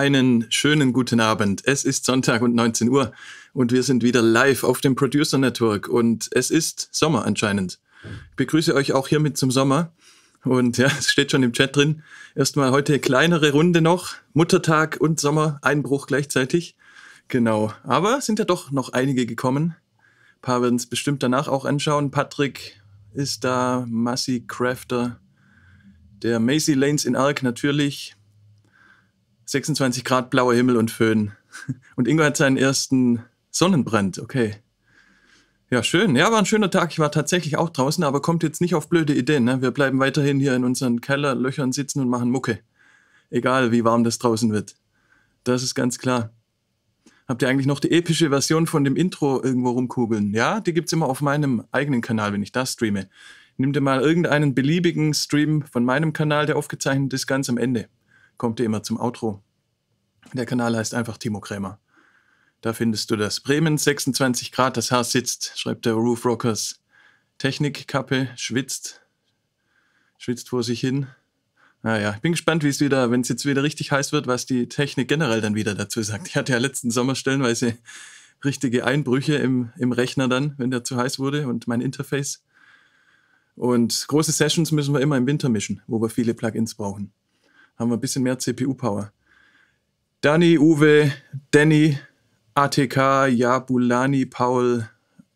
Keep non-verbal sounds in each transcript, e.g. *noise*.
Einen schönen guten Abend. Es ist Sonntag und 19 Uhr und wir sind wieder live auf dem Producer Network und es ist Sommer anscheinend. Ich begrüße euch auch hiermit zum Sommer und ja, *laughs* es steht schon im Chat drin. Erstmal heute kleinere Runde noch, Muttertag und Sommer, Einbruch gleichzeitig. Genau, aber sind ja doch noch einige gekommen. Ein paar werden es bestimmt danach auch anschauen. Patrick ist da, Massi Crafter, der Macy Lanes in Arc natürlich, 26 Grad blauer Himmel und Föhn. *laughs* Und Ingo hat seinen ersten Sonnenbrand, okay. Ja, schön. Ja, war ein schöner Tag. Ich war tatsächlich auch draußen, aber kommt jetzt nicht auf blöde Ideen. Ne? Wir bleiben weiterhin hier in unseren Kellerlöchern sitzen und machen Mucke. Egal, wie warm das draußen wird. Das ist ganz klar. Habt ihr eigentlich noch die epische Version von dem Intro irgendwo rumkugeln? Ja, die gibt's immer auf meinem eigenen Kanal, wenn ich da streame. Nimm dir mal irgendeinen beliebigen Stream von meinem Kanal, der aufgezeichnet ist, ganz am Ende kommt ihr immer zum Outro. Der Kanal heißt einfach Timo Krämer. Da findest du das. Bremen, 26 Grad, das Haar sitzt, schreibt der Roof Rockers. Technikkappe, schwitzt, schwitzt vor sich hin. Naja, ah ich bin gespannt, wie es wieder, wenn es jetzt wieder richtig heiß wird, was die Technik generell dann wieder dazu sagt. Ich hatte ja letzten Sommer stellenweise richtige Einbrüche im, im Rechner dann, wenn der zu heiß wurde und mein Interface. Und große Sessions müssen wir immer im Winter mischen, wo wir viele Plugins brauchen haben wir ein bisschen mehr CPU-Power. Danny, Uwe, Danny, ATK, Jabulani, Paul,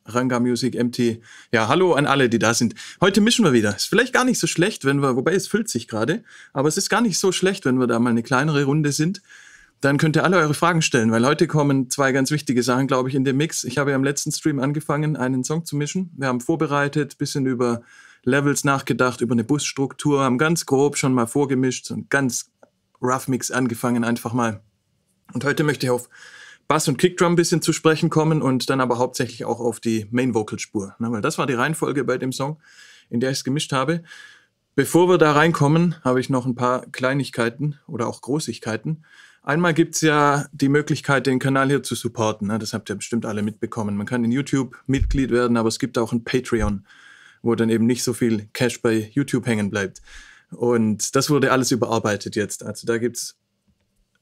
Ranga Music, MT. Ja, hallo an alle, die da sind. Heute mischen wir wieder. Ist vielleicht gar nicht so schlecht, wenn wir, wobei es füllt sich gerade, aber es ist gar nicht so schlecht, wenn wir da mal eine kleinere Runde sind. Dann könnt ihr alle eure Fragen stellen, weil heute kommen zwei ganz wichtige Sachen, glaube ich, in dem Mix. Ich habe ja im letzten Stream angefangen, einen Song zu mischen. Wir haben vorbereitet, bisschen über Levels nachgedacht, über eine Busstruktur, haben ganz grob schon mal vorgemischt, so einen ganz Rough Mix angefangen einfach mal. Und heute möchte ich auf Bass und Kickdrum ein bisschen zu sprechen kommen und dann aber hauptsächlich auch auf die Main Vocal Spur, ne? weil das war die Reihenfolge bei dem Song, in der ich es gemischt habe. Bevor wir da reinkommen, habe ich noch ein paar Kleinigkeiten oder auch Großigkeiten. Einmal gibt es ja die Möglichkeit, den Kanal hier zu supporten. Ne? Das habt ihr bestimmt alle mitbekommen. Man kann in YouTube Mitglied werden, aber es gibt auch ein Patreon wo dann eben nicht so viel Cash bei YouTube hängen bleibt. Und das wurde alles überarbeitet jetzt. Also da gibt es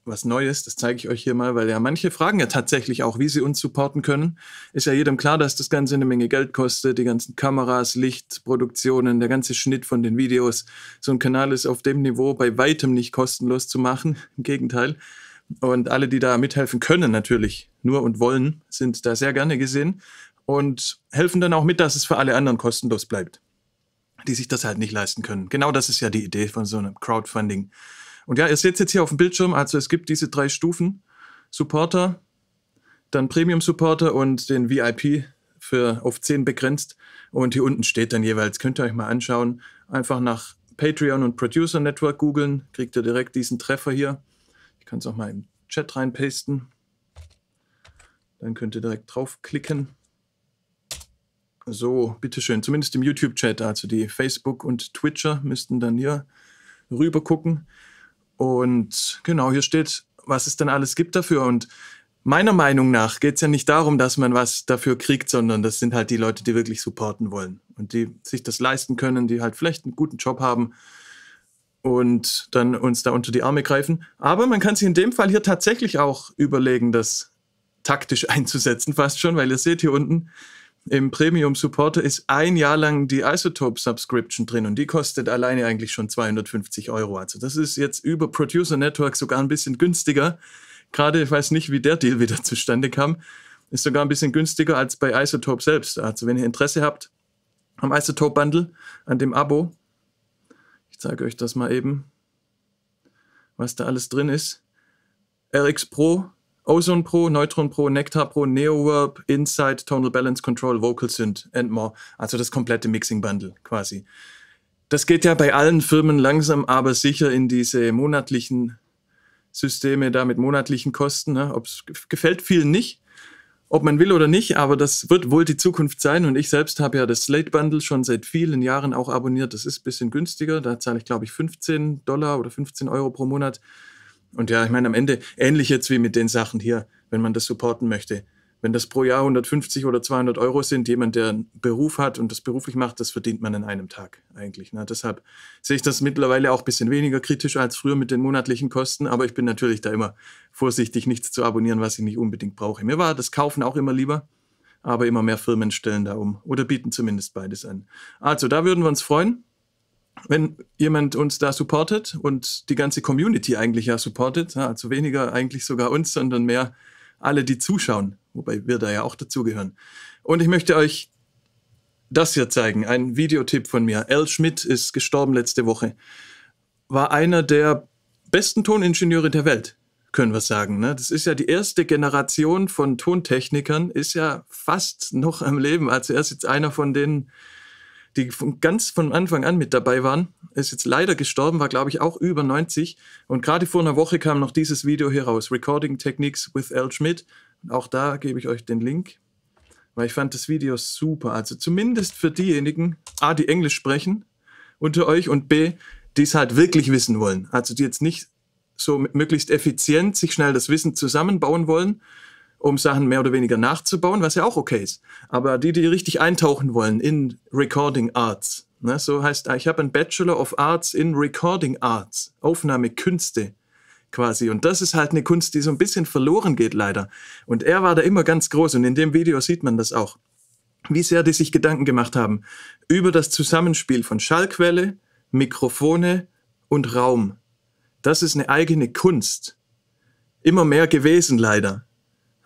was Neues, das zeige ich euch hier mal, weil ja manche fragen ja tatsächlich auch, wie sie uns supporten können. Ist ja jedem klar, dass das Ganze eine Menge Geld kostet, die ganzen Kameras, Lichtproduktionen, der ganze Schnitt von den Videos. So ein Kanal ist auf dem Niveau bei weitem nicht kostenlos zu machen, *laughs* im Gegenteil. Und alle, die da mithelfen können natürlich, nur und wollen, sind da sehr gerne gesehen und helfen dann auch mit, dass es für alle anderen kostenlos bleibt, die sich das halt nicht leisten können. Genau das ist ja die Idee von so einem Crowdfunding. Und ja, ihr seht es jetzt hier auf dem Bildschirm, also es gibt diese drei Stufen. Supporter, dann Premium Supporter und den VIP für auf 10 begrenzt. Und hier unten steht dann jeweils, könnt ihr euch mal anschauen, einfach nach Patreon und Producer Network googeln, kriegt ihr direkt diesen Treffer hier. Ich kann es auch mal im Chat reinpasten. Dann könnt ihr direkt draufklicken. So, bitteschön. Zumindest im YouTube-Chat. Also die Facebook- und Twitcher müssten dann hier rüber gucken. Und genau, hier steht, was es denn alles gibt dafür. Und meiner Meinung nach geht es ja nicht darum, dass man was dafür kriegt, sondern das sind halt die Leute, die wirklich supporten wollen und die sich das leisten können, die halt vielleicht einen guten Job haben und dann uns da unter die Arme greifen. Aber man kann sich in dem Fall hier tatsächlich auch überlegen, das taktisch *laughs* einzusetzen, fast schon, weil ihr seht hier unten, im Premium Supporter ist ein Jahr lang die Isotope Subscription drin und die kostet alleine eigentlich schon 250 Euro. Also das ist jetzt über Producer Network sogar ein bisschen günstiger. Gerade ich weiß nicht, wie der Deal wieder *laughs* zustande kam. Ist sogar ein bisschen günstiger als bei Isotope selbst. Also wenn ihr Interesse habt am Isotope Bundle, an dem Abo, ich zeige euch das mal eben, was da alles drin ist. RX Pro Ozone Pro, Neutron Pro, Nectar Pro, NeoWerp, Insight, Tonal Balance Control, Vocal Synth and more. Also das komplette Mixing Bundle quasi. Das geht ja bei allen Firmen langsam, aber sicher in diese monatlichen Systeme da mit monatlichen Kosten. Ne? Ob es gefällt vielen nicht, ob man will oder nicht, aber das wird wohl die Zukunft sein. Und ich selbst habe ja das Slate Bundle schon seit vielen Jahren auch abonniert. Das ist ein bisschen günstiger. Da zahle ich, glaube ich, 15 Dollar oder 15 Euro pro Monat. Und ja, ich meine, am Ende ähnlich jetzt wie mit den Sachen hier, wenn man das supporten möchte. Wenn das pro Jahr 150 oder 200 Euro sind, jemand, der einen Beruf hat und das beruflich macht, das verdient man in einem Tag eigentlich. Ne? Deshalb sehe ich das mittlerweile auch ein bisschen weniger kritisch als früher mit den monatlichen Kosten, aber ich bin natürlich da immer vorsichtig, nichts zu abonnieren, was ich nicht unbedingt brauche. Mir war das Kaufen auch immer lieber, aber immer mehr Firmen stellen da um oder bieten zumindest beides an. Also, da würden wir uns freuen wenn jemand uns da supportet und die ganze Community eigentlich ja supportet, also weniger eigentlich sogar uns, sondern mehr alle, die zuschauen, wobei wir da ja auch dazugehören. Und ich möchte euch das hier zeigen, ein Videotipp von mir. Al Schmidt ist gestorben letzte Woche, war einer der besten Toningenieure der Welt, können wir sagen. Ne? Das ist ja die erste Generation von Tontechnikern, ist ja fast noch am Leben. Also er ist jetzt einer von denen, die von, ganz von Anfang an mit dabei waren. Ist jetzt leider gestorben, war glaube ich auch über 90. Und gerade vor einer Woche kam noch dieses Video hier raus, Recording Techniques with L. Schmidt. Auch da gebe ich euch den Link, weil ich fand das Video super. Also zumindest für diejenigen, A, die Englisch sprechen unter euch und B, die es halt wirklich wissen wollen. Also die jetzt nicht so möglichst effizient sich schnell das Wissen zusammenbauen wollen, um Sachen mehr oder weniger nachzubauen, was ja auch okay ist. Aber die, die richtig eintauchen wollen in Recording Arts, ne, so heißt, ich habe einen Bachelor of Arts in Recording Arts, Aufnahmekünste quasi. Und das ist halt eine Kunst, die so ein bisschen verloren geht leider. Und er war da immer ganz groß und in dem Video sieht man das auch, wie sehr die sich Gedanken gemacht haben über das Zusammenspiel von Schallquelle, Mikrofone und Raum. Das ist eine eigene Kunst. Immer mehr gewesen leider.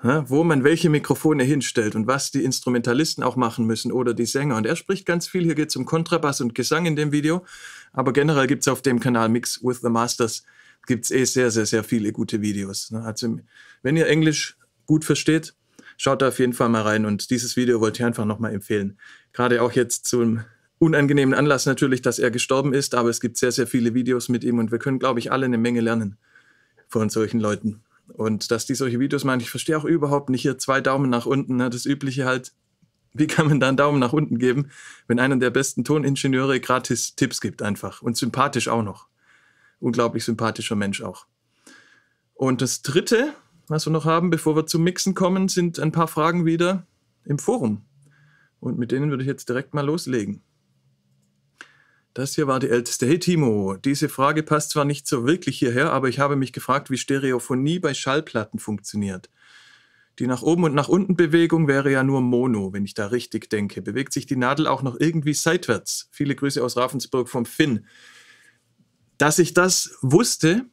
Ne, wo man welche Mikrofone hinstellt und was die Instrumentalisten auch machen müssen oder die Sänger. Und er spricht ganz viel. Hier geht es um Kontrabass und Gesang in dem Video. Aber generell gibt es auf dem Kanal Mix with the Masters gibt es eh sehr, sehr, sehr viele gute Videos. Ne. Also wenn ihr Englisch gut versteht, schaut da auf jeden Fall mal rein. Und dieses Video wollte ich einfach nochmal empfehlen. Gerade auch jetzt zum unangenehmen Anlass natürlich, dass er gestorben ist. Aber es gibt sehr, sehr viele Videos mit ihm und wir können, glaube ich, alle eine Menge lernen von solchen Leuten. Und dass die solche Videos machen, ich verstehe auch überhaupt nicht hier zwei Daumen nach unten, ne, das übliche halt. Wie kann man da einen Daumen nach unten geben, wenn einer der besten Toningenieure gratis Tipps gibt einfach und sympathisch auch noch. Unglaublich sympathischer Mensch auch. Und das dritte, was wir noch haben, bevor wir zum Mixen kommen, sind ein paar Fragen wieder im Forum. Und mit denen würde ich jetzt direkt mal loslegen. Das hier war die älteste. Hey Timo, diese Frage passt zwar nicht so wirklich hierher, aber ich habe mich gefragt, wie Stereophonie bei Schallplatten funktioniert. Die nach oben und nach unten Bewegung wäre ja nur Mono, wenn ich da richtig denke. Bewegt sich die Nadel auch noch irgendwie seitwärts? Viele Grüße aus Ravensburg vom Finn. Dass ich das wusste,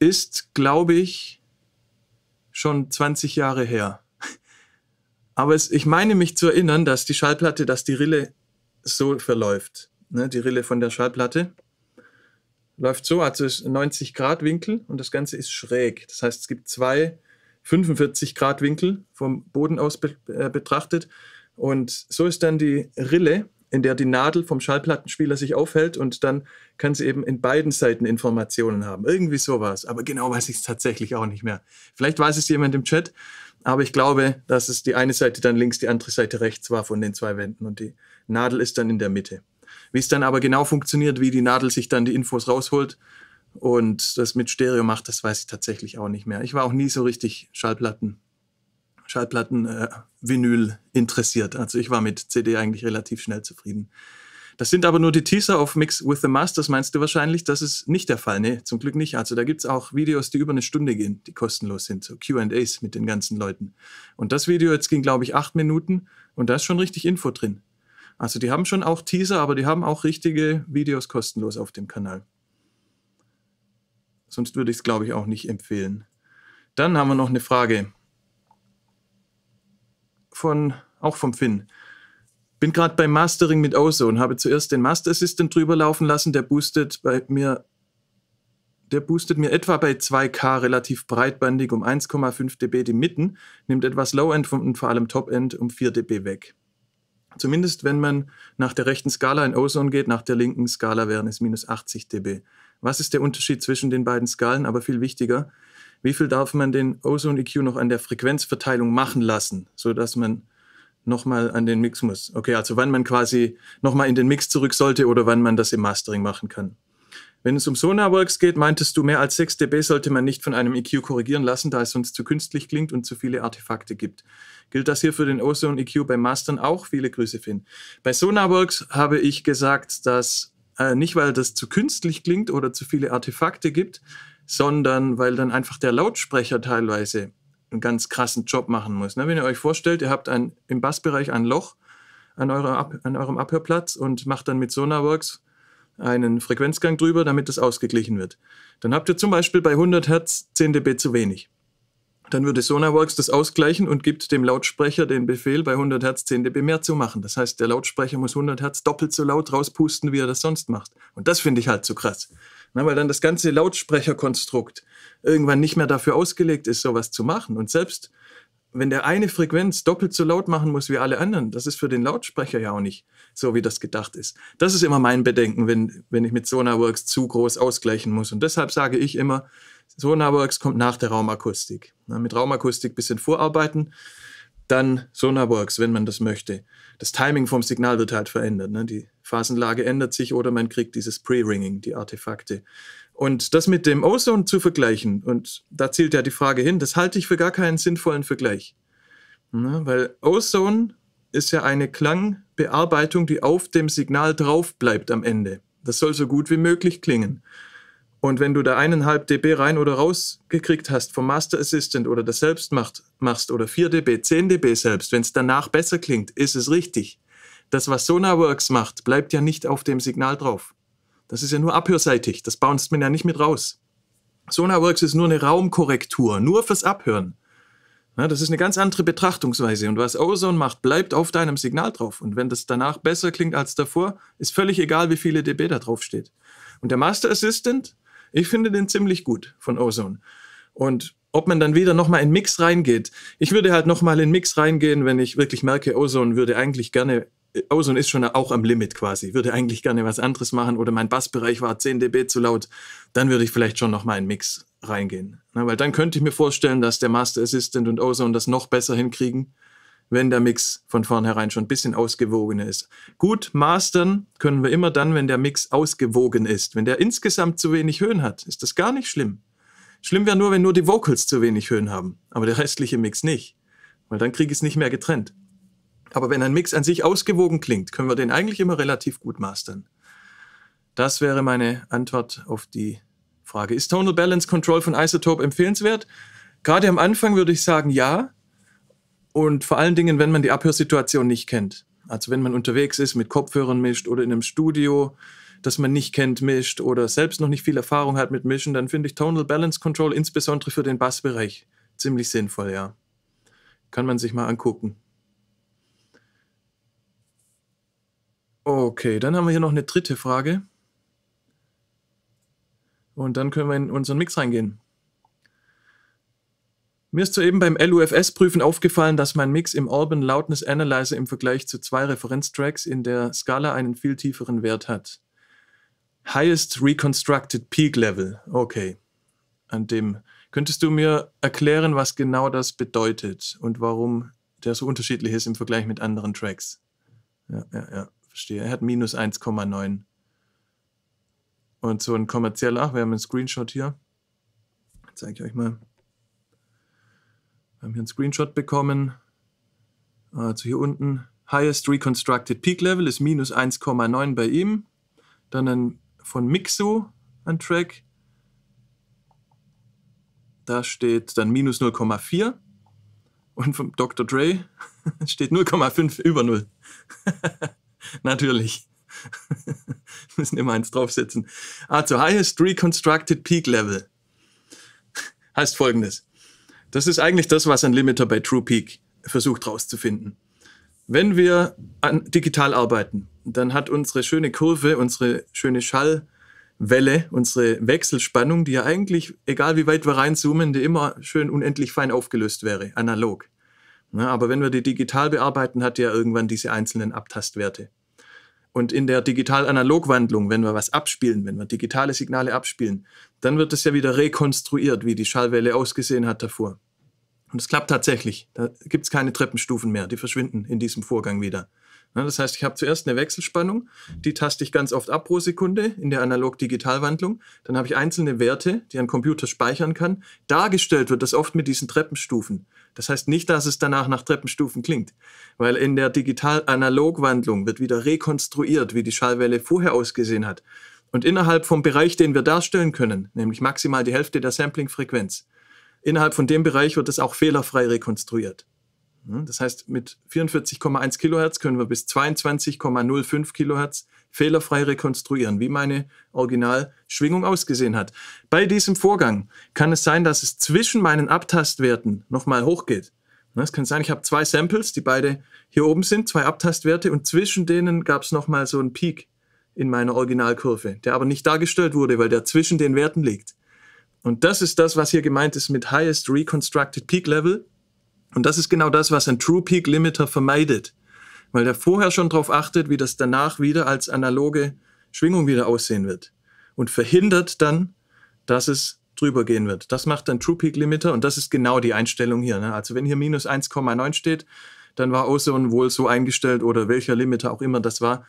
ist, glaube ich, schon 20 Jahre her. Aber es, ich meine mich zu erinnern, dass die Schallplatte, dass die Rille so verläuft ne, die Rille von der Schallplatte. Läuft so, also 90 Grad Winkel und das Ganze ist schräg. Das heißt, es gibt zwei 45 Grad Winkel vom Boden aus be äh, betrachtet. Und so ist dann die Rille, in der die Nadel vom Schallplattenspieler sich aufhält und dann kann sie eben in beiden Seiten Informationen haben. Irgendwie sowas. Aber genau weiß ich es tatsächlich auch nicht mehr. Vielleicht weiß es jemand im Chat, aber ich glaube, dass es die eine Seite dann links, die andere Seite rechts war von den zwei Wänden und die Nadel ist dann in der Mitte. Wie es dann aber genau funktioniert, wie die Nadel sich dann die Infos rausholt und das mit Stereo macht, das weiß ich tatsächlich auch nicht mehr. Ich war auch nie so richtig Schallplatten, Schallplatten, äh, Vinyl interessiert. Also ich war mit CD eigentlich relativ schnell zufrieden. Das sind aber nur die Teaser auf Mix with the Masters, meinst du wahrscheinlich? Das ist nicht der Fall. Nee, zum Glück nicht. Also da gibt es auch Videos, die über eine Stunde gehen, die kostenlos sind. So QAs mit den ganzen Leuten. Und das Video jetzt ging, glaube ich, acht Minuten und da ist schon richtig Info drin. Also die haben schon auch Teaser, aber die haben auch richtige Videos kostenlos auf dem Kanal. Sonst würde ich es, glaube ich, auch nicht empfehlen. Dann haben wir noch eine Frage von, auch vom Finn. Bin gerade beim Mastering mit Ozone, habe zuerst den Master Assistant drüber laufen lassen, der boostet bei mir der boostet mir etwa bei 2K relativ breitbandig um 1,5 dB die Mitten, nimmt etwas Low-End und vor allem Top-End um 4 dB weg. Zumindest wenn man nach der rechten Skala in Ozone geht, nach der linken Skala wären es minus 80 dB. Was ist der Unterschied zwischen den beiden Skalen? Aber viel wichtiger, wie viel darf man den Ozone EQ noch an der Frequenzverteilung machen lassen, sodass man nochmal an den Mix muss? Okay, also wann man quasi nochmal in den Mix zurück sollte oder wann man das im Mastering machen kann. Wenn es um SonarWorks geht, meintest du, mehr als 6 dB sollte man nicht von einem EQ korrigieren lassen, da es sonst zu künstlich klingt und zu viele Artefakte gibt. Gilt das hier für den Ozone EQ beim Mastern auch? Viele Grüße, Finn. Bei SonarWorks habe ich gesagt, dass äh, nicht, weil das zu künstlich klingt oder zu viele Artefakte gibt, sondern weil dann einfach der Lautsprecher teilweise einen ganz krassen Job machen muss. Ne? Wenn ihr euch vorstellt, ihr habt ein, im Bassbereich ein Loch an, eurer, an eurem Abhörplatz und macht dann mit SonarWorks einen Frequenzgang drüber, damit das ausgeglichen wird. Dann habt ihr zum Beispiel bei 100 Hertz 10 dB zu wenig. Dann würde SonarWorks das ausgleichen und gibt dem Lautsprecher den Befehl, bei 100 Hertz 10 dB mehr zu machen. Das heißt, der Lautsprecher muss 100 Hertz doppelt so laut rauspusten, wie er das sonst macht. Und das finde ich halt so krass. Na, weil dann das ganze Lautsprecherkonstrukt irgendwann nicht mehr dafür ausgelegt ist, sowas zu machen. Und selbst wenn der eine Frequenz doppelt so laut machen muss wie alle anderen, das ist für den Lautsprecher ja auch nicht so, wie das gedacht ist. Das ist immer mein Bedenken, wenn, wenn ich mit Sonarworks zu groß ausgleichen muss. Und deshalb sage ich immer, Sonarworks kommt nach der Raumakustik. Na, mit Raumakustik ein bisschen vorarbeiten, dann Sonarworks, wenn man das möchte. Das Timing vom Signal wird halt verändert. Ne? Die Phasenlage ändert sich oder man kriegt dieses Pre-Ringing, die Artefakte. Und das mit dem Ozone zu vergleichen, und da zielt ja die Frage hin, das halte ich für gar keinen sinnvollen Vergleich. Ne? Weil Ozone ist ja eine Klangbearbeitung, die auf dem Signal drauf bleibt am Ende. Das soll so gut wie möglich klingen. Und wenn du da eineinhalb dB rein oder raus gekriegt hast vom Master Assistant oder das selbst macht, machst oder 4 dB, 10 dB selbst, wenn es danach besser klingt, ist es richtig. Das, was Sonarworks macht, bleibt ja nicht auf dem Signal drauf. Das ist ja nur abhörseitig. Das bounced man ja nicht mit raus. Sonarworks ist nur eine Raumkorrektur, nur fürs Abhören. Ja, das ist eine ganz andere Betrachtungsweise. Und was Ozone macht, bleibt auf deinem Signal drauf. Und wenn das danach besser klingt als davor, ist völlig egal, wie viele dB da drauf steht. Und der Master Assistant, ich finde den ziemlich gut von Ozone. Und ob man dann wieder nochmal in Mix reingeht. Ich würde halt nochmal in Mix reingehen, wenn ich wirklich merke, Ozone würde eigentlich gerne Ozone ist schon auch am Limit quasi, würde eigentlich gerne was anderes machen oder mein Bassbereich war 10 dB zu laut, dann würde ich vielleicht schon nochmal in Mix reingehen. Na, weil dann könnte ich mir vorstellen, dass der Master Assistant und Ozone das noch besser hinkriegen, wenn der Mix von vornherein schon ein bisschen ausgewogener ist. Gut, mastern können wir immer dann, wenn der Mix ausgewogen ist. Wenn der insgesamt zu wenig Höhen hat, ist das gar nicht schlimm. Schlimm wäre nur, wenn nur die Vocals zu wenig Höhen haben, aber der restliche Mix nicht, weil dann kriege ich es nicht mehr getrennt. Aber wenn ein Mix an sich ausgewogen klingt, können wir den eigentlich immer relativ gut mastern. Das wäre meine Antwort auf die Frage. Ist Tonal Balance Control von Isotope empfehlenswert? Gerade am Anfang würde ich sagen ja. Und vor allen Dingen, wenn man die Abhörsituation nicht kennt. Also wenn man unterwegs ist, mit Kopfhörern mischt oder in einem Studio, das man nicht kennt, mischt oder selbst noch nicht viel Erfahrung hat mit Mischen, dann finde ich Tonal Balance Control insbesondere für den Bassbereich ziemlich sinnvoll, ja. Kann man sich mal angucken. Okay, dann haben wir hier noch eine dritte Frage. Und dann können wir in unseren Mix reingehen. Mir ist soeben beim LUFS-Prüfen aufgefallen, dass mein Mix im Urban Loudness Analyzer im Vergleich zu zwei Referenztracks in der Skala einen viel tieferen Wert hat. Highest Reconstructed Peak Level. Okay. An dem könntest du mir erklären, was genau das bedeutet und warum der so unterschiedlich ist im Vergleich mit anderen Tracks? Ja, ja, ja verstehe. Er hat minus 1,9. Und so ein kommerzieller, ach, wir haben einen Screenshot hier. Zeige ich euch mal. Wir haben hier einen Screenshot bekommen. Also hier unten. Highest Reconstructed Peak Level ist minus 1,9 bei ihm. Dann ein, von Mixu ein Track. Da steht dann minus 0,4. Und vom Dr. Dre *laughs* steht 0,5 über 0. *laughs* *laughs* Natürlich. Wir *laughs* müssen immer eins draufsetzen. Also, highest reconstructed peak level *laughs* heißt folgendes. Das ist eigentlich das, was ein Limiter bei True Peak versucht herauszufinden. Wenn wir digital arbeiten, dann hat unsere schöne Kurve, unsere schöne Schallwelle, unsere Wechselspannung, die ja eigentlich, egal wie weit wir reinzoomen, die immer schön unendlich fein aufgelöst wäre, analog. Ja, ne, aber wenn wir die digital bearbeiten, hat die ja irgendwann diese einzelnen Abtastwerte. Und in der Digital-Analog-Wandlung, wenn wir was abspielen, wenn wir digitale Signale abspielen, dann wird das ja wieder rekonstruiert, wie die Schallwelle ausgesehen hat davor. Und es klappt tatsächlich. Da gibt es keine Treppenstufen mehr. Die verschwinden in diesem Vorgang wieder. Ne, das heißt, ich habe zuerst eine Wechselspannung, die taste ich ganz oft ab pro Sekunde in der Analog-Digital-Wandlung. Dann habe ich einzelne Werte, die ein Computer speichern kann. Dargestellt wird das oft mit diesen Treppenstufen. Das heißt nicht, dass es danach nach Treppenstufen klingt, weil in der digital-analog-Wandlung wird wieder rekonstruiert, wie die Schallwelle vorher ausgesehen hat. Und innerhalb vom Bereich, den wir darstellen können, nämlich maximal die Hälfte der Sampling-Frequenz, innerhalb von dem Bereich wird es auch fehlerfrei rekonstruiert. Das heißt, mit 44,1 Kilohertz können wir bis 22,05 Kilohertz fehlerfrei rekonstruieren, wie meine Originalschwingung ausgesehen hat. Bei diesem Vorgang kann es sein, dass es zwischen meinen Abtastwerten nochmal hochgeht. Ne, es kann sein, ich habe zwei Samples, die beide hier oben sind, zwei Abtastwerte und zwischen denen gab es nochmal so einen Peak in meiner Originalkurve, der aber nicht dargestellt wurde, weil der zwischen den Werten liegt. Und das ist das, was hier gemeint ist mit Highest Reconstructed Peak Level. Und das ist genau das, was ein True Peak Limiter vermeidet weil der vorher schon darauf achtet, wie das danach wieder als analoge Schwingung wieder aussehen wird und verhindert dann, dass es drüber gehen wird. Das macht dann True Peak Limiter und das ist genau die Einstellung hier. Ne? Also wenn hier minus 1,9 steht, dann war Ozone wohl so eingestellt oder welcher Limiter auch immer das war,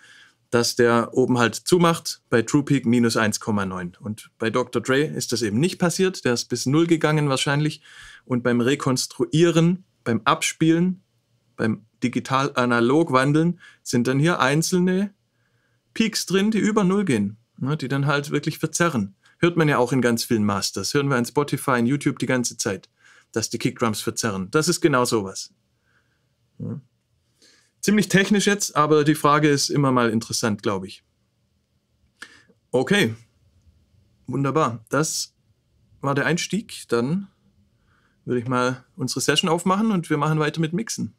dass der oben halt zumacht bei True Peak minus 1,9. Und bei Dr. Dre ist das eben nicht passiert. Der ist bis 0 gegangen wahrscheinlich. Und beim Rekonstruieren, beim Abspielen beim digital-analog wandeln, sind dann hier einzelne Peaks drin, die über Null gehen, ne, die dann halt wirklich verzerren. Hört man ja auch in ganz vielen Masters, hören wir an Spotify, in YouTube die ganze Zeit, dass die Kickdrums verzerren. Das ist genau sowas. Ja. Ziemlich technisch jetzt, aber die Frage ist immer mal interessant, glaube ich. Okay, wunderbar. Das war der Einstieg. Dann würde ich mal unsere Session aufmachen und wir machen weiter mit Mixen.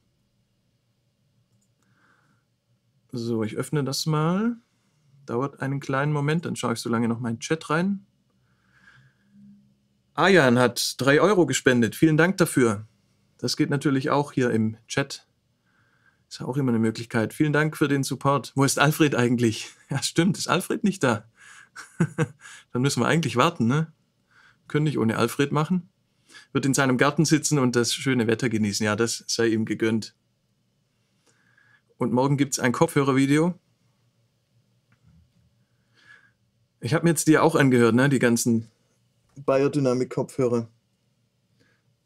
So, ich öffne das mal. Dauert einen kleinen Moment, dann schaue ich so lange noch meinen Chat rein. Ayan hat 3 Euro gespendet. Vielen Dank dafür. Das geht natürlich auch hier im Chat. Ist ja auch immer eine Möglichkeit. Vielen Dank für den Support. Wo ist Alfred eigentlich? *laughs* Ja, stimmt, ist Alfred nicht da? *laughs* dann müssen wir eigentlich warten, ne? Können nicht ohne Alfred machen. Wird in seinem Garten sitzen und das schöne Wetter genießen. Ja, das sei ihm gegönnt und morgen gibt es ein Kopfhörervideo. Ich habe mir jetzt die auch angehört, ne? Die ganzen biodynamik kopfhörer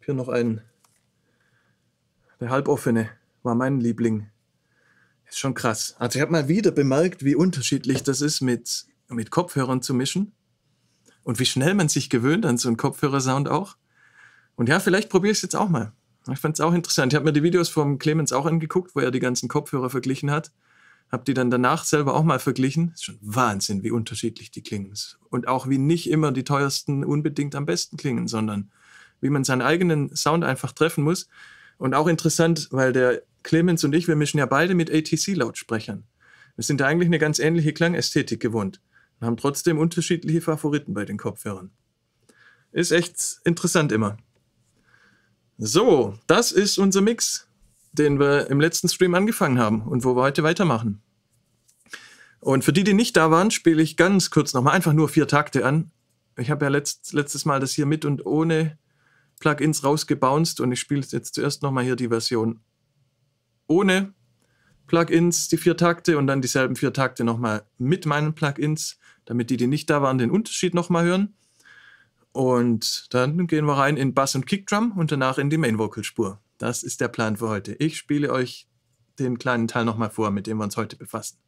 Hier noch einen. Der halboffene war mein Liebling. Ist schon krass. Also ich habe mal wieder bemerkt, wie unterschiedlich das ist, mit, mit Kopfhörern zu mischen. Und wie schnell man sich gewöhnt an so einen Kopfhörersound auch. Und ja, vielleicht probiere ich es jetzt auch mal. Ich fand es auch interessant. Ich habe mir die Videos vom Clemens auch angeguckt, wo er die ganzen Kopfhörer verglichen hat. Habe die dann danach selber auch mal verglichen. Ist schon Wahnsinn, wie unterschiedlich die klingen. Und auch wie nicht immer die teuersten unbedingt am besten klingen, sondern wie man seinen eigenen Sound einfach treffen muss. Und auch interessant, weil der Clemens und ich, wir mischen ja beide mit ATC-Lautsprechern. Wir sind da eigentlich eine ganz ähnliche Klangästhetik gewohnt und haben trotzdem unterschiedliche Favoriten bei den Kopfhörern. Ist echt interessant immer. So, das ist unser Mix, den wir im letzten Stream angefangen haben und wo wir heute weitermachen. Und für die, die nicht da waren, spiele ich ganz kurz nochmal einfach nur vier Takte an. Ich habe ja letzt, letztes Mal das hier mit und ohne Plugins rausgebounced und ich spiele jetzt zuerst nochmal hier die Version ohne Plugins, die vier Takte und dann dieselben vier Takte nochmal mit meinen Plugins, damit die, die nicht da waren, den Unterschied nochmal hören. Und dann gehen wir rein in Bass und Kickdrum und danach in die Main Vocal Spur. Das ist der Plan für heute. Ich spiele euch den kleinen Teil nochmal vor, mit dem wir uns heute befassen.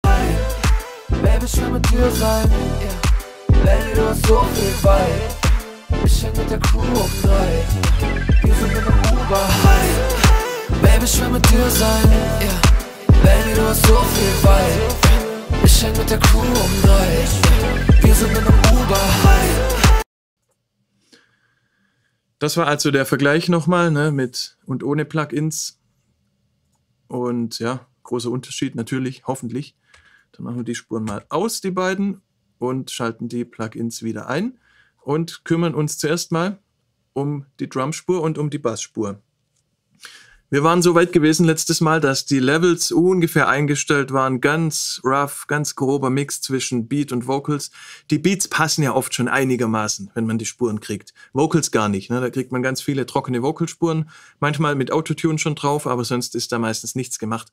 Baby, schön mit dir sein. Yeah. Lady, du hast so viel Vibe. Ich häng mit der Crew auf drei. Wir sind in der Uber. Hi. Baby, schön mit dir sein. Yeah. Lady, du hast so viel Vibe. Ich häng mit der Crew um drei. Wir sind in der Uber. Hi. Das war also der Vergleich nochmal ne, mit und ohne Plugins. Und ja, großer Unterschied natürlich, hoffentlich. Dann machen wir die Spuren mal aus, die beiden, und schalten die Plugins wieder ein und kümmern uns zuerst mal um die Drumspur und um die Bassspur. Wir waren so weit gewesen letztes Mal, dass die Levels ungefähr eingestellt waren. Ganz rough, ganz grober Mix zwischen Beat und Vocals. Die Beats passen ja oft schon einigermaßen, wenn man die Spuren kriegt. Vocals gar nicht. Ne? Da kriegt man ganz viele trockene Vocalspuren. Manchmal mit Autotune schon drauf, aber sonst ist da meistens nichts gemacht.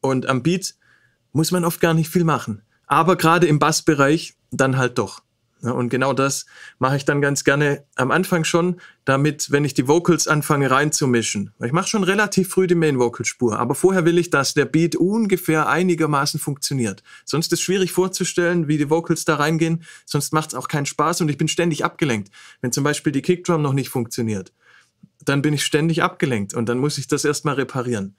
Und am Beat muss man oft gar nicht viel machen. Aber gerade im Bassbereich dann halt doch. Ne? Und genau das mache ich dann ganz gerne am Anfang schon, damit, wenn ich die Vocals anfange reinzumischen. Ich mache schon relativ früh die Main-Vocal-Spur, aber vorher will ich, dass der Beat ungefähr einigermaßen funktioniert. Sonst ist es schwierig vorzustellen, wie die Vocals da reingehen, sonst macht es auch keinen Spaß und ich bin ständig abgelenkt. Wenn zum Beispiel die Kickdrum noch nicht funktioniert, dann bin ich ständig abgelenkt und dann muss ich das erstmal reparieren.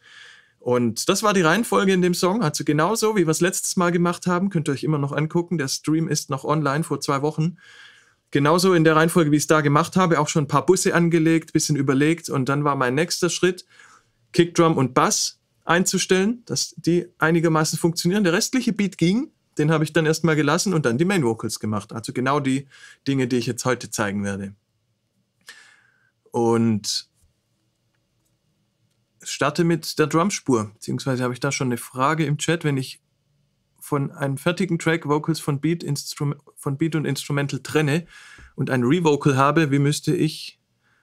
Und das war die Reihenfolge in dem Song. Also genauso, wie wir es letztes Mal gemacht haben, könnt ihr euch immer noch angucken. Der Stream ist noch online vor zwei Wochen. Genauso in der Reihenfolge, wie ich es da gemacht habe, auch schon ein paar Busse angelegt, bisschen überlegt. Und dann war mein nächster Schritt, Kickdrum und Bass einzustellen, dass die einigermaßen funktionieren. Der restliche Beat ging, den habe ich dann erstmal gelassen und dann die Main Vocals gemacht. Also genau die Dinge, die ich jetzt heute zeigen werde. Und starte mit der Drumspur, beziehungsweise habe ich da schon eine Frage im Chat, wenn ich von einem fertigen Track Vocals von Beat, von Beat und Instrumental trenne und ein Revocal habe, wie müsste ich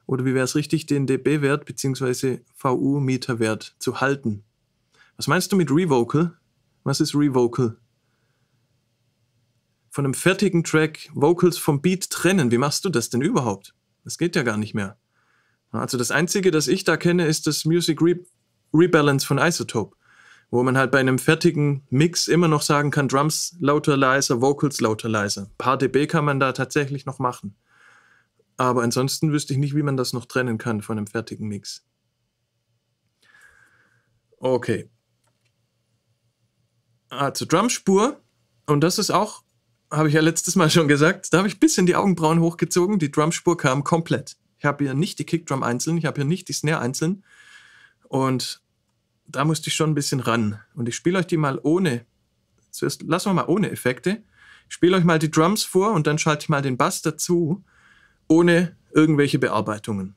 oder wie wäre es richtig, den dB-Wert beziehungsweise VU-Meter-Wert zu halten? Was meinst du mit Revocal? Was ist Revocal? Von einem fertigen Track Vocals vom Beat trennen, wie machst du das denn überhaupt? Das geht ja gar nicht mehr. Also das Einzige, das ich da kenne, ist das Music Re Rebalance von Isotope, wo man halt bei einem fertigen Mix immer noch sagen kann, Drums lauter, leiser, Vocals lauter, leiser. Ein paar dB kann man da tatsächlich noch machen. Aber ansonsten wüsste ich nicht, wie man das noch trennen kann von einem fertigen Mix. Okay. Also Drumspur, und das ist auch, habe ich ja letztes Mal schon gesagt, da habe ich ein bisschen die Augenbrauen hochgezogen, die Drumspur kam komplett. Ich habe hier nicht die Kickdrum einzeln, ich habe hier nicht die Snare einzeln. Und da musste ich schon ein bisschen ran. Und ich spiele euch die mal ohne. Zuerst lassen wir mal ohne Effekte. Ich spiele euch mal die Drums vor und dann schalte ich mal den Bass dazu, ohne irgendwelche Bearbeitungen.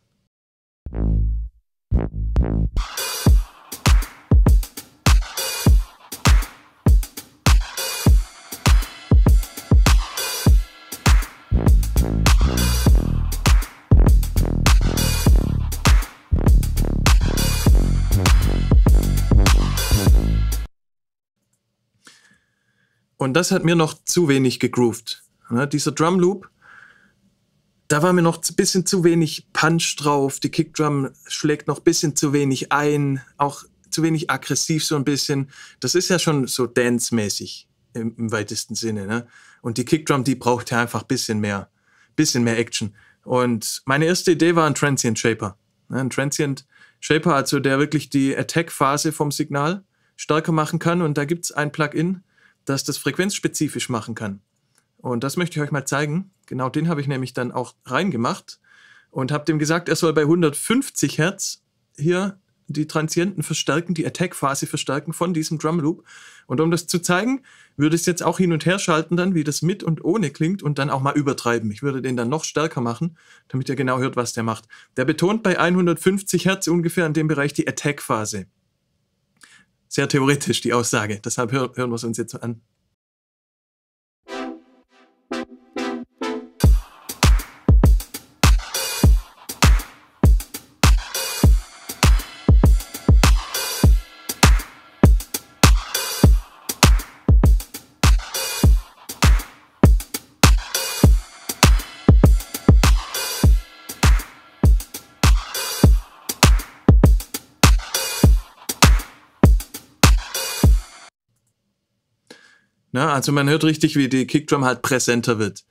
Und das hat mir noch zu wenig gegroovt. Ne? Dieser Drum Loop, da war mir noch ein bisschen zu wenig Punch drauf. Die Kickdrum schlägt noch ein bisschen zu wenig ein, auch zu wenig aggressiv so ein bisschen. Das ist ja schon so dance-mäßig im, im, weitesten Sinne. Ne? Und die Kickdrum, die braucht ja einfach ein bisschen mehr, bisschen mehr Action. Und meine erste Idee war ein Transient Shaper. Ne? Ein Transient Shaper, also der wirklich die Attack-Phase vom Signal stärker machen kann. Und da gibt es ein Plugin, dass das frequenzspezifisch machen kann. Und das möchte ich euch mal zeigen. Genau den habe ich nämlich dann auch reingemacht und habe dem gesagt, er soll bei 150 Hertz hier die Transienten verstärken, die Attack-Phase verstärken von diesem Drum-Loop. Und um das zu zeigen, würde ich es jetzt auch hin und her schalten dann, wie das mit und ohne klingt und dann auch mal übertreiben. Ich würde den dann noch stärker machen, damit ihr genau hört, was der macht. Der betont bei 150 Hertz ungefähr in dem Bereich die Attack-Phase sehr theoretisch, die Aussage. Deshalb hören wir es uns jetzt an. Ne? Also man hört richtig, wie die Kickdrum halt präsenter wird.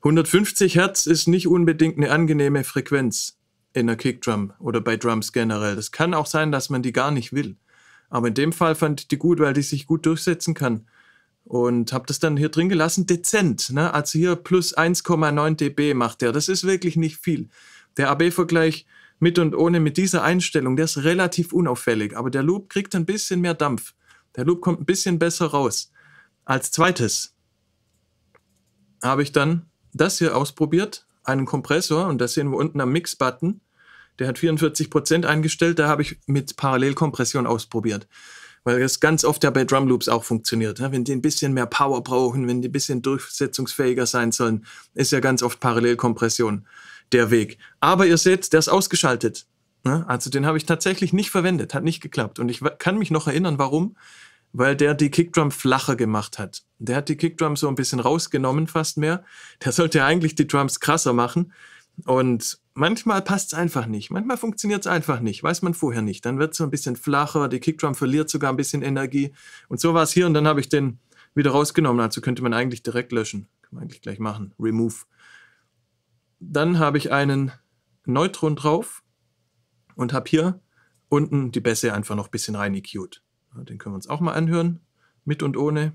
150 Hertz ist nicht unbedingt eine angenehme Frequenz in der Kickdrum oder bei Drums generell. Das kann auch sein, dass man die gar nicht will. Aber in dem Fall fand ich die gut, weil die sich gut durchsetzen kann. Und habe das dann hier drin gelassen, dezent. Ne? Also hier plus 1,9 dB macht der. Das ist wirklich nicht viel. Der AB-Vergleich mit und ohne mit dieser Einstellung, der ist relativ unauffällig. Aber der Loop kriegt ein bisschen mehr Dampf. Der Loop kommt ein bisschen besser raus. Als zweites habe ich dann das hier ausprobiert, einen Kompressor, und das sehen wir unten am Mix-Button. Der hat 44% eingestellt, da habe ich mit Parallelkompression ausprobiert. Weil das ganz oft ja bei Drumloops auch funktioniert. Ne? Wenn die ein bisschen mehr Power brauchen, wenn die ein bisschen durchsetzungsfähiger sein sollen, ist ja ganz oft Parallelkompression der Weg. Aber ihr seht, der ist ausgeschaltet. Ne? Also den habe ich tatsächlich nicht verwendet, hat nicht geklappt. Und ich kann mich noch erinnern, warum weil der die Kickdrum flacher gemacht hat. Der hat die Kickdrum so ein bisschen rausgenommen, fast mehr. Der sollte eigentlich die Drums krasser machen. Und manchmal passt es einfach nicht. Manchmal funktioniert es einfach nicht. Weiß man vorher nicht. Dann wird es so ein bisschen flacher. Die Kickdrum verliert sogar ein bisschen Energie. Und so war es hier. Und dann habe ich den wieder rausgenommen. Also könnte man eigentlich direkt löschen. Kann man eigentlich gleich machen. Remove. Dann habe ich einen Neutron drauf und habe hier unten die Bässe einfach noch ein bisschen rein EQ'd. Den können wir uns auch mal anhören, mit und ohne.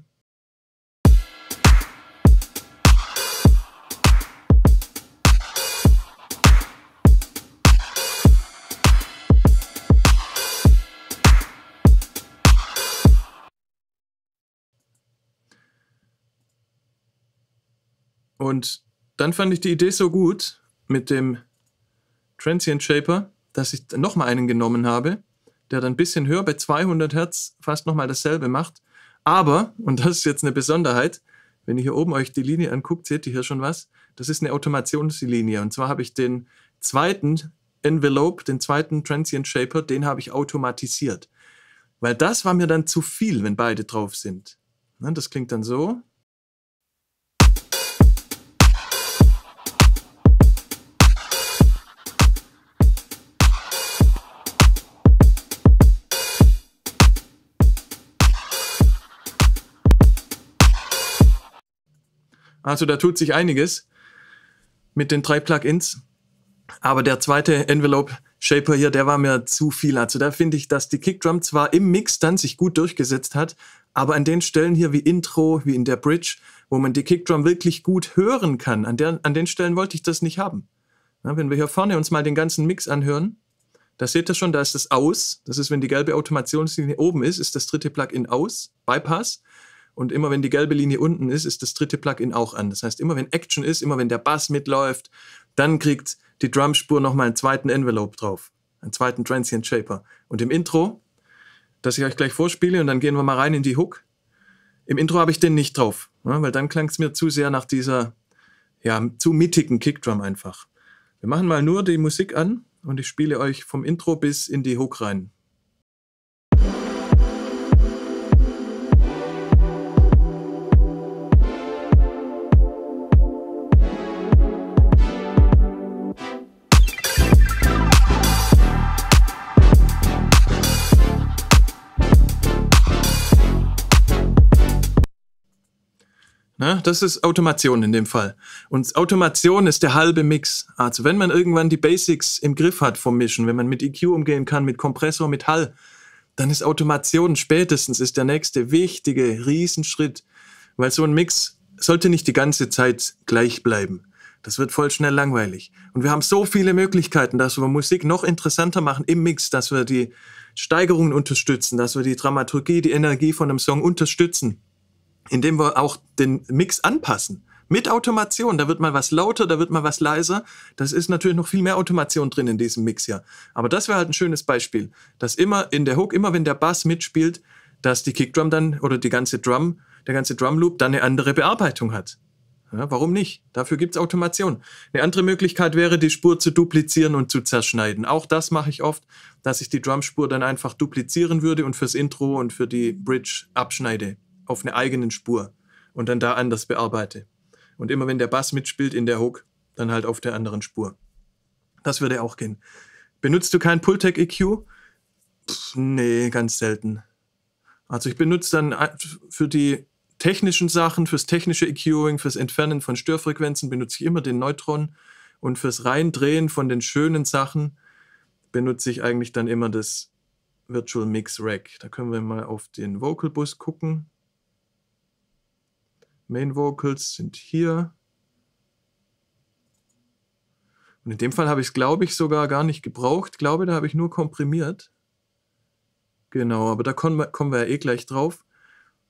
Und dann fand ich die Idee so gut mit dem Transient Shaper, dass ich nochmal einen genommen habe der dann ein bisschen höher bei 200 Hertz fast nochmal dasselbe macht. Aber, und das ist jetzt eine Besonderheit, wenn ihr hier oben euch die Linie anguckt, seht ihr hier schon was. Das ist eine Automationslinie. Und zwar habe ich den zweiten Envelope, den zweiten Transient Shaper, den habe ich automatisiert. Weil das war mir dann zu viel, wenn beide drauf sind. Ne, das klingt dann so. Also da tut sich einiges mit den drei Plugins. Aber der zweite Envelope Shaper hier, der war mir zu viel. Also da finde ich, dass die Kickdrum zwar im Mix dann sich gut durchgesetzt hat, aber an den Stellen hier wie Intro, wie in der Bridge, wo man die Kickdrum wirklich gut hören kann, an, der, an den Stellen wollte ich das nicht haben. Na, wenn wir hier vorne uns mal den ganzen Mix anhören, da seht ihr schon, da ist das aus. Das ist, wenn die gelbe Automationslinie oben ist, ist das dritte Plugin aus, Bypass. Und immer wenn die gelbe Linie unten ist, ist das dritte Plugin auch an. Das heißt, immer wenn Action ist, immer wenn der Bass mitläuft, dann kriegt die Drumspur nochmal einen zweiten Envelope drauf. Einen zweiten Transient Shaper. Und im Intro, das ich euch gleich vorspiele und dann gehen wir mal rein in die Hook. Im Intro habe ich den nicht drauf, ne, weil dann klang es mir zu sehr nach dieser, ja, zu mittigen Kickdrum einfach. Wir machen mal nur die Musik an und ich spiele euch vom Intro bis in die Hook rein. Ne? Das ist Automation in dem Fall. Und Automation ist der halbe Mix. Also wenn man irgendwann die Basics im Griff hat vom Mischen, wenn man mit EQ umgehen kann, mit Kompressor, mit Hall, dann ist Automation spätestens ist der nächste wichtige Riesenschritt, weil so ein Mix sollte nicht die ganze Zeit gleich bleiben. Das wird voll schnell langweilig. Und wir haben so viele Möglichkeiten, dass wir Musik noch interessanter machen im Mix, dass wir die Steigerungen unterstützen, dass wir die Dramaturgie, die Energie von einem Song unterstützen indem wir auch den Mix anpassen. Mit Automation, da wird mal was lauter, da wird mal was leiser. Das ist natürlich noch viel mehr Automation drin in diesem Mix hier. Aber das wäre halt ein schönes Beispiel, dass immer in der Hook, immer wenn der Bass mitspielt, dass die Kickdrum dann oder die ganze Drum, der ganze Drumloop dann eine andere Bearbeitung hat. Ja, warum nicht? Dafür gibt es Automation. Eine andere Möglichkeit wäre, die Spur zu duplizieren und zu zerschneiden. Auch das mache ich oft, dass ich die Drumspur dann einfach duplizieren würde und fürs Intro und für die Bridge abschneide auf einer eigenen Spur und dann da anders bearbeite. Und immer wenn der Bass mitspielt in der Hook, dann halt auf der anderen Spur. Das würde auch gehen. Benutzt du kein Pultec EQ? Pff, nee, ganz selten. Also ich benutze dann für die technischen Sachen, fürs technische EQing, fürs Entfernen von Störfrequenzen benutze ich immer den Neutron und fürs Reindrehen von den schönen Sachen benutze ich eigentlich dann immer das Virtual Mix Rack. Da können wir mal auf den Vocal Bus gucken. Main Vocals sind hier. Und in dem Fall habe ich es, glaube ich, sogar gar nicht gebraucht. Ich glaube, da habe ich nur komprimiert. Genau, aber da kommen wir, kommen wir ja eh gleich drauf.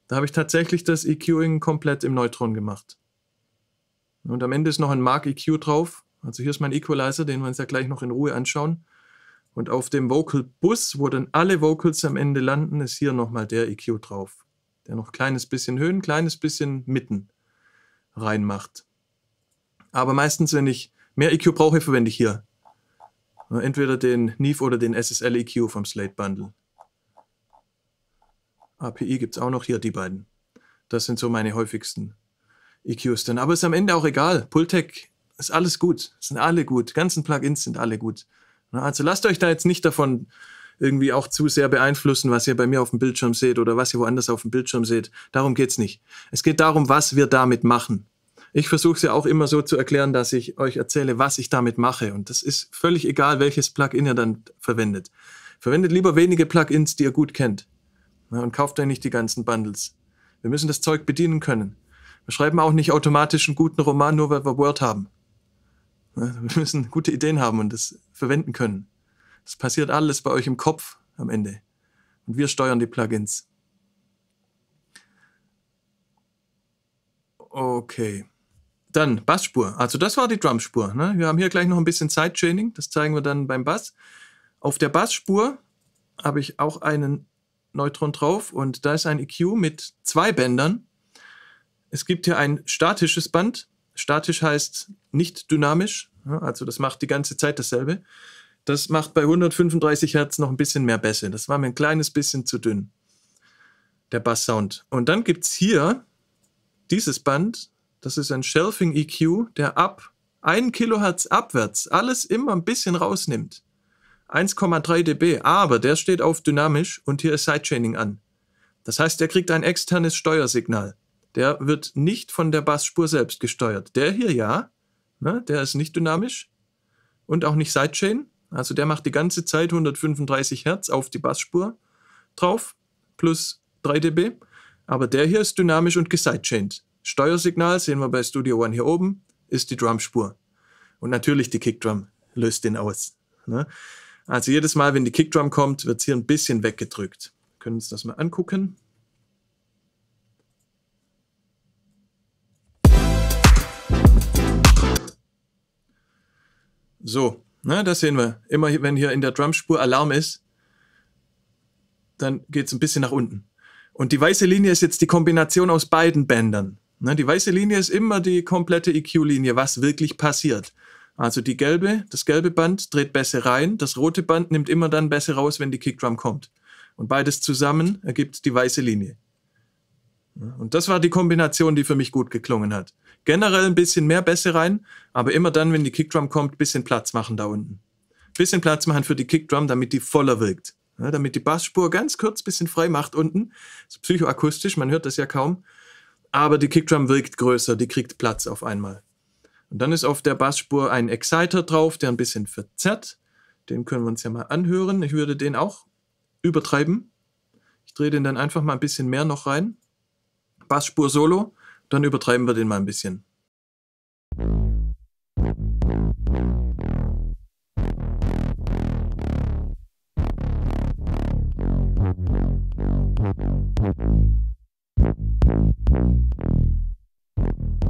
Da habe ich tatsächlich das EQing komplett im Neutron gemacht. Und am Ende ist noch ein Mark EQ drauf. Also hier ist mein Equalizer, den wir uns ja gleich noch in Ruhe anschauen. Und auf dem Vocal Bus, wo dann alle Vocals am Ende landen, ist hier nochmal der EQ drauf der noch kleines bisschen Höhen, kleines bisschen Mitten reinmacht. Aber meistens, wenn ich mehr EQ brauche, verwende ich hier. Entweder den Neve oder den SSL EQ vom Slate Bundle. API gibt es auch noch hier, die beiden. Das sind so meine häufigsten EQs dann. Aber ist am Ende auch egal. Pultec ist alles gut. Sind alle gut. ganzen Plugins sind alle gut. Also lasst euch da jetzt nicht davon irgendwie auch zu sehr beeinflussen, was ihr bei mir auf dem Bildschirm seht oder was ihr woanders auf dem Bildschirm seht. Darum geht's nicht. Es geht darum, was wir damit machen. Ich versuche es ja auch immer so zu erklären, dass ich euch erzähle, was ich damit mache. Und das ist völlig egal, welches Plugin ihr dann verwendet. Verwendet lieber wenige Plugins, die ihr gut kennt. Und kauft euch nicht die ganzen Bundles. Wir müssen das Zeug bedienen können. Wir schreiben auch nicht automatisch einen guten Roman, nur weil wir Word haben. Wir müssen gute Ideen haben und das verwenden können. Es passiert alles bei euch im Kopf am Ende. Und wir steuern die Plugins. Okay. Dann Bassspur. Also das war die Drumspur. Ne? Wir haben hier gleich noch ein bisschen Sidechaining. Das zeigen wir dann beim Bass. Auf der Bassspur habe ich auch einen Neutron drauf und da ist ein EQ mit zwei Bändern. Es gibt hier ein statisches Band. Statisch heißt nicht dynamisch, ne? also das macht die ganze Zeit dasselbe. Das macht bei 135 Hertz noch ein bisschen mehr Bässe. Das war mir ein kleines bisschen zu dünn, der Basssound. Und dann gibt es hier dieses Band, das ist ein Shelfing EQ, der ab 1 Kilohertz abwärts alles immer ein bisschen rausnimmt. 1,3 dB, aber der steht auf dynamisch und hier ist Sidechaining an. Das heißt, er kriegt ein externes Steuersignal. Der wird nicht von der Bassspur selbst gesteuert. Der hier ja, ne, der ist nicht dynamisch und auch nicht Sidechain, also der macht die ganze Zeit 135 Hertz auf die Bassspur drauf, plus 3 dB. Aber der hier ist dynamisch und gesidechained. Steuersignal sehen wir bei Studio One hier oben, ist die Drumspur. Und natürlich die Kickdrum löst den aus. Ne? Also jedes Mal, wenn die Kickdrum kommt, wird es hier ein bisschen weggedrückt. Wir können uns das mal angucken. So, na, ne, das sehen wir. Immer wenn hier in der Drumspur Alarm ist, dann geht es ein bisschen nach unten. Und die weiße Linie ist jetzt die Kombination aus beiden Bändern. Na, ne, die weiße Linie ist immer die komplette EQ-Linie, was wirklich passiert. Also die gelbe, das gelbe Band dreht Bässe rein, das rote Band nimmt immer dann Bässe raus, wenn die Kickdrum kommt. Und beides zusammen ergibt die weiße Linie. Ne, und das war die Kombination, die für mich gut geklungen hat. Generell ein bisschen mehr Bässe rein, aber immer dann, wenn die Kickdrum kommt, ein bisschen Platz machen da unten. Ein Bisschen Platz machen für die Kickdrum, damit die voller wirkt. Ja, damit die Bassspur ganz kurz ein bisschen frei macht unten. Das ist psychoakustisch, man hört das ja kaum. Aber die Kickdrum wirkt größer, die kriegt Platz auf einmal. Und dann ist auf der Bassspur ein Exciter drauf, der ein bisschen verzerrt. Den können wir uns ja mal anhören. Ich würde den auch übertreiben. Ich drehe den dann einfach mal ein bisschen mehr noch rein. Bassspur Solo. Dann übertreiben wir den mal ein bisschen.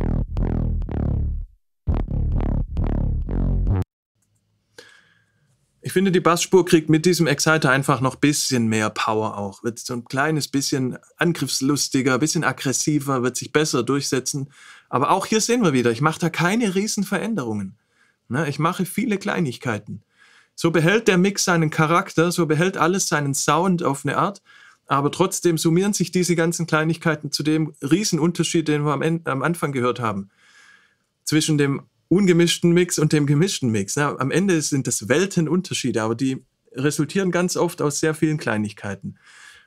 Thank you. Ich finde, die Bassspur kriegt mit diesem Exciter einfach noch ein bisschen mehr Power auch. Wird so ein kleines bisschen angriffslustiger, bisschen aggressiver, wird sich besser durchsetzen. Aber auch hier sehen wir wieder, ich mache da keine riesen Veränderungen. Ne, ich mache viele Kleinigkeiten. So behält der Mix seinen Charakter, so behält alles seinen Sound auf eine Art. Aber trotzdem summieren sich diese ganzen Kleinigkeiten zu dem Riesenunterschied, den wir am, Ende, am Anfang gehört haben. Zwischen dem ungemischten Mix und dem gemischten Mix. Na, am Ende sind das Weltenunterschiede, aber die resultieren ganz oft aus sehr vielen Kleinigkeiten.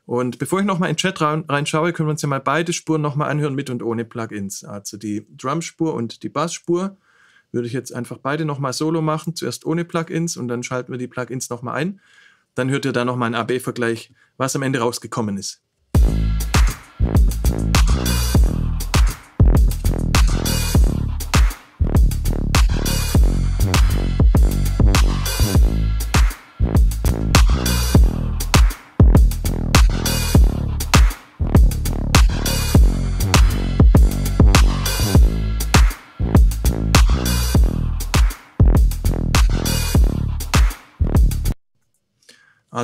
Und bevor ich nochmal in den Chat reinschaue, können wir uns ja mal beide Spuren nochmal anhören, mit und ohne Plugins. Also die Drumspur und die Bassspur würde ich jetzt einfach beide nochmal solo machen, zuerst ohne Plugins und dann schalten wir die Plugins nochmal ein. Dann hört ihr da nochmal einen AB-Vergleich, was am Ende rausgekommen ist.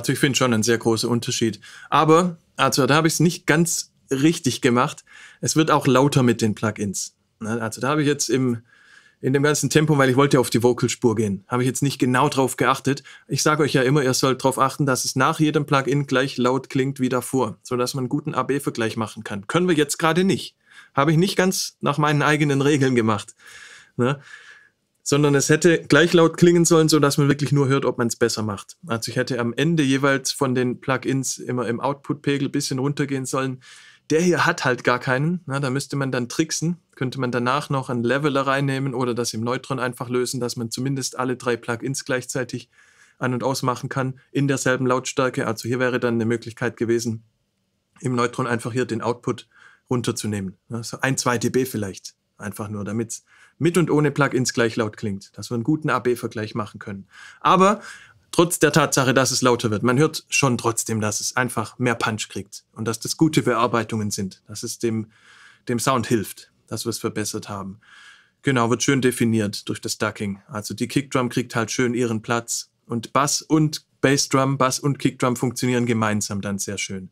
Also ich finde schon ein sehr großer Unterschied. Aber, also da habe ich es nicht ganz richtig gemacht. Es wird auch lauter mit den Plugins. Ne? Also da habe ich jetzt im, in dem ganzen Tempo, weil ich wollte ja auf die Vocalspur gehen, habe ich jetzt nicht genau drauf geachtet. Ich sage euch ja immer, ihr sollt darauf achten, dass es nach jedem Plugin gleich laut klingt wie davor, sodass man einen guten AB-Vergleich machen kann. Können wir jetzt gerade nicht. Habe ich nicht ganz nach meinen eigenen Regeln gemacht. Ne? sondern es hätte gleich laut klingen sollen, sodass man wirklich nur hört, ob man es besser macht. Also ich hätte am Ende jeweils von den Plugins immer im Output-Pegel ein bisschen runtergehen sollen. Der hier hat halt gar keinen. Na, da müsste man dann tricksen. Könnte man danach noch einen Leveler reinnehmen oder das im Neutron einfach lösen, dass man zumindest alle drei Plugins gleichzeitig an- und ausmachen kann in derselben Lautstärke. Also hier wäre dann eine Möglichkeit gewesen, im Neutron einfach hier den Output runterzunehmen. So also ein, zwei dB vielleicht. Einfach nur, damit es mit und ohne Plugins gleich laut klingt, dass wir einen guten AB-Vergleich machen können. Aber trotz der Tatsache, dass es lauter wird, man hört schon trotzdem, dass es einfach mehr Punch kriegt und dass das gute Bearbeitungen sind, dass es dem, dem Sound hilft, dass wir es verbessert haben. Genau, wird schön definiert durch das Ducking. Also die Kickdrum kriegt halt schön ihren Platz und Bass und Bassdrum, Bass und Kickdrum funktionieren gemeinsam dann sehr schön.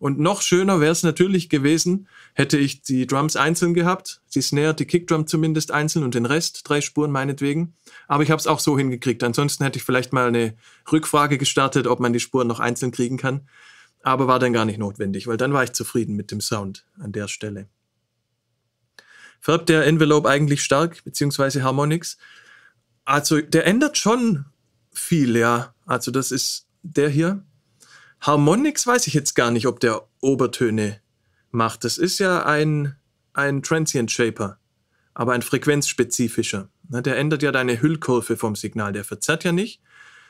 Und noch schöner wäre es natürlich gewesen, hätte ich die Drums einzeln gehabt, die Snare, die Kickdrum zumindest einzeln und den Rest, drei Spuren meinetwegen. Aber ich habe es auch so hingekriegt. Ansonsten hätte ich vielleicht mal eine Rückfrage gestartet, ob man die Spuren noch einzeln kriegen kann. Aber war dann gar nicht notwendig, weil dann war ich zufrieden mit dem Sound an der Stelle. Färbt der Envelope eigentlich stark, beziehungsweise Harmonix? Also der ändert schon viel, ja. Also das ist der hier. Harmonix weiß ich jetzt gar nicht, ob der Obertöne macht. Das ist ja ein, ein Transient Shaper, aber ein frequenzspezifischer. Der ändert ja deine Hüllkurve vom Signal. Der verzerrt ja nicht,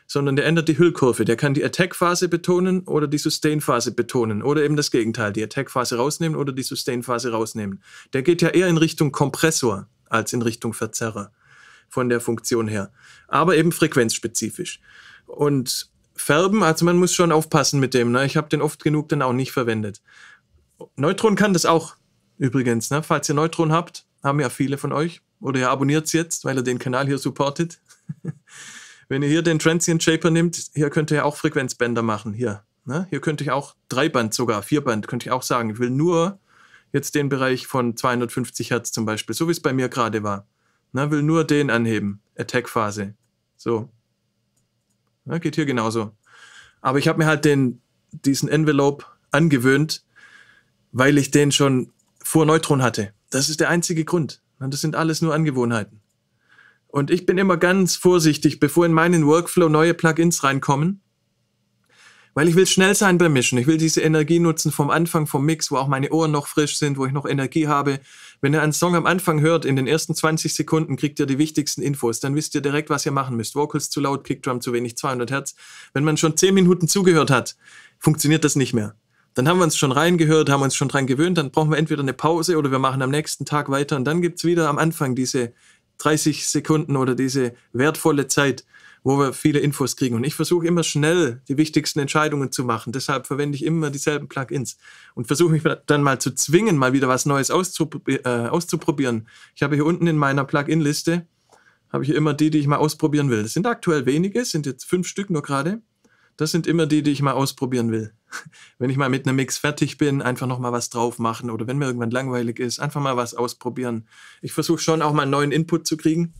sondern der ändert die Hüllkurve. Der kann die Attack-Phase betonen oder die Sustain-Phase betonen oder eben das Gegenteil, die Attack-Phase rausnehmen oder die Sustain-Phase rausnehmen. Der geht ja eher in Richtung Kompressor als in Richtung Verzerrer von der Funktion her, aber eben frequenzspezifisch. Und färben. Also man muss schon aufpassen mit dem. Ne? Ich habe den oft genug dann auch nicht verwendet. Neutron kann das auch übrigens. Ne? Falls ihr Neutron habt, haben ja viele von euch. Oder ihr abonniert es jetzt, weil ihr den Kanal hier supportet. *laughs* Wenn ihr hier den Transient Shaper nimmt, hier könnt ihr auch Frequenzbänder machen. Hier. Ne? Hier könnte ich auch Dreiband sogar, Vierband könnte ich auch sagen. Ich will nur jetzt den Bereich von 250 Hertz zum Beispiel, so wie es bei mir gerade war. Ne? Will nur den anheben. Attack-Phase. So, ja, geht hier genauso. Aber ich habe mir halt den, diesen Envelope angewöhnt, weil ich den schon vor Neutron hatte. Das ist der einzige Grund. Das sind alles nur Angewohnheiten. Und ich bin immer ganz vorsichtig, bevor in meinen Workflow neue Plugins reinkommen, weil ich will schnell sein beim Mischen. Ich will diese Energie nutzen vom Anfang, vom Mix, wo auch meine Ohren noch frisch sind, wo ich noch Energie habe. Wenn ihr einen Song am Anfang hört, in den ersten 20 Sekunden kriegt ihr die wichtigsten Infos. Dann wisst ihr direkt, was ihr machen müsst. Vocals zu laut, Kickdrum zu wenig, 200 Hertz. Wenn man schon 10 Minuten zugehört hat, funktioniert das nicht mehr. Dann haben wir uns schon reingehört, haben uns schon dran gewöhnt. Dann brauchen wir entweder eine Pause oder wir machen am nächsten Tag weiter. Und dann gibt's wieder am Anfang diese 30 Sekunden oder diese wertvolle Zeit, wo wir viele Infos kriegen. Und ich versuche immer schnell die wichtigsten Entscheidungen zu machen. Deshalb verwende ich immer dieselben Plugins und versuche mich dann mal zu zwingen, mal wieder was Neues auszuprobier äh, auszuprobieren. Ich habe hier unten in meiner Plugin-Liste habe ich immer die, die ich mal ausprobieren will. Das sind aktuell wenige, sind jetzt fünf Stück nur gerade. Das sind immer die, die ich mal ausprobieren will. *laughs* Wenn ich mal mit einem Mix fertig bin, einfach nochmal was drauf machen oder wenn mir irgendwann langweilig ist, einfach mal was ausprobieren. Ich versuche schon auch mal einen neuen Input zu kriegen,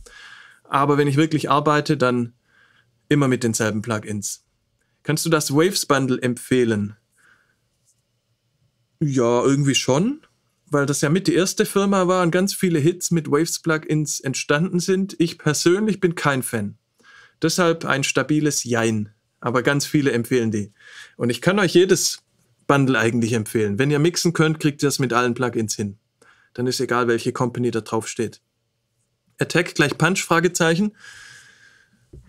aber wenn ich wirklich arbeite, dann Immer mit denselben Plugins. Kannst du das Waves Bundle empfehlen? Ja, irgendwie schon, weil das ja mit die erste Firma war und ganz viele Hits mit Waves Plugins entstanden sind. Ich persönlich bin kein Fan. Deshalb ein stabiles Jein. Aber ganz viele empfehlen die. Und ich kann euch jedes Bundle eigentlich empfehlen. Wenn ihr mixen könnt, kriegt ihr das mit allen Plugins hin. Dann ist egal, welche Company da drauf steht. Attack gleich Punch? Fragezeichen.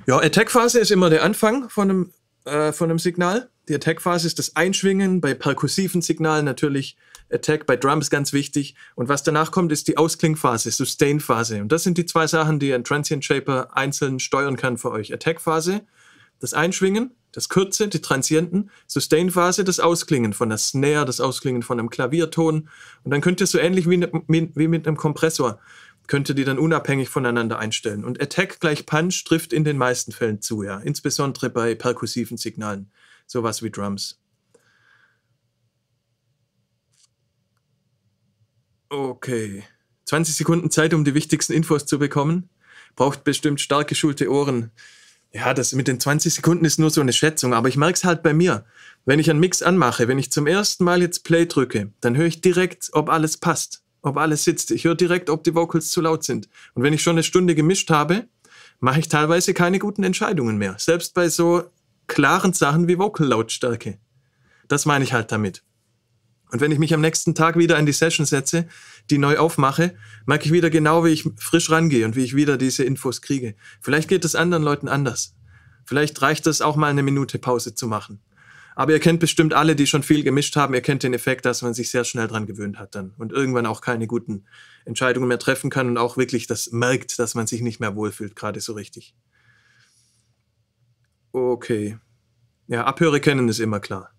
Ja, Attack-Phase ist immer der Anfang von einem, äh, von einem Signal. Die Attack-Phase ist das Einschwingen, bei perkussiven Signalen natürlich Attack, bei Drums ganz wichtig. Und was danach kommt, ist die Ausklingphase, Sustain-Phase. Und das sind die zwei Sachen, die ein Transient Shaper einzeln steuern kann für euch. Attack-Phase, das Einschwingen, das Kürze, die Transienten, Sustain-Phase, das Ausklingen von der Snare, das Ausklingen von einem Klavierton. Und dann könnt ihr so ähnlich wie, ne, wie mit einem Kompressor könnte die dann unabhängig voneinander einstellen. Und Attack gleich Punch trifft in den meisten Fällen zu, ja. Insbesondere bei perkussiven Signalen, sowas wie Drums. Okay. 20 Sekunden Zeit, um die wichtigsten Infos zu bekommen. Braucht bestimmt stark geschulte Ohren. Ja, das mit den 20 Sekunden ist nur so eine Schätzung, aber ich merke es halt bei mir. Wenn ich einen Mix anmache, wenn ich zum ersten Mal jetzt Play drücke, dann höre ich direkt, ob alles passt ob alles sitzt. Ich höre direkt, ob die Vocals zu laut sind. Und wenn ich schon eine Stunde gemischt habe, mache ich teilweise keine guten Entscheidungen mehr. Selbst bei so klaren Sachen wie Vocal-Lautstärke. Das meine ich halt damit. Und wenn ich mich am nächsten Tag wieder in die Session setze, die neu aufmache, merke ich wieder genau, wie ich frisch rangehe und wie ich wieder diese Infos kriege. Vielleicht geht es anderen Leuten anders. Vielleicht reicht es auch mal eine Minute Pause zu machen. Aber ihr kennt bestimmt alle, die schon viel gemischt haben, ihr kennt den Effekt, dass man sich sehr schnell dran gewöhnt hat dann und irgendwann auch keine guten Entscheidungen mehr treffen kann und auch wirklich das merkt, dass man sich nicht mehr wohlfühlt, gerade so richtig. Okay. Ja, Abhöre kennen ist immer klar.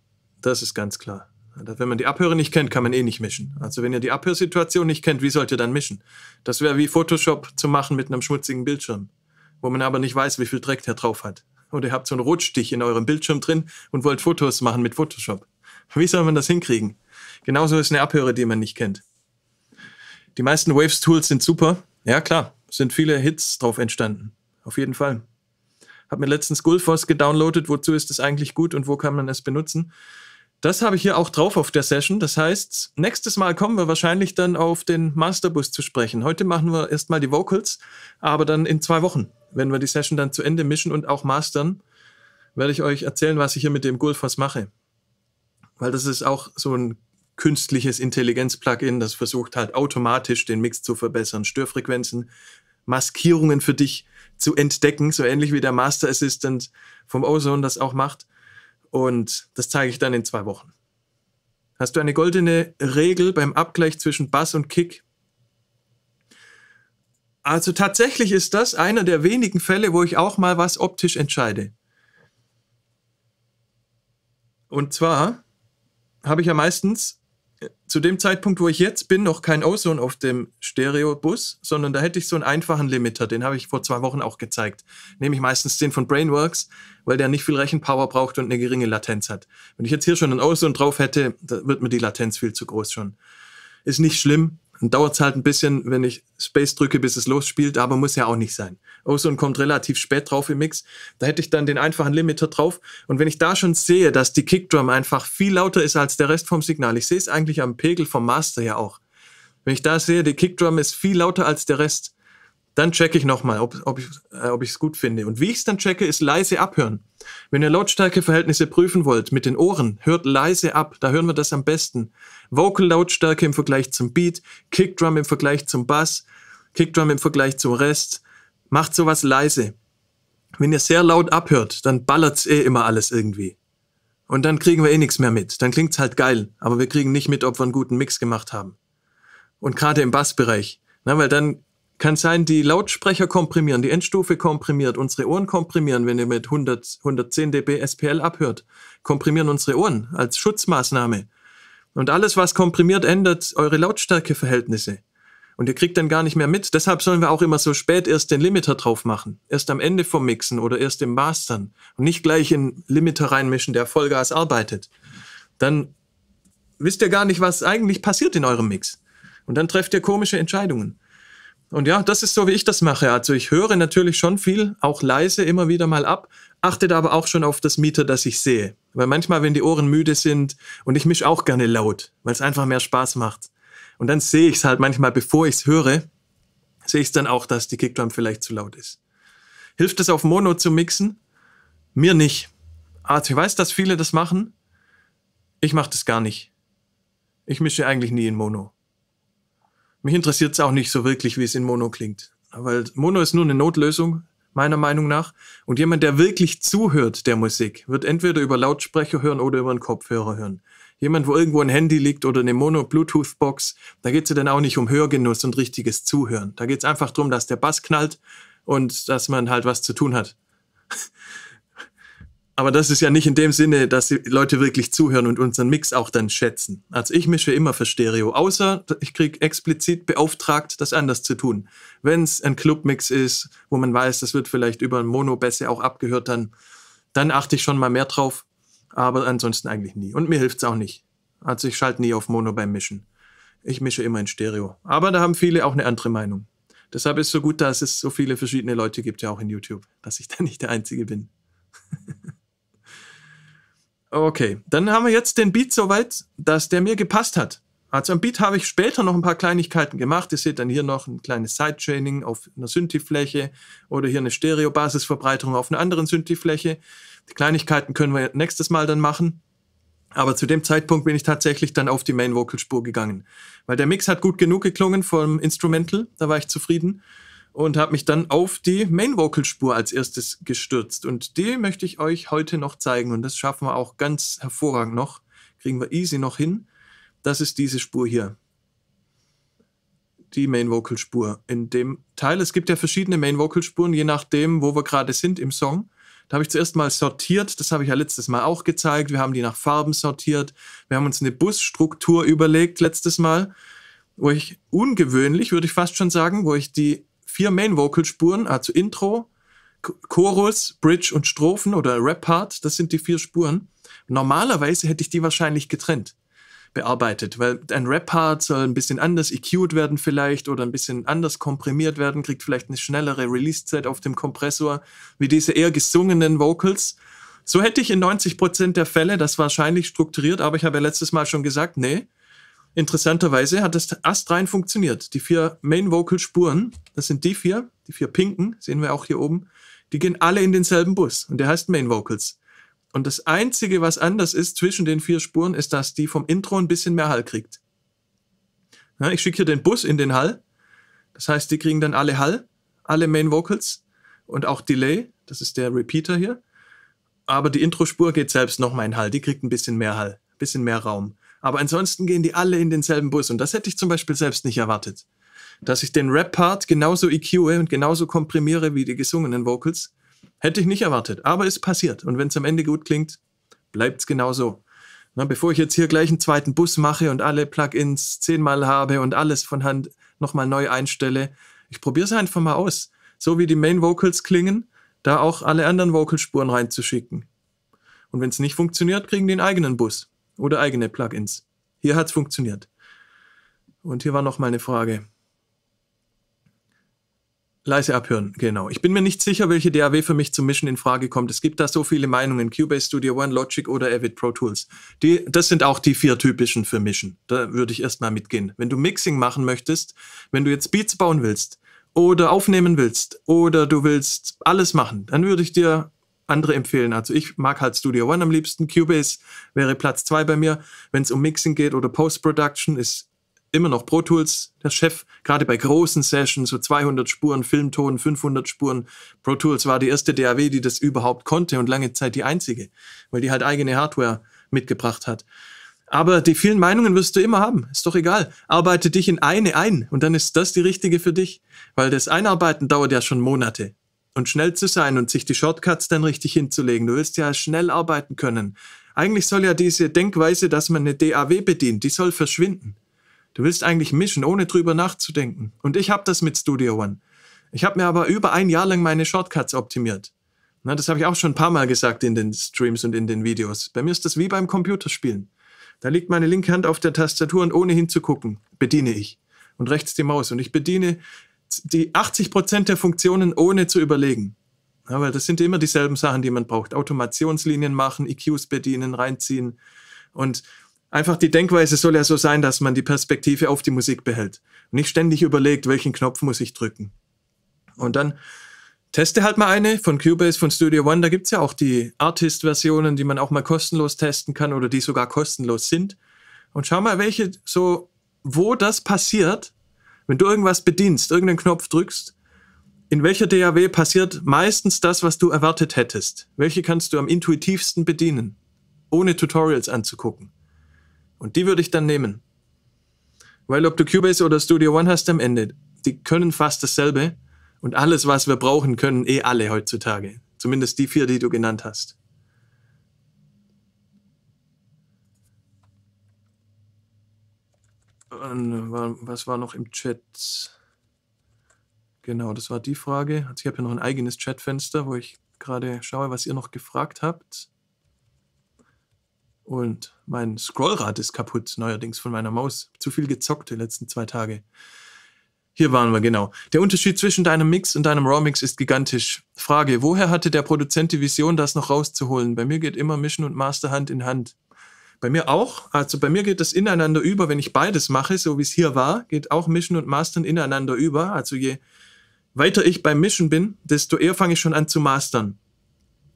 Das ist ganz klar. Wenn man die Abhöre nicht kennt, kann man eh nicht mischen. Also wenn ihr die Abhörsituation nicht kennt, wie sollt ihr dann mischen? Das wäre wie Photoshop zu machen mit einem schmutzigen Bildschirm, wo man aber nicht weiß, wie viel Dreck der drauf hat. Oder ihr habt so einen Rotstich in eurem Bildschirm drin und wollt Fotos machen mit Photoshop. Wie soll man das hinkriegen? Genauso ist eine Abhöre, die man nicht kennt. Die meisten Waves-Tools sind super. Ja, klar, sind viele Hits drauf entstanden. Auf jeden Fall. Hab mir letztens Gulfos gedownloadet. Wozu ist es eigentlich gut und wo kann man es benutzen? Das habe ich hier auch drauf auf der Session. Das heißt, nächstes Mal kommen wir wahrscheinlich dann auf den Masterbus zu sprechen. Heute machen wir erstmal die Vocals, aber dann in zwei Wochen wenn wir die Session dann zu Ende mischen und auch mastern, werde ich euch erzählen, was ich hier mit dem Gulfos mache. Weil das ist auch so ein künstliches Intelligenz-Plugin, das versucht halt automatisch den Mix zu verbessern, Störfrequenzen, Maskierungen für dich zu entdecken, so ähnlich wie der Master Assistant vom Ozone das auch macht. Und das zeige ich dann in zwei Wochen. Hast du eine goldene Regel beim Abgleich zwischen Bass und Kick? Also tatsächlich ist das einer der wenigen Fälle, wo ich auch mal was optisch entscheide. Und zwar habe ich ja meistens äh, zu dem Zeitpunkt, wo ich jetzt bin, noch kein Ozone auf dem Stereobus, sondern da hätte ich so einen einfachen Limiter. Den habe ich vor zwei Wochen auch gezeigt. Nehme ich meistens den von Brainworks, weil der nicht viel Rechenpower braucht und eine geringe Latenz hat. Wenn ich jetzt hier schon einen Ozone drauf hätte, da wird mir die Latenz viel zu groß schon. Ist nicht schlimm. Dann dauert es halt ein bisschen, wenn ich Space drücke, bis es losspielt, aber muss ja auch nicht sein. Ozone kommt relativ spät drauf im Mix. Da hätte ich dann den einfachen Limiter drauf. Und wenn ich da schon sehe, dass die Kickdrum einfach viel lauter ist als der Rest vom Signal, ich sehe es eigentlich am Pegel vom Master ja auch. Wenn ich da sehe, die Kickdrum ist viel lauter als der Rest, dann checke ich nochmal, ob, ob ich es äh, gut finde. Und wie ich es dann checke, ist leise abhören. Wenn ihr Lautstärkeverhältnisse prüfen wollt mit den Ohren, hört leise ab, da hören wir das am besten. Vocal-Lautstärke im Vergleich zum Beat, Kickdrum im Vergleich zum Bass, Kickdrum im Vergleich zum Rest. Macht sowas leise. Wenn ihr sehr laut abhört, dann ballert's eh immer alles irgendwie. Und dann kriegen wir eh nichts mehr mit. Dann klingt's halt geil, aber wir kriegen nicht mit, ob wir einen guten Mix gemacht haben. Und gerade im Bassbereich, na, ne, weil dann kann sein, die Lautsprecher komprimieren, die Endstufe komprimiert, unsere Ohren komprimieren, wenn ihr mit 100, 110 dB SPL abhört. Komprimieren unsere Ohren als Schutzmaßnahme. Und alles, was komprimiert, ändert eure Lautstärkeverhältnisse. Und ihr kriegt dann gar nicht mehr mit. Deshalb sollen wir auch immer so spät erst den Limiter drauf machen. Erst am Ende vom Mixen oder erst im Mastern. Und nicht gleich in Limiter reinmischen, der Vollgas arbeitet. Dann wisst ihr gar nicht, was eigentlich passiert in eurem Mix. Und dann trefft ihr komische Entscheidungen. Und ja, das ist so, wie ich das mache. Also ich höre natürlich schon viel, auch leise immer wieder mal ab, achte aber auch schon auf das Mieter, das ich sehe. Weil manchmal, wenn die Ohren müde sind, und ich mische auch gerne laut, weil es einfach mehr Spaß macht. Und dann sehe ich es halt manchmal, bevor ich es höre, sehe ich es dann auch, dass die Kickdrum vielleicht zu laut ist. Hilft es auf Mono zu mixen? Mir nicht. Also ich weiß, dass viele das machen. Ich mache das gar nicht. Ich mische eigentlich nie in Mono. Mich interessiert es auch nicht so wirklich, wie es in Mono klingt. Weil Mono ist nur eine Notlösung, meiner Meinung nach. Und jemand, der wirklich zuhört der Musik, wird entweder über Lautsprecher hören oder über einen Kopfhörer hören. Jemand, wo irgendwo ein Handy liegt oder eine Mono-Bluetooth-Box, da geht es ja dann auch nicht um Hörgenuss und richtiges Zuhören. Da geht es einfach darum, dass der Bass knallt und dass man halt was zu tun hat. Aber das ist ja nicht in dem Sinne, dass die Leute wirklich zuhören und unseren Mix auch dann schätzen. Also ich mische immer für Stereo, außer ich kriege explizit beauftragt, das anders zu tun. Wenn es ein Clubmix ist, wo man weiß, das wird vielleicht über Mono-Bässe auch abgehört, dann, dann achte ich schon mal mehr drauf. Aber ansonsten eigentlich nie. Und mir hilft es auch nicht. Also ich schalte nie auf Mono beim Mischen. Ich mische immer in Stereo. Aber da haben viele auch eine andere Meinung. Deshalb ist es so gut, dass es so viele verschiedene Leute gibt, ja auch in YouTube, dass ich da nicht der Einzige bin. *laughs* Okay, dann haben wir jetzt den Beat soweit, dass der mir gepasst hat. Also am Beat habe ich später noch ein paar Kleinigkeiten gemacht. Ihr seht dann hier noch ein kleines Sidechaining auf einer Synthi-Fläche oder hier eine Stereo-Basisverbreiterung auf einer anderen Synthi-Fläche. Die Kleinigkeiten können wir nächstes Mal dann machen. Aber zu dem Zeitpunkt bin ich tatsächlich dann auf die Main-Vocal-Spur gegangen. Weil der Mix hat gut genug geklungen vom Instrumental, da war ich zufrieden und habe mich dann auf die Main Vocal Spur als erstes gestürzt und die möchte ich euch heute noch zeigen und das schaffen wir auch ganz hervorragend noch, kriegen wir easy noch hin. Das ist diese Spur hier. Die Main Vocal Spur in dem Teil. Es gibt ja verschiedene Main Vocal Spuren, je nachdem, wo wir gerade sind im Song. Da habe ich zuerst mal sortiert, das habe ich ja letztes Mal auch gezeigt. Wir haben die nach Farben sortiert. Wir haben uns eine Busstruktur überlegt letztes Mal, wo ich ungewöhnlich, würde ich fast schon sagen, wo ich die vier Main-Vocal-Spuren, also Intro, Chorus, Bridge und Strophen oder Rap-Part, das sind die vier Spuren. Normalerweise hätte ich die wahrscheinlich getrennt bearbeitet, weil ein Rap-Part soll ein bisschen anders EQ'd werden vielleicht oder ein bisschen anders komprimiert werden, kriegt vielleicht eine schnellere Release-Zeit auf dem Kompressor, wie diese eher gesungenen Vocals. So hätte ich in 90% Prozent der Fälle das wahrscheinlich strukturiert, aber ich habe ja letztes Mal schon gesagt, nee, Interessanterweise hat das astrein funktioniert. Die vier Main-Vocal-Spuren, das sind die vier, die vier pinken, sehen wir auch hier oben, die gehen alle in denselben Bus und der heißt Main-Vocals. Und das Einzige, was anders ist zwischen den vier Spuren, ist, dass die vom Intro ein bisschen mehr Hall kriegt. Ja, ich schicke hier den Bus in den Hall. Das heißt, die kriegen dann alle Hall, alle Main Vocals und auch Delay. Das ist der Repeater hier. Aber die Introspur geht selbst nochmal in Hall. Die kriegt ein bisschen mehr Hall, bisschen mehr Raum. Aber ansonsten gehen die alle in denselben Bus. Und das hätte ich zum Beispiel selbst nicht erwartet. Dass ich den Rap-Part genauso EQe und genauso komprimiere wie die gesungenen Vocals, hätte ich nicht erwartet. Aber es passiert. Und wenn es am Ende gut klingt, bleibt es genau so. Na, bevor ich jetzt hier gleich einen zweiten Bus mache und alle Plugins zehnmal habe und alles von Hand nochmal neu einstelle, ich probiere es einfach mal aus. So wie die Main Vocals klingen, da auch alle anderen Vocalspuren reinzuschicken. Und wenn es nicht funktioniert, kriegen die einen eigenen Bus oder eigene Plugins. Hier hat es funktioniert. Und hier war noch mal eine Frage. Leise abhören, genau. Ich bin mir nicht sicher, welche DAW für mich zum Mischen in Frage kommt. Es gibt da so viele Meinungen. Cubase Studio One, Logic oder Avid Pro Tools. Die, das sind auch die vier typischen für Mischen. Da würde ich erstmal mitgehen. Wenn du Mixing machen möchtest, wenn du jetzt Beats bauen willst oder aufnehmen willst oder du willst alles machen, dann würde ich dir andere empfehlen. Also ich mag halt Studio One am liebsten. Cubase wäre Platz zwei bei mir. Wenn es um Mixing geht oder Post-Production, ist immer noch Pro Tools der Chef. Gerade bei großen Sessions, so 200 Spuren, Filmton, 500 Spuren. Pro Tools war die erste DAW, die das überhaupt konnte und lange Zeit die einzige, weil die halt eigene Hardware mitgebracht hat. Aber die vielen Meinungen wirst du immer haben. Ist doch egal. Arbeite dich in eine ein und dann ist das die richtige für dich. Weil das Einarbeiten dauert ja schon Monate und schnell zu sein und sich die Shortcuts dann richtig hinzulegen. Du willst ja schnell arbeiten können. Eigentlich soll ja diese Denkweise, dass man eine DAW bedient, die soll verschwinden. Du willst eigentlich mischen, ohne drüber nachzudenken. Und ich habe das mit Studio One. Ich habe mir aber über ein Jahr lang meine Shortcuts optimiert. Na, das habe ich auch schon ein paar Mal gesagt in den Streams und in den Videos. Bei mir ist das wie beim Computerspielen. Da liegt meine linke Hand auf der Tastatur und ohne hinzugucken bediene ich und rechts die Maus und ich bediene die 80 Prozent der Funktionen ohne zu überlegen. Ja, weil das sind immer dieselben Sachen, die man braucht. Automationslinien machen, EQs bedienen, reinziehen. Und einfach die Denkweise soll ja so sein, dass man die Perspektive auf die Musik behält. Und nicht ständig überlegt, welchen Knopf muss ich drücken. Und dann teste halt mal eine von Cubase, von Studio One. Da gibt es ja auch die Artist-Versionen, die man auch mal kostenlos testen kann oder die sogar kostenlos sind. Und schau mal, welche so, wo das passiert, wenn du irgendwas bedienst, irgendeinen Knopf drückst, in welcher DAW passiert meistens das, was du erwartet hättest? Welche kannst du am intuitivsten bedienen, ohne Tutorials anzugucken? Und die würde ich dann nehmen. Weil ob du Cubase oder Studio One hast am Ende, die können fast dasselbe und alles, was wir brauchen, können eh alle heutzutage. Zumindest die vier, die du genannt hast. was war noch im Chat? Genau, das war die Frage. Also ich habe hier noch ein eigenes Chatfenster, wo ich gerade schaue, was ihr noch gefragt habt. Und mein Scrollrad ist kaputt, neuerdings von meiner Maus. Zu viel gezockt die letzten zwei Tage. Hier waren wir, genau. Der Unterschied zwischen deinem Mix und deinem Raw-Mix ist gigantisch. Frage, woher hatte der Produzent die Vision, das noch rauszuholen? Bei mir geht immer Mission und Master Hand in Hand. Bei mir auch. Also bei mir geht das ineinander über, wenn ich beides mache, so wie es hier war, geht auch Mischen und Mastern ineinander über. Also je weiter ich beim Mischen bin, desto eher fange ich schon an zu mastern.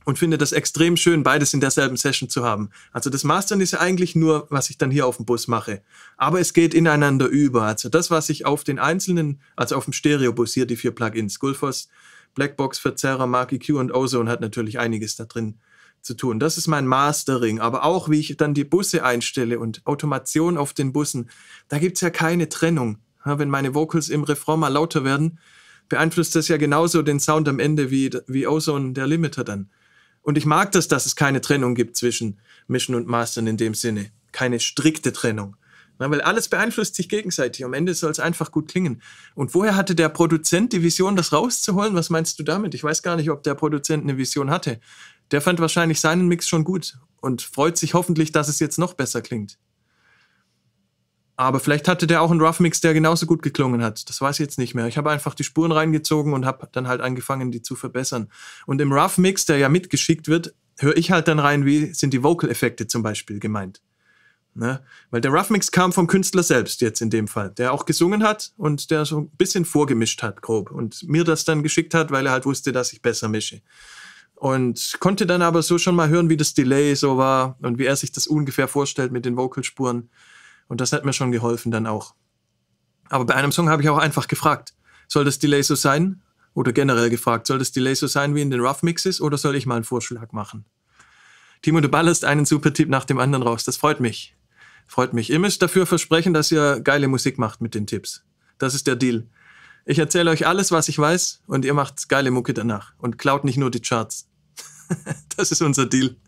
Und finde das extrem schön, beides in derselben Session zu haben. Also das Mastern ist ja eigentlich nur, was ich dann hier auf dem Bus mache. Aber es geht ineinander über. Also das, was ich auf den einzelnen, also auf dem Stereobus hier, die vier Plugins, Gulfos, Blackbox, Verzerrer, Mark EQ und Ozone hat natürlich einiges da drin zu tun. Das ist mein Mastering. Aber auch, wie ich dann die Busse einstelle und Automation auf den Bussen, da gibt es ja keine Trennung. Ja, wenn meine Vocals im Refrain mal lauter werden, beeinflusst das ja genauso den Sound am Ende wie, wie Ozone, der Limiter dann. Und ich mag das, dass es keine Trennung gibt zwischen Mischen und Mastern in dem Sinne. Keine strikte Trennung. Na, weil alles beeinflusst sich gegenseitig. Am Ende soll es einfach gut klingen. Und woher hatte der Produzent die Vision, das rauszuholen? Was meinst du damit? Ich weiß gar nicht, ob der Produzent eine Vision hatte der fand wahrscheinlich seinen Mix schon gut und freut sich hoffentlich, dass es jetzt noch besser klingt. Aber vielleicht hatte der auch einen Rough Mix, der genauso gut geklungen hat. Das weiß ich jetzt nicht mehr. Ich habe einfach die Spuren reingezogen und habe dann halt angefangen, die zu verbessern. Und im Rough Mix, der ja mitgeschickt wird, höre ich halt dann rein, wie sind die Vocal-Effekte zum Beispiel gemeint. Ne? Weil der Rough Mix kam vom Künstler selbst jetzt in dem Fall, der auch gesungen hat und der so ein bisschen vorgemischt hat, grob. Und mir das dann geschickt hat, weil er halt wusste, dass ich besser mische und konnte dann aber so schon mal hören, wie das Delay so war und wie er sich das ungefähr vorstellt mit den Vocalspuren. Und das hat mir schon geholfen dann auch. Aber bei einem Song habe ich auch einfach gefragt, soll das Delay so sein? Oder generell gefragt, soll das Delay so sein wie in den Rough Mixes oder soll ich mal einen Vorschlag machen? Timo, du ballerst einen super Tipp nach dem anderen raus. Das freut mich. Freut mich. Ihr müsst dafür versprechen, dass ihr geile Musik macht mit den Tipps. Das ist der Deal. Ich erzähle euch alles, was ich weiß und ihr macht geile Mucke danach und klaut nicht nur die Charts. *laughs* das ist unser Deal. *laughs*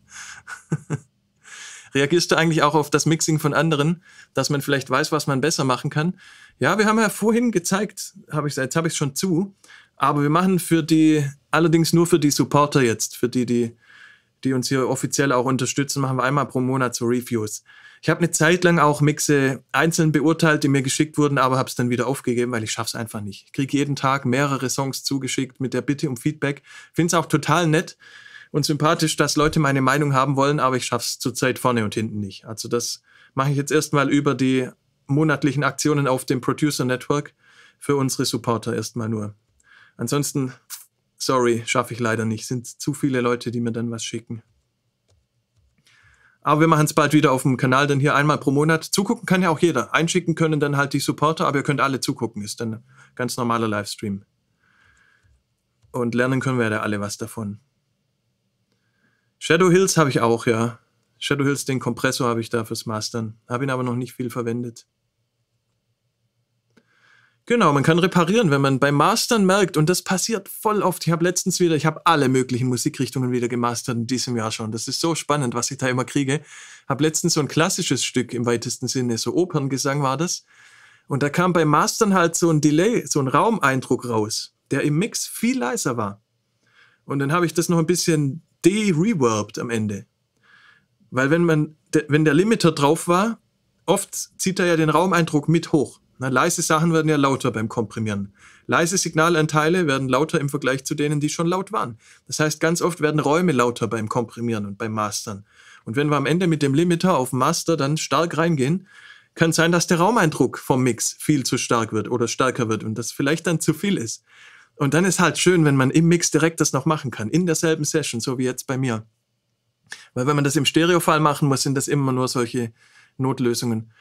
Reagierst du eigentlich auch auf das Mixing von anderen, dass man vielleicht weiß, was man besser machen kann? Ja, wir haben ja vorhin gezeigt, hab ich, jetzt habe ich schon zu, aber wir machen für die, allerdings nur für die Supporter jetzt, für die, die, die uns hier offiziell auch unterstützen, machen wir einmal pro Monat so Reviews. Ich habe eine Zeit lang auch Mixe einzeln beurteilt, die mir geschickt wurden, aber habe es dann wieder aufgegeben, weil ich schaff's einfach nicht. Ich kriege jeden Tag mehrere Songs zugeschickt mit der Bitte um Feedback. Find's auch total nett, und sympathisch, dass Leute meine Meinung haben wollen, aber ich schaff's zurzeit vorne und hinten nicht. Also das mache ich jetzt erstmal über die monatlichen Aktionen auf dem Producer Network für unsere Supporter erstmal nur. Ansonsten, sorry, schaffe ich leider nicht. Sind zu viele Leute, die mir dann was schicken. Aber wir machen es bald wieder auf dem Kanal, dann hier einmal pro Monat. Zugucken kann ja auch jeder. Einschicken können dann halt die Supporter, aber ihr könnt alle zugucken. Ist dann ganz normaler Livestream. Und lernen können wir ja alle was davon. Shadow Hills habe ich auch, ja. Shadow Hills, den Kompressor habe ich da fürs Mastern. Habe ihn aber noch nicht viel verwendet. Genau, man kann reparieren, wenn man beim Mastern merkt, und das passiert voll oft. Ich habe letztens wieder, ich habe alle möglichen Musikrichtungen wieder gemastert in diesem Jahr schon. Das ist so spannend, was ich da immer kriege. Habe letztens so ein klassisches Stück im weitesten Sinne, so Operngesang war das. Und da kam beim Mastern halt so ein Delay, so ein Raumeindruck raus, der im Mix viel leiser war. Und dann habe ich das noch ein bisschen de-reverbed am Ende. Weil wenn, man, de, wenn der Limiter drauf war, oft zieht er ja den Raumeindruck mit hoch. Na, leise Sachen werden ja lauter beim Komprimieren. Leise Signalanteile werden lauter im Vergleich zu denen, die schon laut waren. Das heißt, ganz oft werden Räume lauter beim Komprimieren und beim Mastern. Und wenn wir am Ende mit dem Limiter auf Master dann stark reingehen, kann sein, dass der Raumeindruck vom Mix viel zu stark wird oder stärker wird und das vielleicht dann zu viel ist. Und dann ist halt schön, wenn man im Mix direkt das noch machen kann, in derselben Session, so wie jetzt bei mir. Weil wenn man das im Stereofall machen muss, sind das immer nur solche Notlösungen.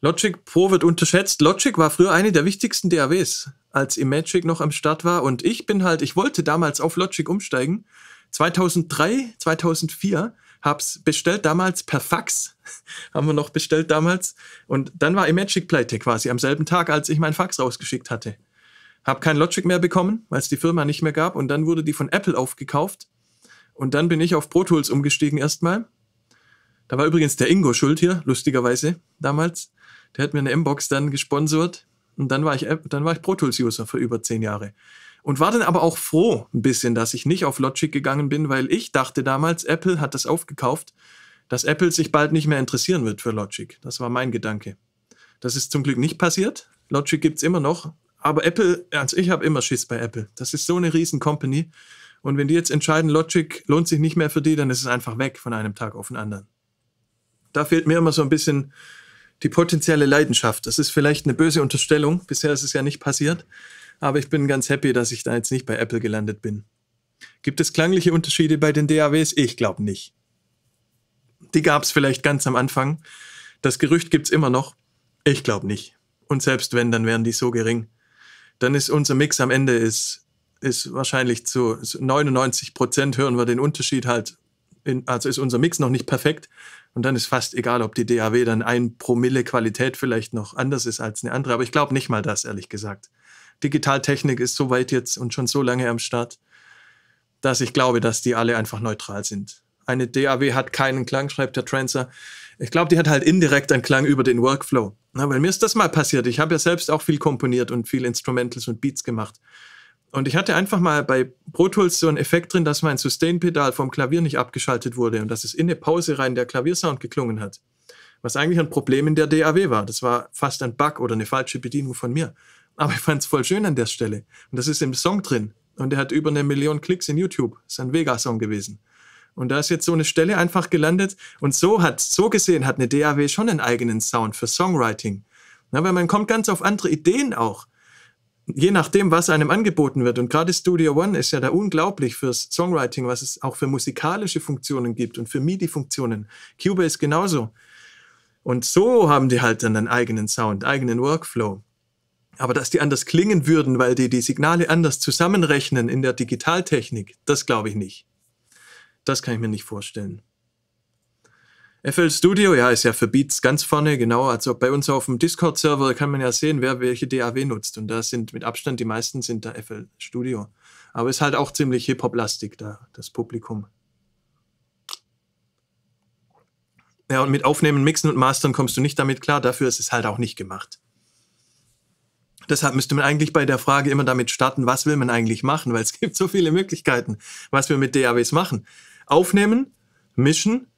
Logic Pro wird unterschätzt. Logic war früher eine der wichtigsten DAWs, als Imagic noch am Start war. Und ich bin halt, ich wollte damals auf Logic umsteigen. 2003, 2004 hab's bestellt damals per Fax, *laughs* haben wir noch bestellt damals. Und dann war Imagic pleite quasi am selben Tag, als ich meinen Fax rausgeschickt hatte habe kein Logic mehr bekommen, weil es die Firma nicht mehr gab. Und dann wurde die von Apple aufgekauft. Und dann bin ich auf Pro Tools umgestiegen erstmal. Da war übrigens der Ingo schuld hier, lustigerweise, damals. Der hat mir eine M-Box dann gesponsert. Und dann war ich, dann war ich Pro Tools User für über zehn Jahre. Und war dann aber auch froh ein bisschen, dass ich nicht auf Logic gegangen bin, weil ich dachte damals, Apple hat das aufgekauft, dass Apple sich bald nicht mehr interessieren wird für Logic. Das war mein Gedanke. Das ist zum Glück nicht passiert. Logic gibt's immer noch, aber Apple, also ich habe immer Schiss bei Apple. Das ist so eine riesen Company. Und wenn die jetzt entscheiden, Logic lohnt sich nicht mehr für die, dann ist es einfach weg von einem Tag auf den anderen. Da fehlt mir immer so ein bisschen die potenzielle Leidenschaft. Das ist vielleicht eine böse Unterstellung. Bisher ist es ja nicht passiert. Aber ich bin ganz happy, dass ich da jetzt nicht bei Apple gelandet bin. Gibt es klangliche Unterschiede bei den DAWs? Ich glaube nicht. Die gab es vielleicht ganz am Anfang. Das Gerücht gibt es immer noch. Ich glaube nicht. Und selbst wenn, dann wären die so gering, dann ist unser Mix am Ende ist, ist wahrscheinlich zu 99 Prozent hören wir den Unterschied halt. In, also ist unser Mix noch nicht perfekt. Und dann ist fast egal, ob die DAW dann ein Promille Qualität vielleicht noch anders ist als eine andere. Aber ich glaube nicht mal das, ehrlich gesagt. Digitaltechnik ist so weit jetzt und schon so lange am Start, dass ich glaube, dass die alle einfach neutral sind. Eine DAW hat keinen Klang, schreibt der Trancer. Ich glaube, die hat halt indirekt einen Klang über den Workflow. Na, weil mir ist das mal passiert. Ich habe ja selbst auch viel komponiert und viel Instrumentals und Beats gemacht. Und ich hatte einfach mal bei Pro Tools so einen Effekt drin, dass mein Sustain-Pedal vom Klavier nicht abgeschaltet wurde und dass es in eine Pause rein der Klaviersound geklungen hat. Was eigentlich ein Problem in der DAW war. Das war fast ein Bug oder eine falsche Bedienung von mir. Aber ich fand es voll schön an der Stelle. Und das ist im Song drin. Und er hat über eine Million Klicks in YouTube. Das ist ein Vega-Song gewesen. Und da ist jetzt so eine Stelle einfach gelandet. Und so hat, so gesehen hat eine DAW schon einen eigenen Sound für Songwriting. Na, weil man kommt ganz auf andere Ideen auch. Je nachdem, was einem angeboten wird. Und gerade Studio One ist ja da unglaublich fürs Songwriting, was es auch für musikalische Funktionen gibt und für MIDI-Funktionen. ist genauso. Und so haben die halt dann einen eigenen Sound, eigenen Workflow. Aber dass die anders klingen würden, weil die die Signale anders zusammenrechnen in der Digitaltechnik, das glaube ich nicht. Das kann ich mir nicht vorstellen. FL Studio, ja, ist ja für Beats ganz vorne, genau. Also bei uns auf dem Discord-Server kann man ja sehen, wer welche DAW nutzt. Und da sind mit Abstand die meisten sind da FL Studio. Aber ist halt auch ziemlich Hip-Hop-lastig da, das Publikum. Ja, und mit Aufnehmen, Mixen und Mastern kommst du nicht damit klar. Dafür ist es halt auch nicht gemacht. Deshalb müsste man eigentlich bei der Frage immer damit starten, was will man eigentlich machen, weil es *laughs* gibt so viele Möglichkeiten, was wir mit DAWs machen aufnehmen, mischen,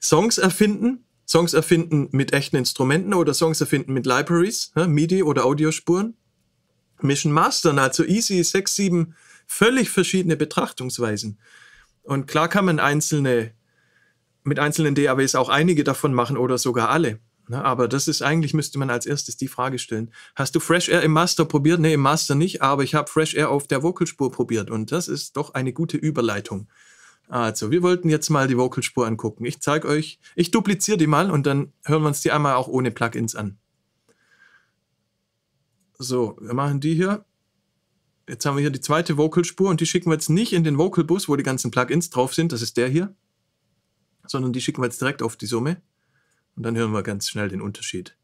Songs erfinden, Songs erfinden mit echten Instrumenten oder Songs erfinden mit Libraries, ne, MIDI oder Audiospuren, mischen, mastern, also easy, sechs, sieben völlig verschiedene Betrachtungsweisen. Und klar kann man einzelne, mit einzelnen DAWs auch einige davon machen oder sogar alle. Ne, aber das ist eigentlich, müsste man als erstes die Frage stellen. Hast du Fresh Air im Master probiert? Nee, im Master nicht, aber ich habe Fresh Air auf der Vocalspur probiert. Und das ist doch eine gute Überleitung also, wir wollten jetzt mal die Vocalspur angucken. Ich zeige euch, ich dupliziere die mal und dann hören wir uns die einmal auch ohne Plugins an. So, wir machen die hier. Jetzt haben wir hier die zweite Vocalspur und die schicken wir jetzt nicht in den Vocalbus, wo die ganzen Plugins drauf sind, das ist der hier, sondern die schicken wir jetzt direkt auf die Summe und dann hören wir ganz schnell den Unterschied.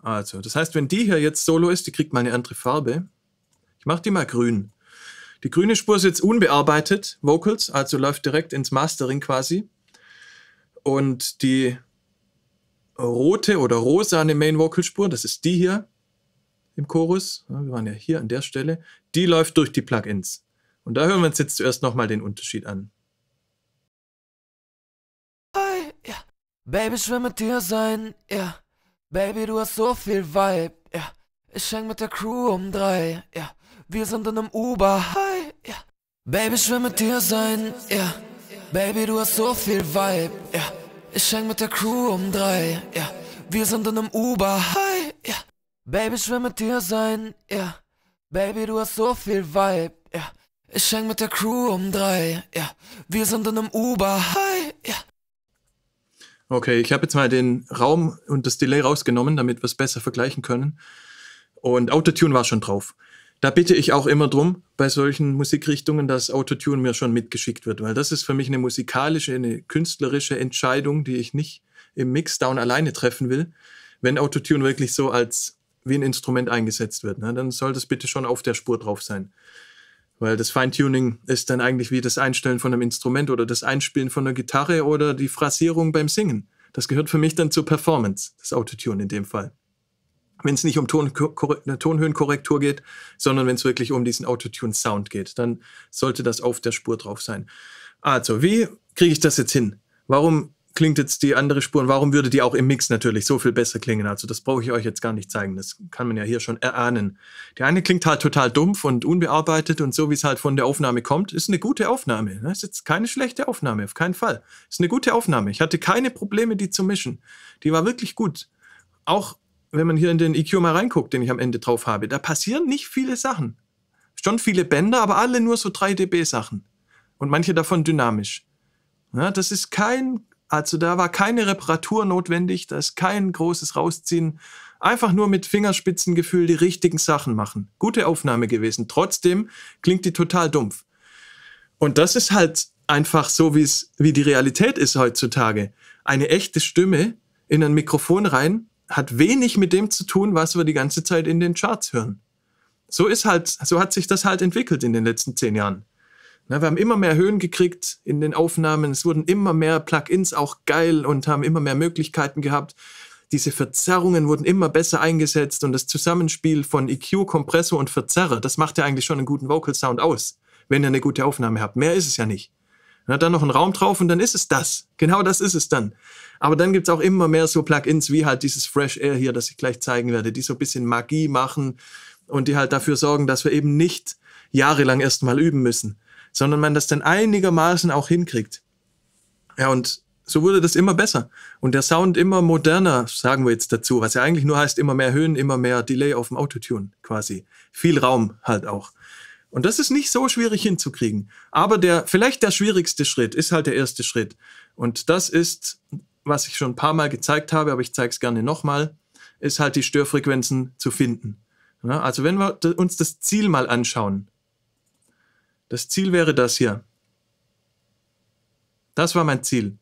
Also, das heißt, wenn die hier jetzt solo ist, die kriegt mal eine andere Farbe. Ich mache die mal grün. Die grüne Spur ist jetzt unbearbeitet, Vocals, also läuft direkt ins Mastering quasi. Und die rote oder rosane Main Vocal Spur, das ist die hier im Chorus, wir waren ja hier an der Stelle, die läuft durch die Plugins. Und da hören wir uns jetzt zuerst nochmal den Unterschied an. Hi, yeah. Baby, ich will mit dir sein, ja. Yeah. Baby, du hast so viel Vibe, ja. Yeah. Ich häng mit der Crew um drei, ja. Wir sind in einem Uber, hi. Baby, ich will mit dir sein, ja. Yeah. Baby, du hast so viel Vibe, ja. Yeah. Ich häng mit der Crew um drei, ja. Yeah. Wir sind in einem Uber, hi, ja. Baby, ich will mit dir sein, ja. Baby, du hast so viel Vibe, ja. Ich häng mit der Crew um drei, ja. Wir sind in einem Uber, hi, ja. Okay, ich habe jetzt mal den Raum und das Delay rausgenommen, damit wir es besser vergleichen können. Und Autotune war schon drauf da bitte ich auch immer drum bei solchen Musikrichtungen, dass Autotune mir schon mitgeschickt wird, weil das ist für mich eine musikalische, eine künstlerische Entscheidung, die ich nicht im Mixdown alleine treffen will. Wenn Autotune wirklich so als wie ein Instrument eingesetzt wird, ne, dann soll das bitte schon auf der Spur drauf sein. Weil das Feintuning ist dann eigentlich wie das Einstellen von einem Instrument oder das Einspielen von einer Gitarre oder die Phrasierung beim Singen. Das gehört für mich dann zur Performance, das Autotune in dem Fall wenn es nicht um Ton, eine Tonhöhenkorrektur geht, sondern wenn es wirklich um diesen Autotune-Sound geht, dann sollte das auf der Spur drauf sein. Also, wie kriege ich das jetzt hin? Warum klingt jetzt die andere Spur und warum würde die auch im Mix natürlich so viel besser klingen? Also, das brauche ich euch jetzt gar nicht zeigen. Das kann man ja hier schon erahnen. Die eine klingt halt total dumpf und unbearbeitet und so, wie es halt von der Aufnahme kommt, ist eine gute Aufnahme. Das ist jetzt keine schlechte Aufnahme, auf keinen Fall. Ist eine gute Aufnahme. Ich hatte keine Probleme, die zu mischen. Die war wirklich gut. Auch wenn man hier in den EQ mal reinguckt, den ich am Ende drauf habe, da passieren nicht viele Sachen. Schon viele Bänder, aber alle nur so 3 dB Sachen. Und manche davon dynamisch. Ja, das ist kein, also da war keine Reparatur notwendig, da ist kein großes Rausziehen. Einfach nur mit Fingerspitzengefühl die richtigen Sachen machen. Gute Aufnahme gewesen. Trotzdem klingt die total dumpf. Und das ist halt einfach so, wie es, wie die Realität ist heutzutage. Eine echte Stimme in ein Mikrofon rein hat wenig mit dem zu tun, was wir die ganze Zeit in den Charts hören. So ist halt, so hat sich das halt entwickelt in den letzten zehn Jahren. Na, wir haben immer mehr Höhen gekriegt in den Aufnahmen. Es wurden immer mehr Plugins auch geil und haben immer mehr Möglichkeiten gehabt. Diese Verzerrungen wurden immer besser eingesetzt und das Zusammenspiel von EQ, Kompressor und Verzerrer, das macht ja eigentlich schon einen guten Vocal Sound aus, wenn ihr eine gute Aufnahme habt. Mehr ist es ja nicht. Und hat dann noch einen Raum drauf und dann ist es das. Genau das ist es dann. Aber dann gibt es auch immer mehr so Plugins wie halt dieses Fresh Air hier, das ich gleich zeigen werde, die so ein bisschen Magie machen und die halt dafür sorgen, dass wir eben nicht jahrelang erstmal üben müssen, sondern man das dann einigermaßen auch hinkriegt. Ja, und so wurde das immer besser und der Sound immer moderner, sagen wir jetzt dazu, was ja eigentlich nur heißt, immer mehr Höhen, immer mehr Delay auf dem Autotune quasi. Viel Raum halt auch. Und das ist nicht so schwierig hinzukriegen. Aber der, vielleicht der schwierigste Schritt ist halt der erste Schritt. Und das ist, was ich schon ein paar Mal gezeigt habe, aber ich zeige es gerne nochmal, ist halt die Störfrequenzen zu finden. Ja, also wenn wir uns das Ziel mal anschauen. Das Ziel wäre das hier. Das war mein Ziel.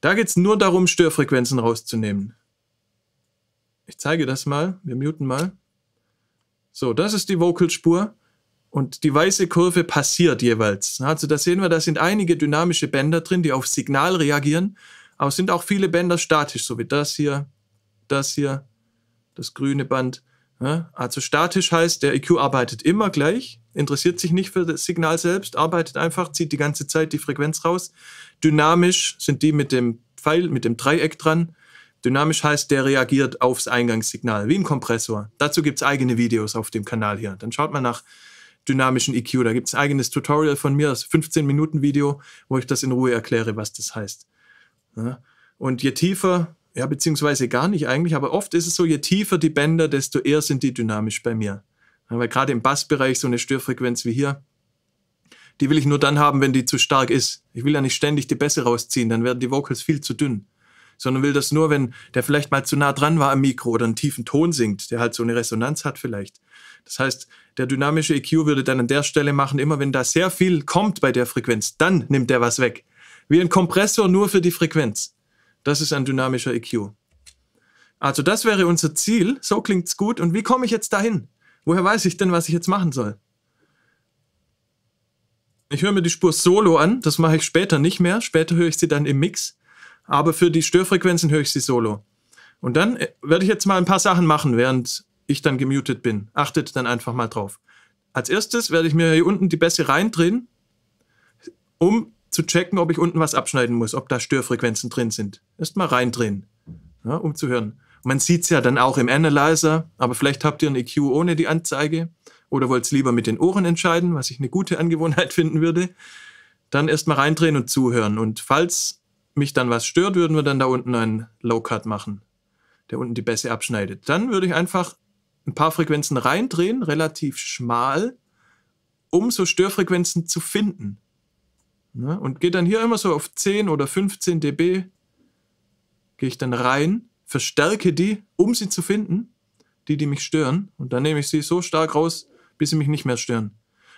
Da geht es nur darum, Störfrequenzen rauszunehmen. Ich zeige das mal. Wir muten mal. So, das ist die Vocalspur. Und die weiße Kurve passiert jeweils. Also da sehen wir, da sind einige dynamische Bänder drin, die auf Signal reagieren, aber es sind auch viele Bänder statisch, so wie das hier, das hier, das grüne Band. Also statisch heißt, der EQ arbeitet immer gleich, interessiert sich nicht für das Signal selbst, arbeitet einfach, zieht die ganze Zeit die Frequenz raus. Dynamisch sind die mit dem Pfeil, mit dem Dreieck dran. Dynamisch heißt, der reagiert aufs Eingangssignal, wie ein Kompressor. Dazu gibt es eigene Videos auf dem Kanal hier. Dann schaut mal nach dynamischen EQ. Da gibt es ein eigenes Tutorial von mir, das 15-Minuten-Video, wo ich das in Ruhe erkläre, was das heißt. Ja. Und je tiefer, ja, beziehungsweise gar nicht eigentlich, aber oft ist es so, je tiefer die Bänder, desto eher sind die dynamisch bei mir. Ja, weil gerade im Bassbereich so eine Störfrequenz wie hier, die will ich nur dann haben, wenn die zu stark ist. Ich will ja nicht ständig die Bässe rausziehen, dann werden die Vocals viel zu dünn. Sondern will das nur, wenn der vielleicht mal zu nah dran war am Mikro oder einen tiefen Ton singt, der halt so eine Resonanz hat vielleicht. Das heißt, der dynamische EQ würde dann an der Stelle machen, immer wenn da sehr viel kommt bei der Frequenz, dann nimmt der was weg. Wie ein Kompressor nur für die Frequenz. Das ist ein dynamischer EQ. Also das wäre unser Ziel. So klingt's gut. Und wie komme ich jetzt dahin? Woher weiß ich denn, was ich jetzt machen soll? Ich höre mir die Spur solo an. Das mache ich später nicht mehr. Später höre ich sie dann im Mix. Aber für die Störfrequenzen höre ich sie solo. Und dann äh, werde ich jetzt mal ein paar Sachen machen, während ich dann gemutet bin. Achtet dann einfach mal drauf. Als erstes werde ich mir hier unten die Bässe reindrehen, um zu checken, ob ich unten was abschneiden muss, ob da Störfrequenzen drin sind. Erst mal reindrehen, ja, um zu hören. Man sieht es ja dann auch im Analyzer, aber vielleicht habt ihr ein EQ ohne die Anzeige oder wollt es lieber mit den Ohren entscheiden, was ich eine gute Angewohnheit *laughs* finden würde. Dann erst mal reindrehen und zuhören. Und falls mich dann was stört, würden wir dann da unten einen Low-Cut machen, der unten die Bässe abschneidet. Dann würde ich einfach ein paar Frequenzen reindrehen, relativ schmal, um so Störfrequenzen zu finden. Ne? Und gehe dann hier immer so auf 10 oder 15 dB, gehe ich dann rein, verstärke die, um sie zu finden, die, die mich stören. Und dann nehme ich sie so stark raus, bis sie mich nicht mehr stören.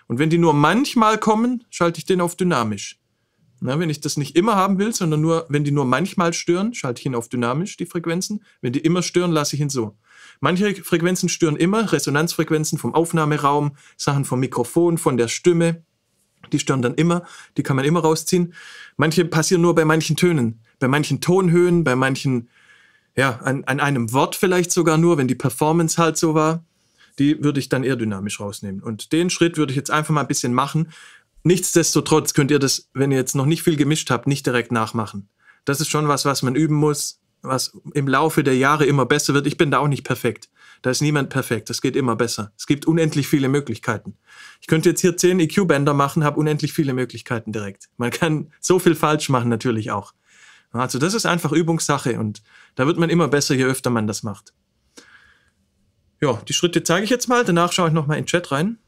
Und wenn die nur manchmal kommen, schalte ich den auf dynamisch. Na, wenn ich das nicht immer haben will, sondern nur, wenn die nur manchmal stören, schalte ich ihn auf dynamisch, die Frequenzen. Wenn die immer stören, lasse ich ihn so. Manche Frequenzen stören immer, Resonanzfrequenzen vom Aufnahmeraum, Sachen vom Mikrofon, von der Stimme. Die stören dann immer, die kann man immer rausziehen. Manche passieren nur bei manchen Tönen, bei manchen Tonhöhen, bei manchen, ja, an, an einem Wort vielleicht sogar nur, wenn die Performance halt so war. Die würde ich dann eher dynamisch rausnehmen. Und den Schritt würde ich jetzt einfach mal ein bisschen machen, Nichtsdestotrotz könnt ihr das, wenn ihr jetzt noch nicht viel gemischt habt, nicht direkt nachmachen. Das ist schon was, was man üben muss, was im Laufe der Jahre immer besser wird. Ich bin da auch nicht perfekt. Da ist niemand perfekt. Das geht immer besser. Es gibt unendlich viele Möglichkeiten. Ich könnte jetzt hier 10 EQ-Bänder machen, habe unendlich viele Möglichkeiten direkt. Man kann so viel falsch machen natürlich auch. Also das ist einfach Übungssache und da wird man immer besser, je öfter man das macht. Ja, die Schritte zeige ich jetzt mal. Danach schaue ich nochmal in den Chat rein.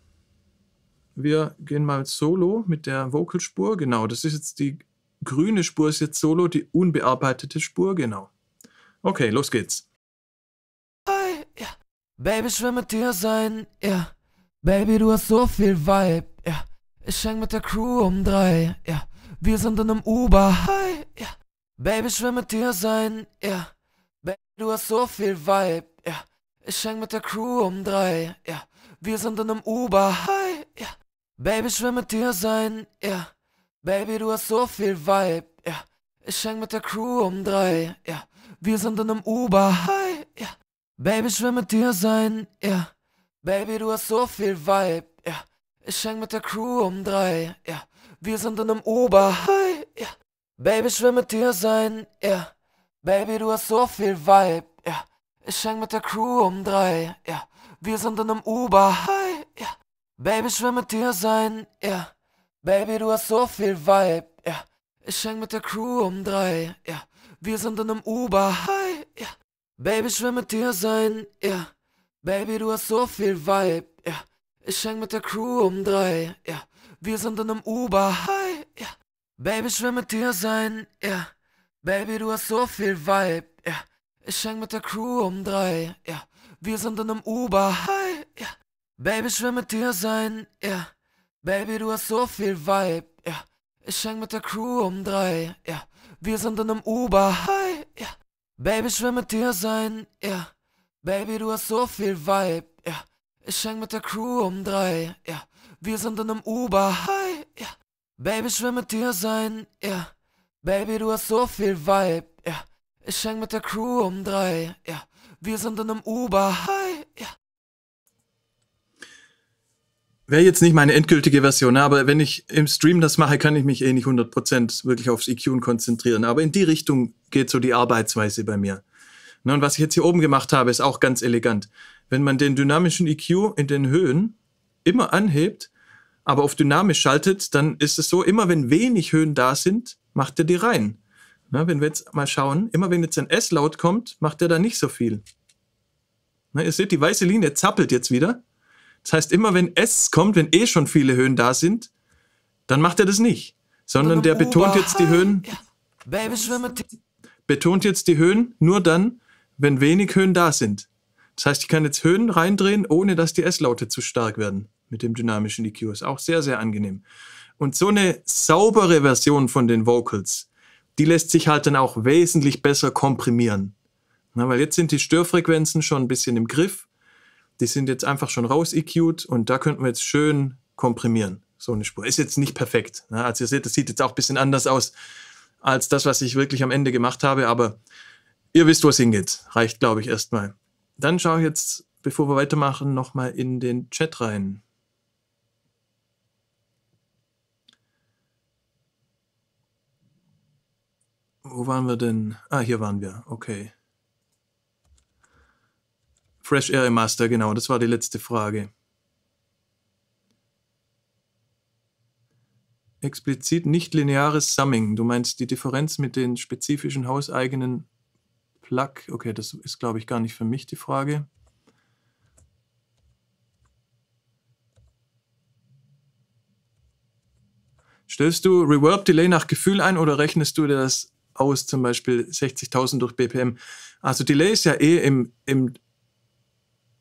Wir gehen mal solo mit der Vocalspur. Genau, das ist jetzt die grüne Spur, ist jetzt solo, die unbearbeitete Spur, genau. Okay, los geht's. Hey, ja. Baby, ich will mit dir sein, ja. Baby, du hast so viel Vibe, ja. Ich häng mit der Crew um drei, ja. Wir sind in einem Uber, hi, ja. Baby, ich will mit dir sein, ja. Baby, du hast so viel Vibe, ja. Ich häng mit der Crew um drei, ja. Wir sind in einem Uber, hi. Baby, ich will mit dir sein, ja. Yeah. Baby, du hast so viel Vibe, ja. Yeah. Ich häng mit der Crew um drei, ja. Yeah. Wir sind in einem Uber, hi, ja. Baby, ich will mit dir sein, ja. Baby, du hast so viel Vibe, ja. Ich häng mit der Crew um drei, ja. Wir sind in einem Uber, hi, ja. Baby, ich will mit dir sein, ja. Baby, du hast so viel Vibe, ja. Ich häng mit der Crew um drei, ja. Wir sind in einem Uber, hi. Baby, ich will mit dir sein, ja. Yeah. Baby, du hast so viel Vibe, ja. Yeah. Ich häng mit der Crew um drei, ja. Yeah. Wir sind in einem Uber, hi, ja. Baby, ich will mit dir sein, ja. Baby, du hast so viel Vibe, ja. Ich häng mit der Crew um drei, ja. Wir sind in einem Uber, hi, ja. Baby, ich will mit dir sein, ja. Baby, du hast so viel Vibe, ja. Ich häng mit der Crew um drei, ja. Wir sind in einem Uber, hi. Baby, ich will mit dir sein, ja. Yeah. Baby, du hast so viel Vibe, ja. Yeah. Ich häng mit der Crew um drei, ja. Yeah. Wir sind in einem Uber, hi, ja. Baby, ich will mit dir sein, ja. Baby, du hast so viel Vibe, ja. Ich häng mit der Crew um drei, ja. Wir sind in einem Uber, hi, ja. Baby, ich will mit dir sein, ja. Baby, du hast so viel Vibe, ja. Ich häng mit der Crew um drei, ja. Wir sind in einem Uber, hi. Wäre jetzt nicht meine endgültige Version, ne, aber wenn ich im Stream das mache, kann ich mich eh nicht 100% wirklich aufs EQ konzentrieren. Aber in die Richtung geht so die Arbeitsweise bei mir. Ne, und was ich jetzt hier oben gemacht habe, ist auch ganz elegant. Wenn man den dynamischen EQ in den Höhen immer anhebt, aber auf dynamisch schaltet, dann ist es so, immer wenn wenig Höhen da sind, macht er die rein. Ne? Wenn wir jetzt mal schauen, immer wenn jetzt ein S-Laut kommt, macht er da nicht so viel. Ne? Ihr seht, die weiße Linie zappelt jetzt wieder. Das heißt, immer wenn S kommt, wenn eh schon viele Höhen da sind, dann macht er das nicht. Sondern der betont jetzt die Höhen. Betont jetzt die Höhen nur dann, wenn wenig Höhen da sind. Das heißt, ich kann jetzt Höhen reindrehen, ohne dass die S-Laute zu stark werden. Mit dem dynamischen EQ ist auch sehr, sehr angenehm. Und so eine saubere Version von den Vocals, die lässt sich halt dann auch wesentlich besser komprimieren. Na, weil jetzt sind die Störfrequenzen schon ein bisschen im Griff die sind jetzt einfach schon raus EQt und da könnten wir jetzt schön komprimieren. So eine Spur. Ist jetzt nicht perfekt. Ne? Also ihr seht, das sieht jetzt auch ein bisschen anders aus als das, was ich wirklich am Ende gemacht habe, aber ihr wisst, wo es hingeht. Reicht, glaube ich, erstmal. Dann schaue ich jetzt, bevor wir weitermachen, nochmal in den Chat rein. Wo waren wir denn? Ah, hier waren wir. Okay. Fresh Air Master, genau, das war die letzte Frage. Explizit nicht lineares Summing, du meinst die Differenz mit den spezifischen hauseigenen Plug. Okay, das ist, glaube ich, gar nicht für mich die Frage. Stellst du Reverb Delay nach Gefühl ein oder rechnest du das aus, zum Beispiel 60.000 durch BPM? Also Delay ist ja eh im, im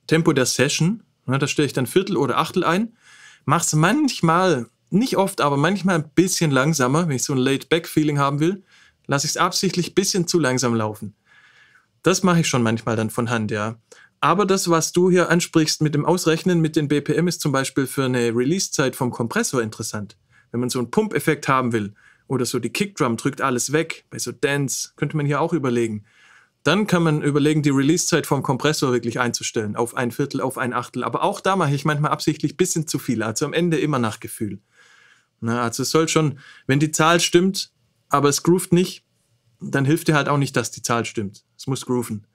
Tempo der Session. Ne, da stelle ich dann Viertel oder Achtel ein. Mach's manchmal, nicht oft, aber manchmal ein bisschen langsamer, wenn ich so ein Laid-Back-Feeling haben will. Lasse ich es absichtlich ein bisschen zu langsam laufen. Das mache ich schon manchmal dann von Hand, ja. Aber das, was du hier ansprichst mit dem Ausrechnen mit den BPM, ist zum Beispiel für eine Release-Zeit vom Kompressor interessant. Wenn man so einen Pump-Effekt haben will oder so die Kickdrum drückt alles weg, bei so Dance, könnte man hier auch überlegen. Dann kann man überlegen, die Releasezeit vom Kompressor wirklich einzustellen, auf ein Viertel, auf ein Achtel. Aber auch da mache ich manchmal absichtlich ein bisschen zu viel, also am Ende immer nach Gefühl. Na, also es soll schon, wenn die Zahl stimmt, aber es groovt nicht, dann hilft dir halt auch nicht, dass die Zahl stimmt. Es muss grooven.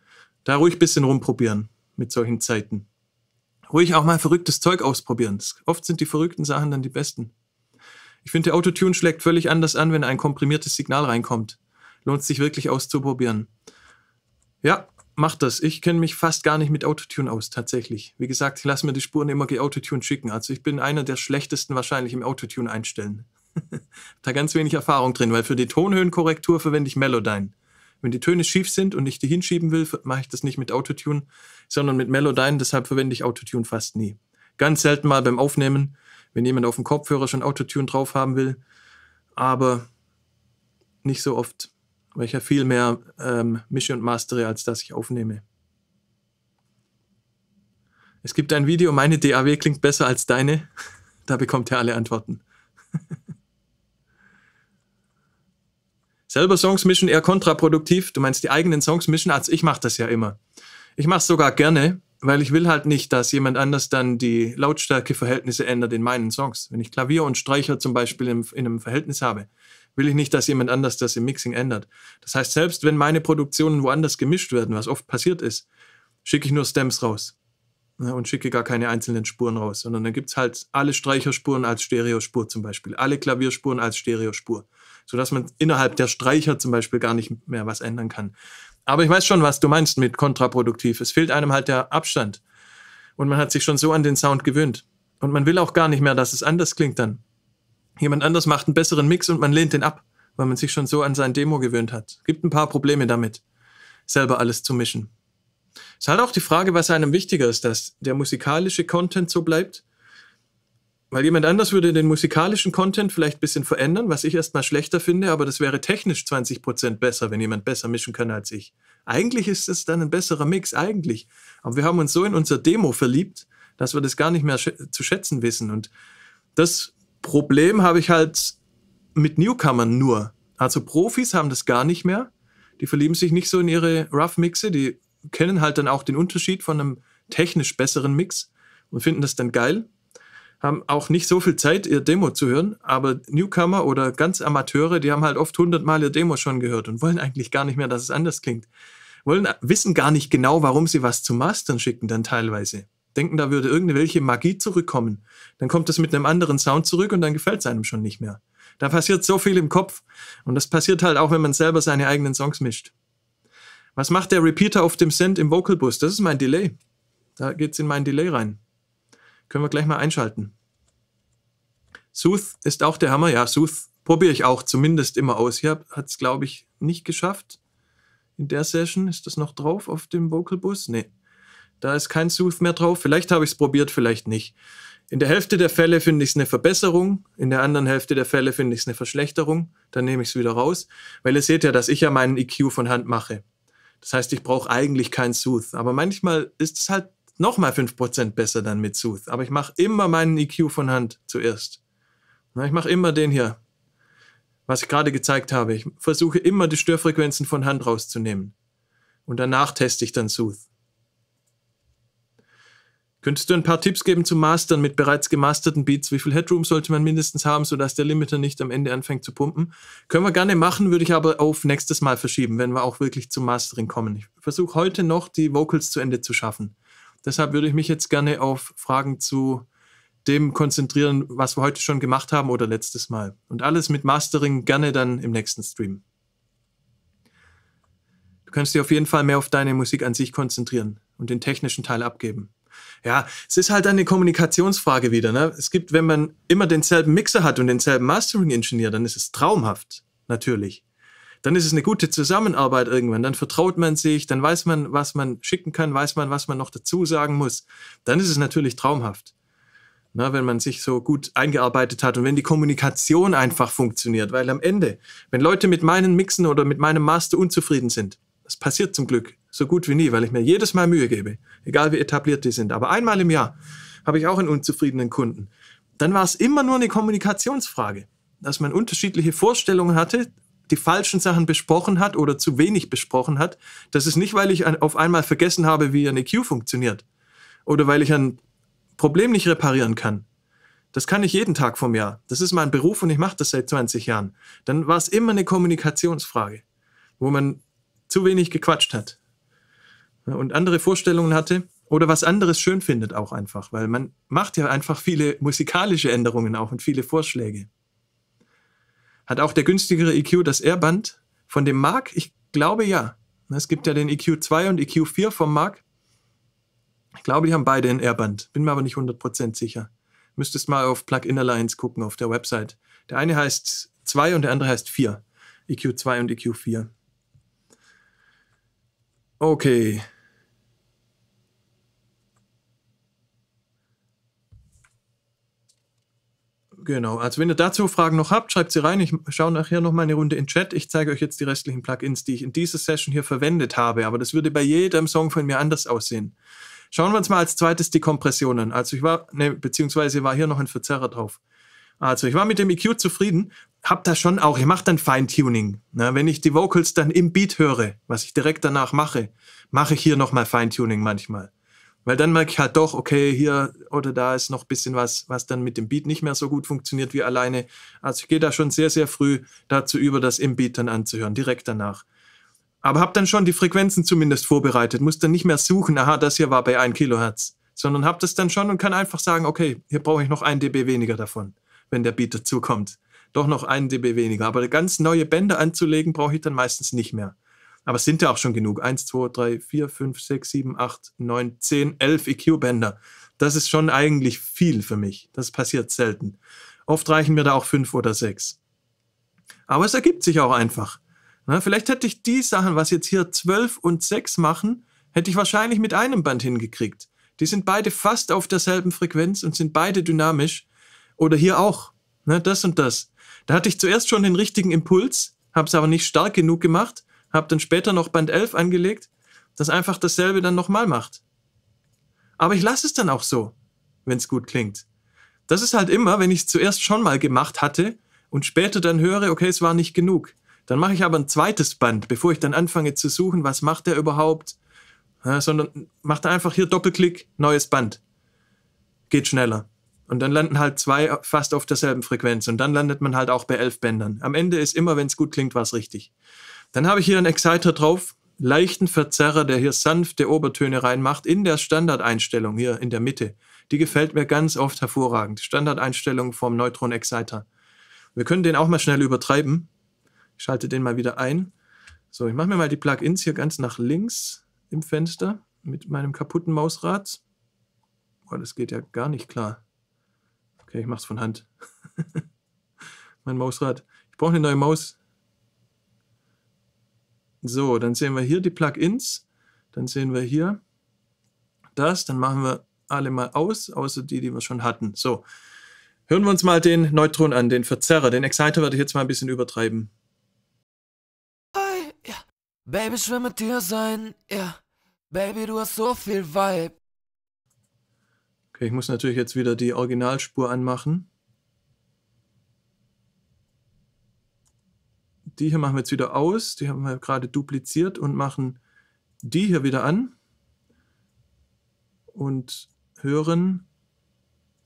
Da ruhig ein bisschen rumprobieren mit solchen Zeiten. Ruhig auch mal verrücktes Zeug ausprobieren. Oft sind die verrückten Sachen dann die besten. Ich finde, der Autotune schlägt völlig anders an, wenn ein komprimiertes Signal reinkommt. Lohnt sich wirklich auszuprobieren. Ja, mach das. Ich kenne mich fast gar nicht mit Autotune aus, tatsächlich. Wie gesagt, ich lasse mir die Spuren immer geautotune schicken. Also ich bin einer der schlechtesten wahrscheinlich im Autotune einstellen. *laughs* da ganz wenig Erfahrung drin, weil für die Tonhöhenkorrektur verwende ich Melodyne. Wenn die Töne schief sind und ich die hinschieben will, mache ich das nicht mit Autotune, sondern mit Melodyne. Deshalb verwende ich Autotune fast nie. Ganz selten mal beim Aufnehmen, wenn jemand auf dem Kopfhörer schon Autotune drauf haben will. Aber nicht so oft weil ich ja viel mehr ähm, mische und mastere, als dass ich aufnehme. Es gibt ein Video, meine DAW klingt besser als deine. *laughs* Da bekommt ihr alle Antworten. *laughs* Selber Songs mischen eher kontraproduktiv. Du meinst die eigenen Songs mischen, als ich mache das ja immer. Ich mache es sogar gerne, weil ich will halt nicht, dass jemand anders dann die Lautstärkeverhältnisse ändert in meinen Songs. Wenn ich Klavier und Streicher zum Beispiel in, in einem Verhältnis habe, will ich nicht, dass jemand anders das im Mixing ändert. Das heißt, selbst wenn meine Produktionen woanders gemischt werden, was oft passiert ist, schicke ich nur Stems raus ne, und schicke gar keine einzelnen Spuren raus, sondern dann gibt es halt alle Streicherspuren als Stereospur zum Beispiel, alle Klavierspuren als Stereospur, sodass man innerhalb der Streicher zum Beispiel gar nicht mehr was ändern kann. Aber ich weiß schon, was du meinst mit kontraproduktiv. Es fehlt einem halt der Abstand. Und man hat sich schon so an den Sound gewöhnt. Und man will auch gar nicht mehr, dass es anders klingt dann. Jemand anders macht einen besseren Mix und man lehnt den ab, weil man sich schon so an sein Demo gewöhnt hat. Gibt ein paar Probleme damit, selber alles zu mischen. Es ist halt auch die Frage, was einem wichtiger ist, dass der musikalische Content so bleibt. Weil jemand anders würde den musikalischen Content vielleicht ein bisschen verändern, was ich erstmal schlechter finde, aber das wäre technisch 20% besser, wenn jemand besser mischen kann als ich. Eigentlich ist es dann ein besserer Mix, eigentlich. Aber wir haben uns so in unser Demo verliebt, dass wir das gar nicht mehr zu schätzen wissen. Und das Problem habe ich halt mit Newcomern nur. Also Profis haben das gar nicht mehr. Die verlieben sich nicht so in ihre Rough-Mixe. Die kennen halt dann auch den Unterschied von einem technisch besseren Mix und finden das dann geil. Haben auch nicht so viel Zeit, ihr Demo zu hören, aber Newcomer oder ganz Amateure, die haben halt oft hundertmal ihr Demo schon gehört und wollen eigentlich gar nicht mehr, dass es anders klingt. Wollen, wissen gar nicht genau, warum sie was zu Mastern schicken dann teilweise denken, da würde irgendwelche Magie zurückkommen. Dann kommt es mit einem anderen Sound zurück und dann gefällt es einem schon nicht mehr. Da passiert so viel im Kopf und das passiert halt auch, wenn man selber seine eigenen Songs mischt. Was macht der Repeater auf dem Send im Vocal Bus? Das ist mein Delay. Da geht's in mein Delay rein. Können wir gleich mal einschalten. Sooth ist auch der Hammer. Ja, Sooth probiere ich auch zumindest immer aus. Hier hat es, glaube ich, nicht geschafft. In der Session ist das noch drauf auf dem Vocal Bus? Nee da ist kein Sooth mehr drauf. Vielleicht habe ich es probiert, vielleicht nicht. In der Hälfte der Fälle finde ich es eine Verbesserung, in der anderen Hälfte der Fälle finde ich es eine Verschlechterung. Dann nehme ich es wieder raus, weil ihr seht ja, dass ich ja meinen EQ von Hand mache. Das heißt, ich brauche eigentlich kein Sooth. Aber manchmal ist es halt nochmal 5% besser dann mit Sooth. Aber ich mache immer meinen EQ von Hand zuerst. Ich mache immer den hier, was ich gerade gezeigt habe. Ich versuche immer die Störfrequenzen von Hand rauszunehmen. Und danach teste ich dann Sooth. Könntest du ein paar Tipps geben zum Mastern mit bereits gemasterten Beats? Wie viel Headroom sollte man mindestens haben, sodass der Limiter nicht am Ende anfängt zu pumpen? Können wir gerne machen, würde ich aber auf nächstes Mal verschieben, wenn wir auch wirklich zum Mastering kommen. Ich versuche heute noch die Vocals zu Ende zu schaffen. Deshalb würde ich mich jetzt gerne auf Fragen zu dem konzentrieren, was wir heute schon gemacht haben oder letztes Mal. Und alles mit Mastering gerne dann im nächsten Stream. Du kannst dich auf jeden Fall mehr auf deine Musik an sich konzentrieren und den technischen Teil abgeben. Ja, es ist halt eine Kommunikationsfrage wieder. Ne? Es gibt, wenn man immer denselben Mixer hat und denselben Mastering-Ingenieur, dann ist es traumhaft, natürlich. Dann ist es eine gute Zusammenarbeit irgendwann. Dann vertraut man sich, dann weiß man, was man schicken kann, weiß man, was man noch dazu sagen muss. Dann ist es natürlich traumhaft. Na, ne? wenn man sich so gut eingearbeitet hat und wenn die Kommunikation einfach funktioniert, weil am Ende, wenn Leute mit meinen Mixen oder mit meinem Master unzufrieden sind, es passiert zum Glück so gut wie nie, weil ich mir jedes Mal Mühe gebe, egal wie etabliert die sind. Aber einmal im Jahr habe ich auch einen unzufriedenen Kunden. Dann war es immer nur eine Kommunikationsfrage, dass man unterschiedliche Vorstellungen hatte, die falschen Sachen besprochen hat oder zu wenig besprochen hat. Das ist nicht, weil ich auf einmal vergessen habe, wie eine Queue funktioniert oder weil ich ein Problem nicht reparieren kann. Das kann ich jeden Tag vom Jahr. Das ist mein Beruf und ich mache das seit 20 Jahren. Dann war es immer eine Kommunikationsfrage, wo man zu wenig gequatscht hat und andere Vorstellungen hatte oder was anderes schön findet auch einfach, weil man macht ja einfach viele musikalische Änderungen auch und viele Vorschläge. Hat auch der günstigere EQ das Airband von dem Mark? Ich glaube ja. Es gibt ja den EQ2 und EQ4 vom Mark. Ich glaube, die haben beide ein Airband. bin mir aber nicht 100% sicher. Müsstest mal auf Plug-in Alliance gucken auf der Website. Der eine heißt 2 und der andere heißt 4. EQ2 und EQ4. Okay. Genau, also wenn ihr dazu Fragen noch habt, schreibt sie rein. Ich schaue nachher noch mal eine Runde in den Chat. Ich zeige euch jetzt die restlichen Plugins, die ich in dieser Session hier verwendet habe. Aber das würde bei jedem Song von mir anders aussehen. Schauen wir uns mal als zweites die Kompressionen. Also ich war, ne, beziehungsweise war hier noch ein Verzerrer drauf. Also ich war mit dem EQ zufrieden habe da schon auch, ich mache dann Feintuning. Ne? Wenn ich die Vocals dann im Beat höre, was ich direkt danach mache, mache ich hier nochmal Feintuning manchmal. Weil dann merke ich halt doch, okay, hier oder da ist noch ein bisschen was, was dann mit dem Beat nicht mehr so gut funktioniert wie alleine. Also ich gehe da schon sehr, sehr früh dazu über, das im Beat dann anzuhören, direkt danach. Aber habe dann schon die Frequenzen zumindest vorbereitet, muss dann nicht mehr suchen, aha, das hier war bei 1 Kilohertz, sondern habe das dann schon und kann einfach sagen, okay, hier brauche ich noch ein dB weniger davon, wenn der Beat dazukommt doch noch einen dB weniger. Aber ganz neue Bänder anzulegen, brauche ich dann meistens nicht mehr. Aber es sind ja auch schon genug. 1, 2, 3, 4, 5, 6, 7, 8, 9, 10, 11 EQ-Bänder. Das ist schon eigentlich viel für mich. Das passiert selten. Oft reichen mir da auch fünf oder sechs. Aber es ergibt sich auch einfach. Na, vielleicht hätte ich die Sachen, was jetzt hier zwölf und sechs machen, hätte ich wahrscheinlich mit einem Band hingekriegt. Die sind beide fast auf derselben Frequenz und sind beide dynamisch. Oder hier auch. Ne, das und das. Da hatte ich zuerst schon den richtigen Impuls, habe es aber nicht stark genug gemacht, habe dann später noch Band 11 angelegt, das einfach dasselbe dann nochmal macht. Aber ich lasse es dann auch so, wenn es gut klingt. Das ist halt immer, wenn ich es zuerst schon mal gemacht hatte und später dann höre, okay, es war nicht genug. Dann mache ich aber ein zweites Band, bevor ich dann anfange zu suchen, was macht der überhaupt, ja, sondern macht einfach hier Doppelklick, neues Band. Geht schneller. Und dann landen halt zwei fast auf derselben Frequenz. Und dann landet man halt auch bei elf Bändern. Am Ende ist immer, wenn es gut klingt, was richtig. Dann habe ich hier einen Exciter drauf, leichten Verzerrer, der hier sanfte Obertöne reinmacht, in der Standardeinstellung hier in der Mitte. Die gefällt mir ganz oft hervorragend. Standardeinstellung vom Neutron Exciter. Wir können den auch mal schnell übertreiben. Ich schalte den mal wieder ein. So, ich mache mir mal die Plugins hier ganz nach links im Fenster mit meinem kaputten Mausrad. Boah, das geht ja gar nicht klar. Okay, ich mach's von Hand. *laughs* mein Mausrad. Ich brauche eine neue Maus. So, dann sehen wir hier die Plugins. Dann sehen wir hier das. Dann machen wir alle mal aus, außer die, die wir schon hatten. So, hören wir uns mal den Neutron an, den Verzerrer. Den Exciter werde ich jetzt mal ein bisschen übertreiben. Hi, ja. Baby, ich will mit dir sein, ja. Baby, du hast so viel Vibe, Okay, ich muss natürlich jetzt wieder die Originalspur anmachen. Die hier machen wir jetzt wieder aus, die haben wir gerade dupliziert und machen die hier wieder an und hören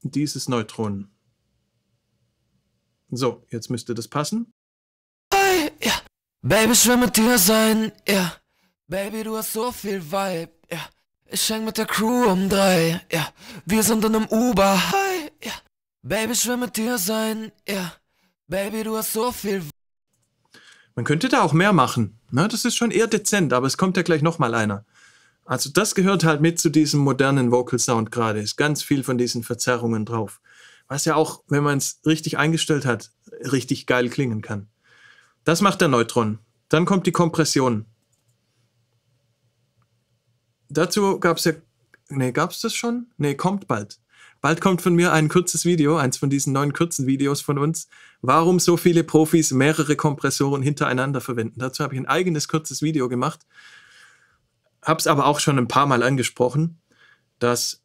dieses Neutron. So, jetzt müsste das passen. Hey, yeah. Baby, ich will mit dir sein, yeah. Baby, du hast so viel Vibe. Ich häng mit der Crew um drei, ja. Wir sind in einem Uber, hi, ja. Baby, ich will mit dir sein, ja. Baby, du hast so viel. Man könnte da auch mehr machen. Ne? Das ist schon eher dezent, aber es kommt ja gleich nochmal einer. Also das gehört halt mit zu diesem modernen Vocal Sound gerade. Ist ganz viel von diesen Verzerrungen drauf. Was ja auch, wenn man es richtig eingestellt hat, richtig geil klingen kann. Das macht der Neutron. Dann kommt die Kompression dazu gab es ja, nee, gab es das schon? Nee, kommt bald. Bald kommt von mir ein kurzes Video, eins von diesen neuen kurzen Videos von uns, warum so viele Profis mehrere Kompressoren hintereinander verwenden. Dazu habe ich ein eigenes kurzes Video gemacht, habe es aber auch schon ein paar Mal angesprochen, dass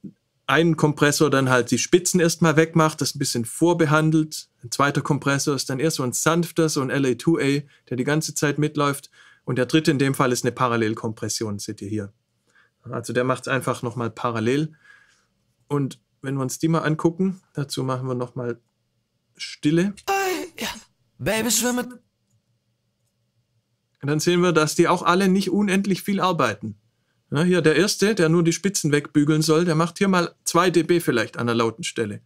ein Kompressor dann halt die Spitzen erstmal wegmacht, das ein bisschen vorbehandelt. Ein zweiter Kompressor ist dann eher so ein sanfter, so ein LA2A, der die ganze Zeit mitläuft. Und der dritte in dem Fall ist eine Parallelkompression, seht ihr hier. Also der macht es einfach nochmal parallel. Und wenn wir uns die mal angucken, dazu machen wir nochmal Stille. Baby schwimmen. Dann sehen wir, dass die auch alle nicht unendlich viel arbeiten. Ja, hier der erste, der nur die Spitzen wegbügeln soll, der macht hier mal 2 dB vielleicht an der lauten Stelle.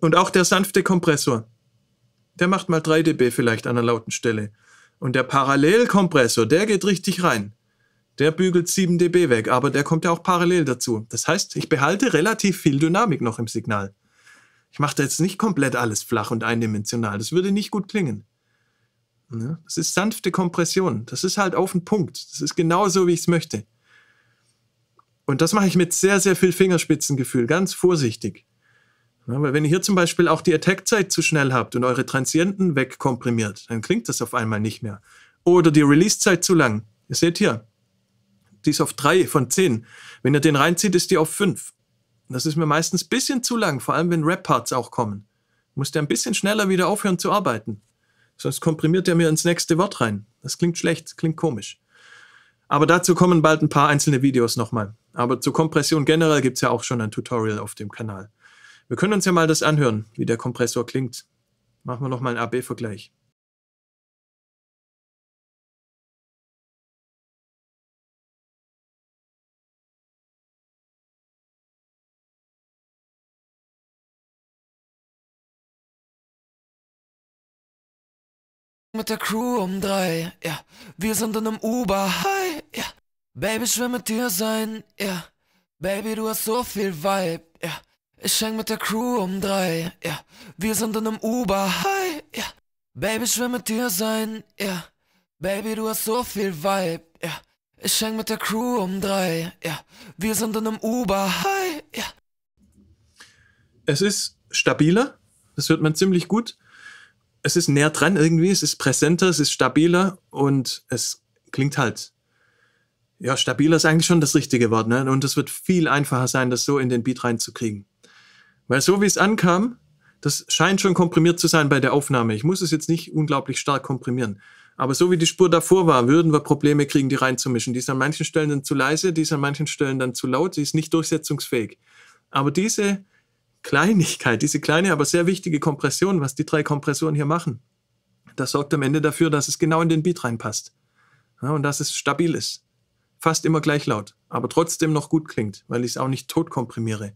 Und auch der sanfte Kompressor, der macht mal 3 dB vielleicht an der lauten Stelle. Und der Parallelkompressor, der geht richtig rein. Der bügelt 7 dB weg, aber der kommt ja auch parallel dazu. Das heißt, ich behalte relativ viel Dynamik noch im Signal. Ich mache da jetzt nicht komplett alles flach und eindimensional. Das würde nicht gut klingen. Ne? Das ist sanfte Kompression. Das ist halt auf den Punkt. Das ist genau so, wie ich es möchte. Und das mache ich mit sehr, sehr viel Fingerspitzengefühl, ganz vorsichtig. Ne? weil wenn ihr hier zum Beispiel auch die Attack-Zeit zu schnell habt und eure Transienten wegkomprimiert, dann klingt das auf einmal nicht mehr. Oder die Release-Zeit zu lang. Ihr seht hier, die ist auf drei von zehn. Wenn ihr den reinzieht, ist die auf fünf. Das ist mir meistens ein bisschen zu lang, vor allem wenn Rap-Parts auch kommen. Muss der ein bisschen schneller wieder aufhören zu arbeiten. Sonst komprimiert er mir ins nächste Wort rein. Das klingt schlecht, klingt komisch. Aber dazu kommen bald ein paar einzelne Videos nochmal. Aber zur Kompression generell gibt es ja auch schon ein Tutorial auf dem Kanal. Wir können uns ja mal das anhören, wie der Kompressor klingt. Machen wir nochmal einen AB-Vergleich. Mit der Crew um drei, ja. Wir sind in einem Uber, hi, ja. Baby, ich will mit dir sein, ja. Baby, du hast so viel Vibe, ja. Ich häng mit der Crew um drei, ja. Wir sind in einem Uber, hi, ja. Baby, ich will mit dir sein, ja. Baby, du hast so viel Vibe, ja. Ich häng mit der Crew um drei, ja. Wir sind in einem Uber, hi, ja. Es ist stabiler, das hört man ziemlich gut es ist näher dran irgendwie, es ist präsenter, es ist stabiler und es klingt halt. Ja, stabiler ist eigentlich schon das richtige Wort, ne? Und es wird viel einfacher sein, das so in den Beat reinzukriegen. Weil so wie es ankam, das scheint schon komprimiert zu sein bei der Aufnahme. Ich muss es jetzt nicht unglaublich stark komprimieren. Aber so wie die Spur davor war, würden wir Probleme kriegen, die reinzumischen. Die ist an manchen Stellen dann zu leise, die ist an manchen Stellen dann zu laut, die ist nicht durchsetzungsfähig. Aber diese Kleinigkeit, diese kleine, aber sehr wichtige Kompression, was die drei Kompressoren hier machen, das sorgt am Ende dafür, dass es genau in den Beat reinpasst. Ja, und dass es stabil ist. Fast immer gleich laut, aber trotzdem noch gut klingt, weil ich es auch nicht tot komprimiere.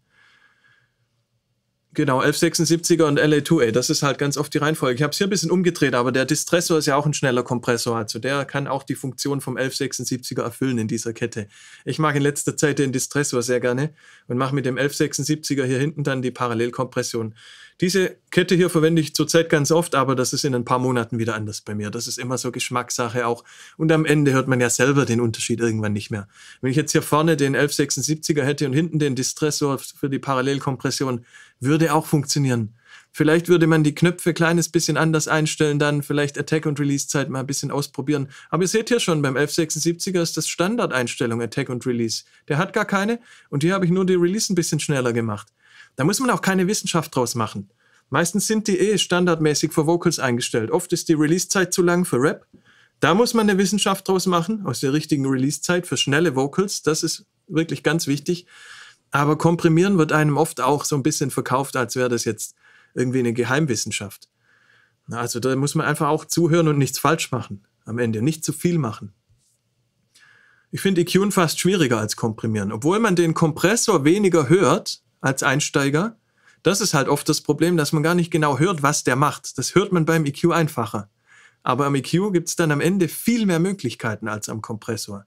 Genau, 1176er und LA2A, das ist halt ganz oft die Reihenfolge. Ich habe es hier ein bisschen umgedreht, aber der Distressor ist ja auch ein schneller Kompressor, also der kann auch die Funktion vom 1176er erfüllen in dieser Kette. Ich mag in letzter Zeit den Distressor sehr gerne und mache mit dem 1176er hier hinten dann die Parallelkompression. Diese Kette hier verwende ich zurzeit ganz oft, aber das ist in ein paar Monaten wieder anders bei mir. Das ist immer so Geschmackssache auch. Und am Ende hört man ja selber den Unterschied irgendwann nicht mehr. Wenn ich jetzt hier vorne den 1176er hätte und hinten den Distressor für die Parallelkompression, würde auch funktionieren. Vielleicht würde man die Knöpfe kleines bisschen anders einstellen, dann vielleicht Attack und Release Zeit mal ein bisschen ausprobieren. Aber ihr seht hier schon, beim 1176er ist das Standardeinstellung Attack und Release. Der hat gar keine und hier habe ich nur die Release ein bisschen schneller gemacht. Da muss man auch keine Wissenschaft draus machen. Meistens sind die eh standardmäßig für Vocals eingestellt. Oft ist die Release Zeit zu lang für Rap. Da muss man eine Wissenschaft draus machen, aus der richtigen Release Zeit für schnelle Vocals. Das ist wirklich ganz wichtig. Aber komprimieren wird einem oft auch so ein bisschen verkauft, als wäre das jetzt irgendwie eine Geheimwissenschaft. Also da muss man einfach auch zuhören und nichts falsch machen am Ende, nicht zu viel machen. Ich finde EQ fast schwieriger als komprimieren. Obwohl man den Kompressor weniger hört als Einsteiger, das ist halt oft das Problem, dass man gar nicht genau hört, was der macht. Das hört man beim EQ einfacher. Aber am EQ gibt es dann am Ende viel mehr Möglichkeiten als am Kompressor.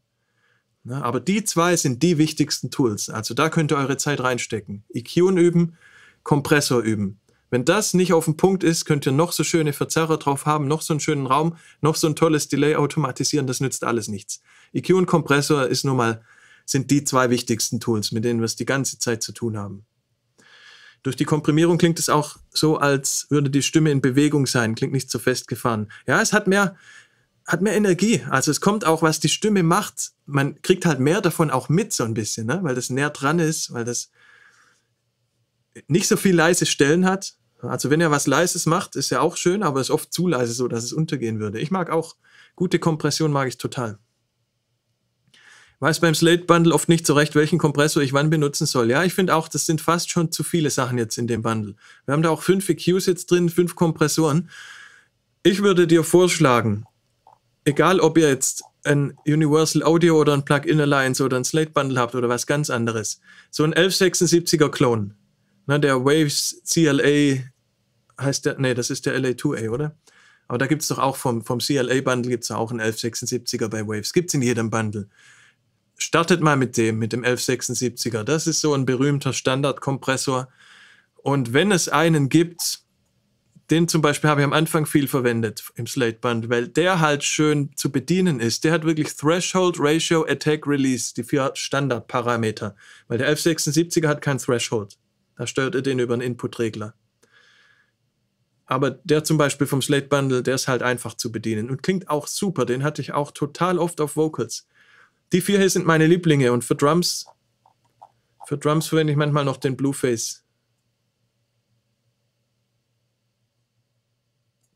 Ne? Aber die zwei sind die wichtigsten Tools. Also da könnt ihr eure Zeit reinstecken. EQ üben, Kompressor üben. Wenn das nicht auf dem Punkt ist, könnt ihr noch so schöne Verzerrer drauf haben, noch so einen schönen Raum, noch so ein tolles Delay automatisieren, das nützt alles nichts. EQ und Kompressor ist nun mal, sind die zwei wichtigsten Tools, mit denen wir es die ganze Zeit zu tun haben. Durch die Komprimierung klingt es auch so, als würde die Stimme in Bewegung sein, klingt nicht so festgefahren. Ja, es hat mehr, hat mehr Energie. Also es kommt auch, was die Stimme macht. Man kriegt halt mehr davon auch mit, so ein bisschen, ne? weil das näher dran ist, weil das nicht so viel leise Stellen hat. Also wenn er was Leises macht, ist ja auch schön, aber ist oft zu leise, so dass es untergehen würde. Ich mag auch gute Kompression, mag ich total. Weiß beim Slate Bundle oft nicht so recht, welchen Kompressor ich wann benutzen soll. Ja, ich finde auch, das sind fast schon zu viele Sachen jetzt in dem Bundle. Wir haben da auch fünf EQs jetzt drin, fünf Kompressoren. Ich würde dir vorschlagen, egal ob ihr jetzt ein Universal Audio oder ein Plug-in Alliance oder ein Slate Bundle habt oder was ganz anderes, so ein 1176er Klon, ne, der Waves CLA heißt der, nee, das ist der LA2A, oder? Aber da gibt es doch auch vom, vom CLA Bundle gibt es auch einen 1176er bei Waves, gibt es in jedem Bundle. Startet mal mit dem, mit dem 1176er. Das ist so ein berühmter Standardkompressor. Und wenn es einen gibt, den zum Beispiel habe ich am Anfang viel verwendet im Slate-Band, weil der halt schön zu bedienen ist. Der hat wirklich Threshold, Ratio, Attack, Release, die vier Standardparameter. Weil der F76er hat kein Threshold. Da steuert er den über einen Input-Regler. Aber der zum Beispiel vom Slate Bundle, der ist halt einfach zu bedienen und klingt auch super. Den hatte ich auch total oft auf Vocals. Die vier hier sind meine Lieblinge und für Drums, für Drums verwende ich manchmal noch den Blueface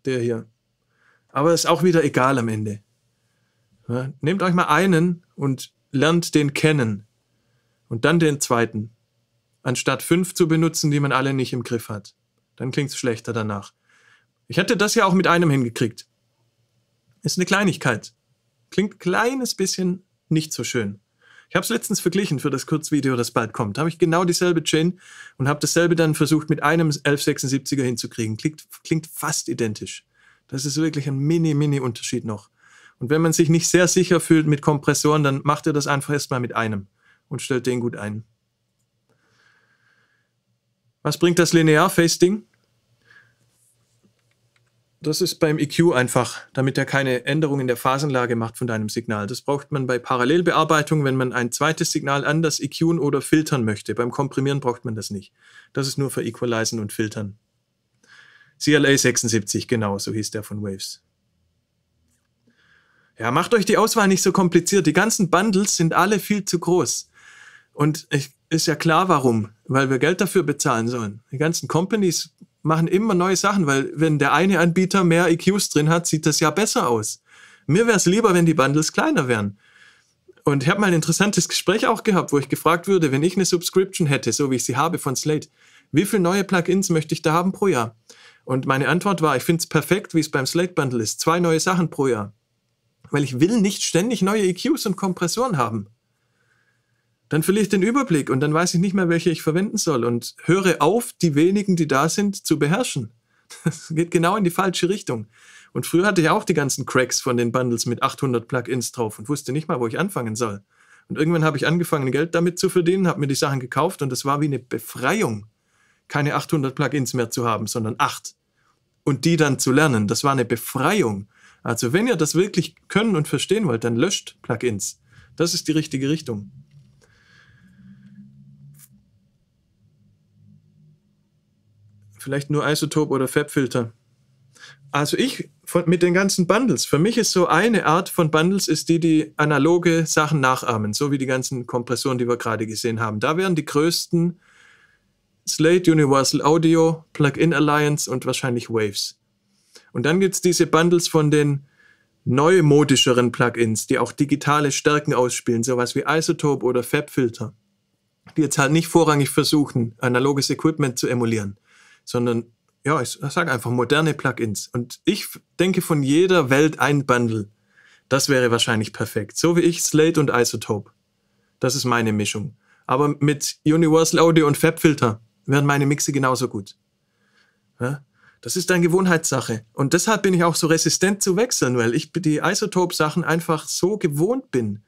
der hier. Aber ist auch wieder egal am Ende. Ja, nehmt euch mal einen und lernt den kennen. Und dann den zweiten. Anstatt fünf zu benutzen, die man alle nicht im Griff hat. Dann klingt es schlechter danach. Ich hätte das ja auch mit einem hingekriegt. Ist eine Kleinigkeit. Klingt kleines bisschen nicht so schön. Ich habe es letztens verglichen für das Kurzvideo, das bald kommt. Da habe ich genau dieselbe Chain und habe dasselbe dann versucht, mit einem 1176er hinzukriegen. Klingt, klingt fast identisch. Das ist wirklich ein mini, mini Unterschied noch. Und wenn man sich nicht sehr sicher fühlt mit Kompressoren, dann macht er das einfach erstmal mit einem und stellt den gut ein. Was bringt das Linear-Face-Ding? Das ist beim EQ einfach, damit er keine Änderung in der Phasenlage macht von deinem Signal. Das braucht man bei Parallelbearbeitung, wenn man ein zweites Signal anders EQen oder filtern möchte. Beim Komprimieren braucht man das nicht. Das ist nur für Equalizen und Filtern. CLA 76, genau, so hieß der von Waves. Ja, macht euch die Auswahl nicht so kompliziert. Die ganzen Bundles sind alle viel zu groß. Und ich, ist ja klar, warum. Weil wir Geld dafür bezahlen sollen. Die ganzen Companies machen immer neue Sachen, weil wenn der eine Anbieter mehr EQs drin hat, sieht das ja besser aus. Mir wäre es lieber, wenn die Bundles kleiner wären. Und ich habe mal ein interessantes Gespräch auch gehabt, wo ich gefragt würde, wenn ich eine Subscription hätte, so wie ich sie habe von Slate, wie viele neue Plugins möchte ich da haben pro Jahr? Und meine Antwort war, ich finde es perfekt, wie es beim Slate Bundle ist. Zwei neue Sachen pro Jahr. Weil ich will nicht ständig neue EQs und Kompressoren haben dann verliere ich den Überblick und dann weiß ich nicht mehr, welche ich verwenden soll und höre auf, die wenigen, die da sind, zu beherrschen. *laughs* Das geht genau in die falsche Richtung. Und früher hatte ich auch die ganzen Cracks von den Bundles mit 800 Plugins drauf und wusste nicht mal, wo ich anfangen soll. Und irgendwann habe ich angefangen, Geld damit zu verdienen, habe mir die Sachen gekauft und es war wie eine Befreiung, keine 800 Plugins mehr zu haben, sondern acht. Und die dann zu lernen, das war eine Befreiung. Also wenn ihr das wirklich können und verstehen wollt, dann löscht Plugins. Das ist die richtige Richtung. vielleicht nur Isotope oder Fabfilter. Also ich von, mit den ganzen Bundles. Für mich ist so eine Art von Bundles ist die, die analoge Sachen nachahmen, so wie die ganzen Kompressoren, die wir gerade gesehen haben. Da wären die größten Slate, Universal Audio, Plug-in Alliance und wahrscheinlich Waves. Und dann gibt es diese Bundles von den neumodischeren Plugins, die auch digitale Stärken ausspielen, sowas wie Isotope oder Fabfilter, die jetzt halt nicht vorrangig versuchen, analoges Equipment zu emulieren, sondern ja, ich sage einfach moderne Plugins. Und ich denke von jeder Welt ein Bundle. Das wäre wahrscheinlich perfekt. So wie ich Slate und Isotope. Das ist meine Mischung. Aber mit Universal Audio und Fabfilter wären meine Mixe genauso gut. Ja? Das ist eine Gewohnheitssache. Und deshalb bin ich auch so resistent zu wechseln, weil ich die Isotope-Sachen einfach so gewohnt bin.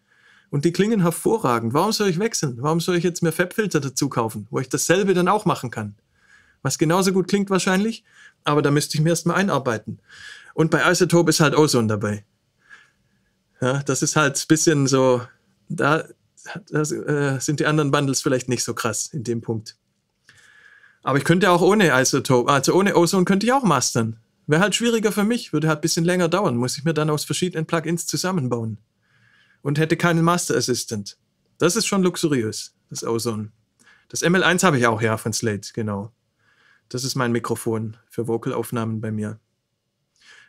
Und die klingen hervorragend. Warum soll ich wechseln? Warum soll ich jetzt mir Fabfilter dazu kaufen, wo ich dasselbe dann auch machen kann? was genauso gut klingt wahrscheinlich, aber da müsste ich mir erstmal einarbeiten. Und bei Isotope ist halt Ozone dabei. Ja, das ist halt ein bisschen so, da, das, äh, sind die anderen Bundles vielleicht nicht so krass in dem Punkt. Aber ich könnte auch ohne Isotope, also ohne Ozone könnte ich auch mastern. Wäre halt schwieriger für mich, würde halt ein bisschen länger dauern, muss ich mir dann aus verschiedenen Plugins zusammenbauen. Und hätte keinen Master Assistant. Das ist schon luxuriös, das Ozone. Das ML1 habe ich auch, ja, von Slate, genau. Das ist mein Mikrofon für Vocalaufnahmen bei mir.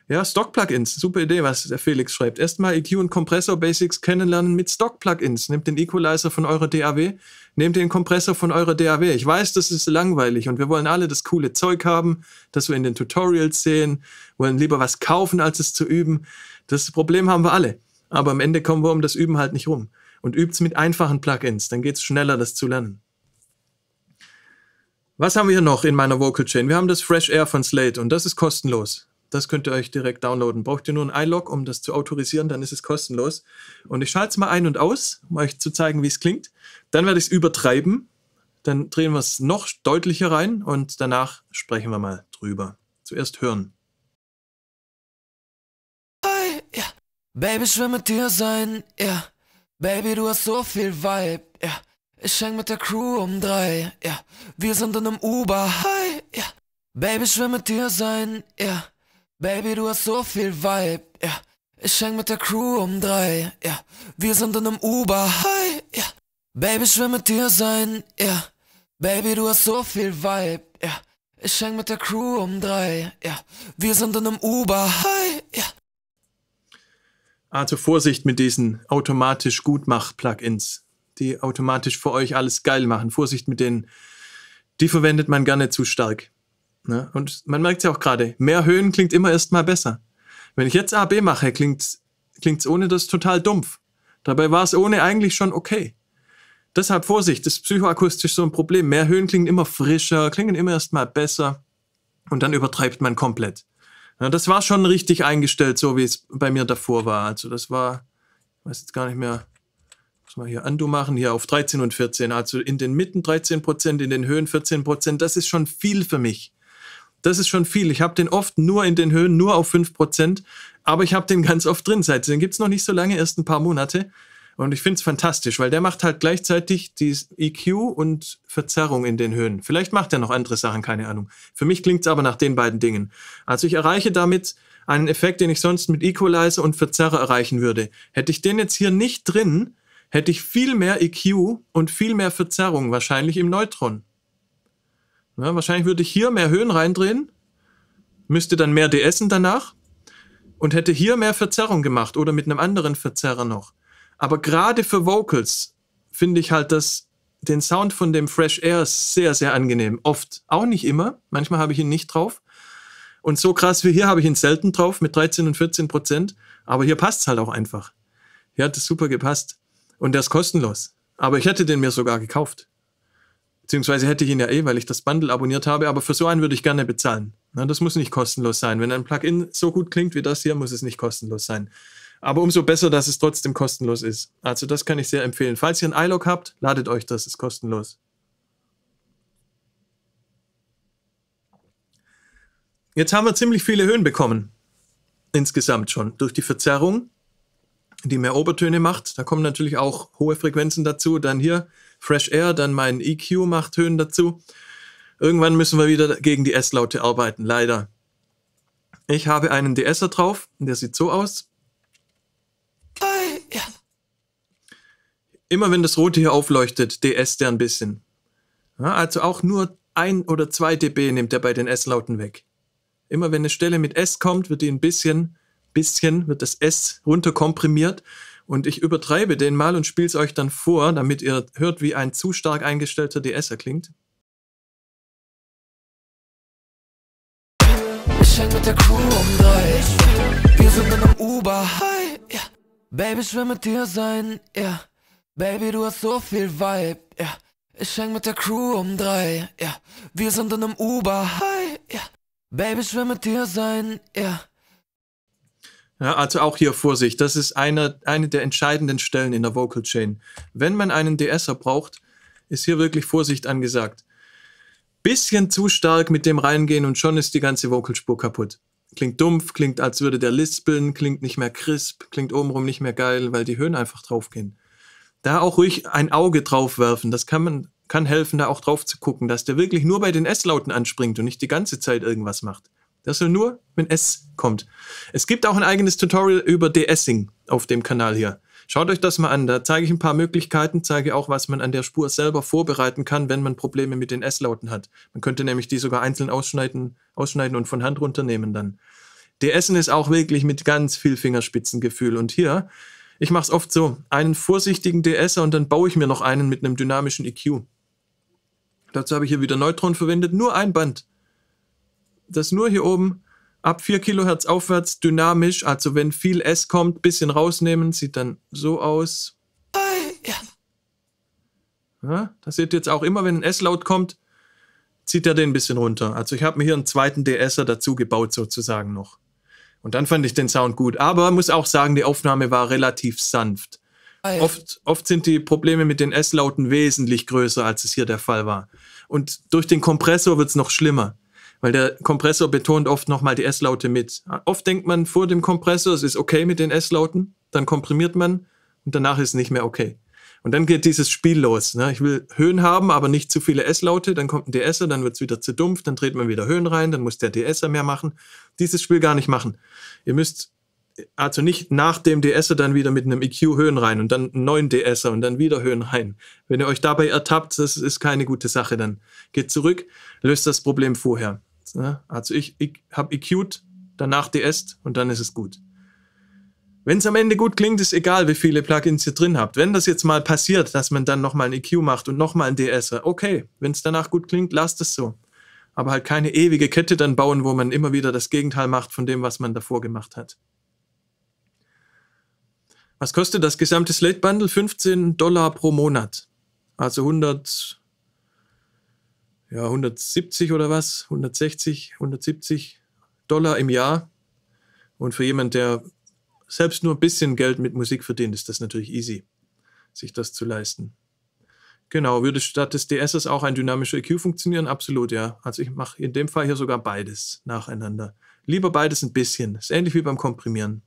Ja, Stock-Plugins. Super Idee, was der Felix schreibt. Erstmal EQ und Kompressor Basics kennenlernen mit Stock-Plugins. Nehmt den Equalizer von eurer DAW, nehmt den Kompressor von eurer DAW. Ich weiß, das ist langweilig und wir wollen alle das coole Zeug haben, das wir in den Tutorials sehen, wollen lieber was kaufen, als es zu üben. Das Problem haben wir alle. Aber am Ende kommen wir um das Üben halt nicht rum. Und übt's mit einfachen Plugins, dann geht's schneller, das zu lernen. Was haben wir hier noch in meiner Vocal Chain? Wir haben das Fresh Air von Slate und das ist kostenlos. Das könnt ihr euch direkt downloaden. Braucht ihr nur ein iLog, um das zu autorisieren, dann ist es kostenlos. Und ich schalte es mal ein und aus, um euch zu zeigen, wie es klingt. Dann werde ich es übertreiben. Dann drehen wir es noch deutlicher rein und danach sprechen wir mal drüber. Zuerst hören. Hey, yeah. Baby, ich will mit dir sein, yeah. Baby, du hast so viel Vibe, yeah. Ich häng mit der Crew um drei, ja. Yeah. Wir sind in einem Uber, hi, ja. Yeah. Baby, ich will mit dir sein, ja. Yeah. Baby, du hast so viel Vibe, ja. Ich häng mit der Crew um drei, ja. Wir sind in einem Uber, hi, ja. Baby, ich will mit dir sein, ja. Baby, du hast so viel Vibe, ja. Ich häng mit der Crew um drei, ja. Wir sind in einem Uber, hi, ja. Also Vorsicht mit diesen automatisch Gutmach-Plugins die automatisch für euch alles geil machen. Vorsicht mit denen. Die verwendet man gerne zu stark. Ne? Und man merkt es ja auch gerade, mehr Höhen klingt immer erstmal besser. Wenn ich jetzt AB mache, klingt es ohne das total dumpf. Dabei war es ohne eigentlich schon okay. Deshalb Vorsicht, das ist psychoakustisch so ein Problem. Mehr Höhen klingen immer frischer, klingen immer erstmal besser und dann übertreibt man komplett. Ja, das war schon richtig eingestellt, so wie es bei mir davor war. Also das war, ich weiß jetzt gar nicht mehr, muss man hier Andu machen, hier auf 13 und 14, also in den Mitten 13 Prozent, in den Höhen 14 Prozent, das ist schon viel für mich. Das ist schon viel. Ich habe den oft nur in den Höhen, nur auf 5 Prozent, aber ich habe den ganz oft drin. Seit den gibt es noch nicht so lange, erst ein paar Monate. Und ich finde es fantastisch, weil der macht halt gleichzeitig die EQ und Verzerrung in den Höhen. Vielleicht macht er noch andere Sachen, keine Ahnung. Für mich klingt es aber nach den beiden Dingen. Also ich erreiche damit einen Effekt, den ich sonst mit Equalizer und Verzerrer erreichen würde. Hätte ich den jetzt hier nicht drin, hätte ich viel mehr EQ und viel mehr Verzerrung, wahrscheinlich im Neutron. Ja, wahrscheinlich würde ich hier mehr Höhen reindrehen, müsste dann mehr DSen danach und hätte hier mehr Verzerrung gemacht oder mit einem anderen Verzerrer noch. Aber gerade für Vocals finde ich halt das, den Sound von dem Fresh Air sehr, sehr angenehm. Oft, auch nicht immer. Manchmal habe ich ihn nicht drauf. Und so krass wie hier habe ich ihn selten drauf mit 13 und 14 Prozent. Aber hier passt es halt auch einfach. Hier hat es super gepasst. Und der ist kostenlos. Aber ich hätte den mir sogar gekauft. Beziehungsweise hätte ich ihn ja eh, weil ich das Bundle abonniert habe. Aber für so einen würde ich gerne bezahlen. Na, ne, das muss nicht kostenlos sein. Wenn ein Plugin so gut klingt wie das hier, muss es nicht kostenlos sein. Aber umso besser, dass es trotzdem kostenlos ist. Also das kann ich sehr empfehlen. Falls ihr ein iLog habt, ladet euch das, ist kostenlos. Jetzt haben wir ziemlich viele Höhen bekommen. Insgesamt schon. Durch die Verzerrung, die mehr Obertöne macht. Da kommen natürlich auch hohe Frequenzen dazu. Dann hier Fresh Air, dann mein EQ macht Höhen dazu. Irgendwann müssen wir wieder gegen die S-Laute arbeiten, leider. Ich habe einen DSer drauf, der sieht so aus. Immer wenn das Rote hier aufleuchtet, DS der ein bisschen. Ja, also auch nur ein oder zwei dB nimmt er bei den S-Lauten weg. Immer wenn eine Stelle mit S kommt, wird die ein bisschen bisschen wird das S runterkomprimiert und ich übertreibe den mal und spiele es euch dann vor, damit ihr hört, wie ein zu stark eingestellter DS erklingt. Ich häng mit der Crew um drei. Wir sind in einem Uber. Hi, yeah. Baby, ich will mit dir sein. Yeah. Baby, du hast so viel Vibe. Yeah. Ich häng mit der Crew um drei. Yeah. Wir sind in einem Uber. Hi, yeah. Baby, ich will mit dir sein. Yeah. Ja, also auch hier Vorsicht, das ist eine, eine der entscheidenden Stellen in der Vocal Chain. Wenn man einen DSer braucht, ist hier wirklich Vorsicht angesagt. Bisschen zu stark mit dem reingehen und schon ist die ganze Vocalspur kaputt. Klingt dumpf, klingt als würde der lispeln, klingt nicht mehr crisp, klingt obenrum nicht mehr geil, weil die Höhen einfach draufgehen. Da auch ruhig ein Auge drauf werfen, das kann man kann helfen, da auch drauf zu gucken, dass der wirklich nur bei den S-Lauten anspringt und nicht die ganze Zeit irgendwas macht. Das soll nur, wenn S kommt. Es gibt auch ein eigenes Tutorial über DSing auf dem Kanal hier. Schaut euch das mal an, da zeige ich ein paar Möglichkeiten, zeige auch, was man an der Spur selber vorbereiten kann, wenn man Probleme mit den S-Lauten hat. Man könnte nämlich die sogar einzeln ausschneiden, ausschneiden und von Hand runternehmen dann. DSen ist auch wirklich mit ganz viel Fingerspitzengefühl. Und hier, ich mache es oft so, einen vorsichtigen DSer und dann baue ich mir noch einen mit einem dynamischen EQ. Dazu habe ich hier wieder Neutron verwendet, nur ein Band das nur hier oben ab 4 Kilohertz aufwärts dynamisch, also wenn viel S kommt, bisschen rausnehmen, sieht dann so aus. Ja, das seht ihr jetzt auch immer, wenn ein S-Laut kommt, zieht er den ein bisschen runter. Also ich habe mir hier einen zweiten DSer dazu gebaut sozusagen noch. Und dann fand ich den Sound gut. Aber muss auch sagen, die Aufnahme war relativ sanft. Oft, oft sind die Probleme mit den S-Lauten wesentlich größer, als es hier der Fall war. Und durch den Kompressor wird es noch schlimmer weil der Kompressor betont oft nochmal die S-Laute mit. Oft denkt man vor dem Kompressor, es ist okay mit den S-Lauten, dann komprimiert man und danach ist es nicht mehr okay. Und dann geht dieses Spiel los. Ne? Ich will Höhen haben, aber nicht zu viele S-Laute. Dann kommt ein DSer, dann wird es wieder zu dumpf, dann dreht man wieder Höhen rein, dann muss der DSer mehr machen. Dieses Spiel gar nicht machen. Ihr müsst also nicht nach dem DSer dann wieder mit einem EQ Höhen rein und dann einen neuen DSer und dann wieder Höhen rein. Wenn ihr euch dabei ertappt, das ist keine gute Sache. Dann geht zurück, löst das Problem vorher. Ne? Also ich, ich habe EQ'd, danach DS'd und dann ist es gut. Wenn es am Ende gut klingt, ist egal, wie viele Plugins ihr drin habt. Wenn das jetzt mal passiert, dass man dann nochmal ein EQ macht und nochmal ein DS, äh, okay, wenn es danach gut klingt, lasst es so. Aber halt keine ewige Kette dann bauen, wo man immer wieder das Gegenteil macht von dem, was man davor gemacht hat. Was kostet das gesamte Slate Bundle? 15 Dollar pro Monat. Also 100, ja, 170 oder was, 160, 170 Dollar im Jahr. Und für jemanden, der selbst nur ein bisschen Geld mit Musik verdient, ist das natürlich easy, sich das zu leisten. Genau, würde statt des DSs auch ein dynamischer EQ funktionieren? Absolut, ja. Also ich mache in dem Fall hier sogar beides nacheinander. Lieber beides ein bisschen. Ist ähnlich wie beim Komprimieren.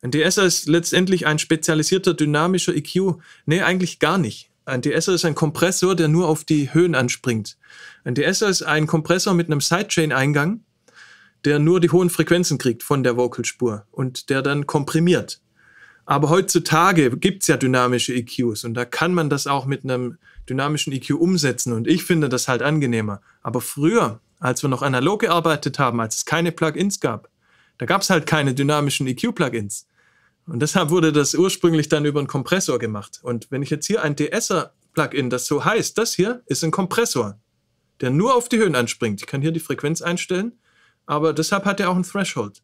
Ein DSer ist letztendlich ein spezialisierter dynamischer EQ. Nee, eigentlich gar nicht. Ein DSer ist ein Kompressor, der nur auf die Höhen anspringt. Ein DSer ist ein Kompressor mit einem Sidechain-Eingang, der nur die hohen Frequenzen kriegt von der Vocalspur und der dann komprimiert. Aber heutzutage gibt es ja dynamische EQs und da kann man das auch mit einem dynamischen EQ umsetzen und ich finde das halt angenehmer. Aber früher, als wir noch analog gearbeitet haben, als es keine Plugins gab, da gab es halt keine dynamischen EQ-Plugins. Und deshalb wurde das ursprünglich dann über einen Kompressor gemacht. Und wenn ich jetzt hier ein DSer-Plugin, das so heißt, das hier ist ein Kompressor, der nur auf die Höhen anspringt. Ich kann hier die Frequenz einstellen, aber deshalb hat er auch einen Threshold.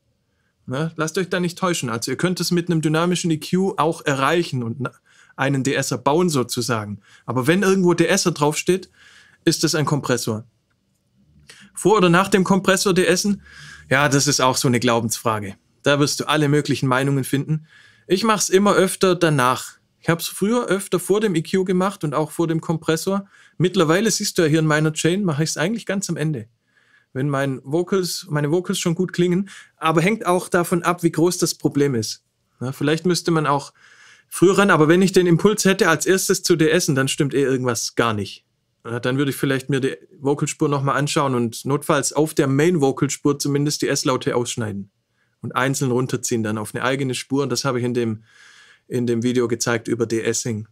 Ne? Lasst euch da nicht täuschen. Also ihr könnt es mit einem dynamischen EQ auch erreichen und einen DSer bauen sozusagen. Aber wenn irgendwo DSer draufsteht, ist das ein Kompressor. Vor oder nach dem Kompressor DSen? Ja, das ist auch so eine Glaubensfrage. Da wirst du alle möglichen Meinungen finden. Ich mache es immer öfter danach. Ich habe es früher öfter vor dem EQ gemacht und auch vor dem Kompressor. Mittlerweile siehst du ja hier in meiner Chain, mache ich es eigentlich ganz am Ende. Wenn mein Vocals, meine Vocals schon gut klingen, aber hängt auch davon ab, wie groß das Problem ist. Na, vielleicht müsste man auch früher ran, aber wenn ich den Impuls hätte, als erstes zu DSen, dann stimmt eh irgendwas gar nicht. Na, dann würde ich vielleicht mir die Vocalspur nochmal anschauen und notfalls auf der Main-Vocalspur zumindest die S-Laute ausschneiden und einzeln runterziehen dann auf eine eigene Spur. Und das habe ich in dem, in dem Video gezeigt über De-Essing.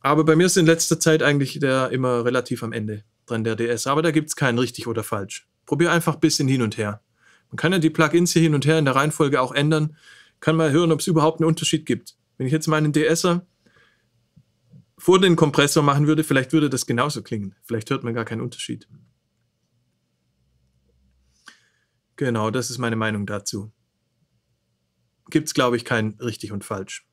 Aber bei mir ist in letzter Zeit eigentlich der immer relativ am Ende dran, der DS. Aber da gibt es keinen richtig oder falsch. Probier einfach ein bisschen hin und her. Man kann ja die Plugins hier hin und her in der Reihenfolge auch ändern. Kann mal hören, ob es überhaupt einen Unterschied gibt. Wenn ich jetzt meinen DSer vor den Kompressor machen würde, vielleicht würde das genauso klingen. Vielleicht hört man gar keinen Unterschied. Genau, das ist meine Meinung dazu. Gibt's, es, glaube ich, kein richtig und falsch.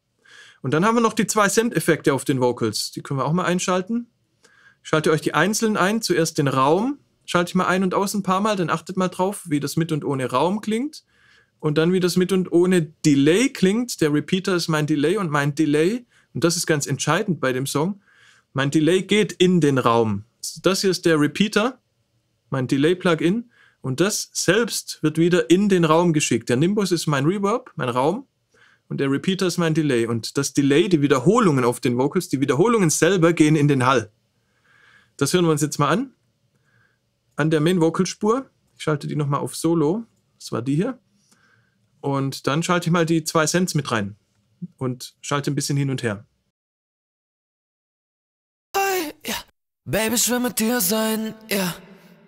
Und dann haben wir noch die zwei cent effekte auf den Vocals. Die können wir auch mal einschalten. Schalte euch die einzeln ein. Zuerst den Raum. Schalte ich mal ein und aus ein paar Mal. Dann achtet mal drauf, wie das mit und ohne Raum klingt. Und dann, wie das mit und ohne Delay klingt. Der Repeater ist mein Delay und mein Delay, und das ist ganz entscheidend bei dem Song, mein Delay geht in den Raum. Das hier ist der Repeater, mein Delay-Plugin. Und das selbst wird wieder in den Raum geschickt. Der Nimbus ist mein Reverb, mein Raum. Und der Repeater ist mein Delay. Und das Delay, die Wiederholungen auf den Vocals, die Wiederholungen selber gehen in den Hall. Das hören wir uns jetzt mal an. An der Main-Vocal-Spur. Ich schalte die nochmal auf Solo. Das war die hier. Und dann schalte ich mal die zwei Cents mit rein. Und schalte ein bisschen hin und her. Hey, yeah. Baby, ich will mit dir sein, ja. Yeah.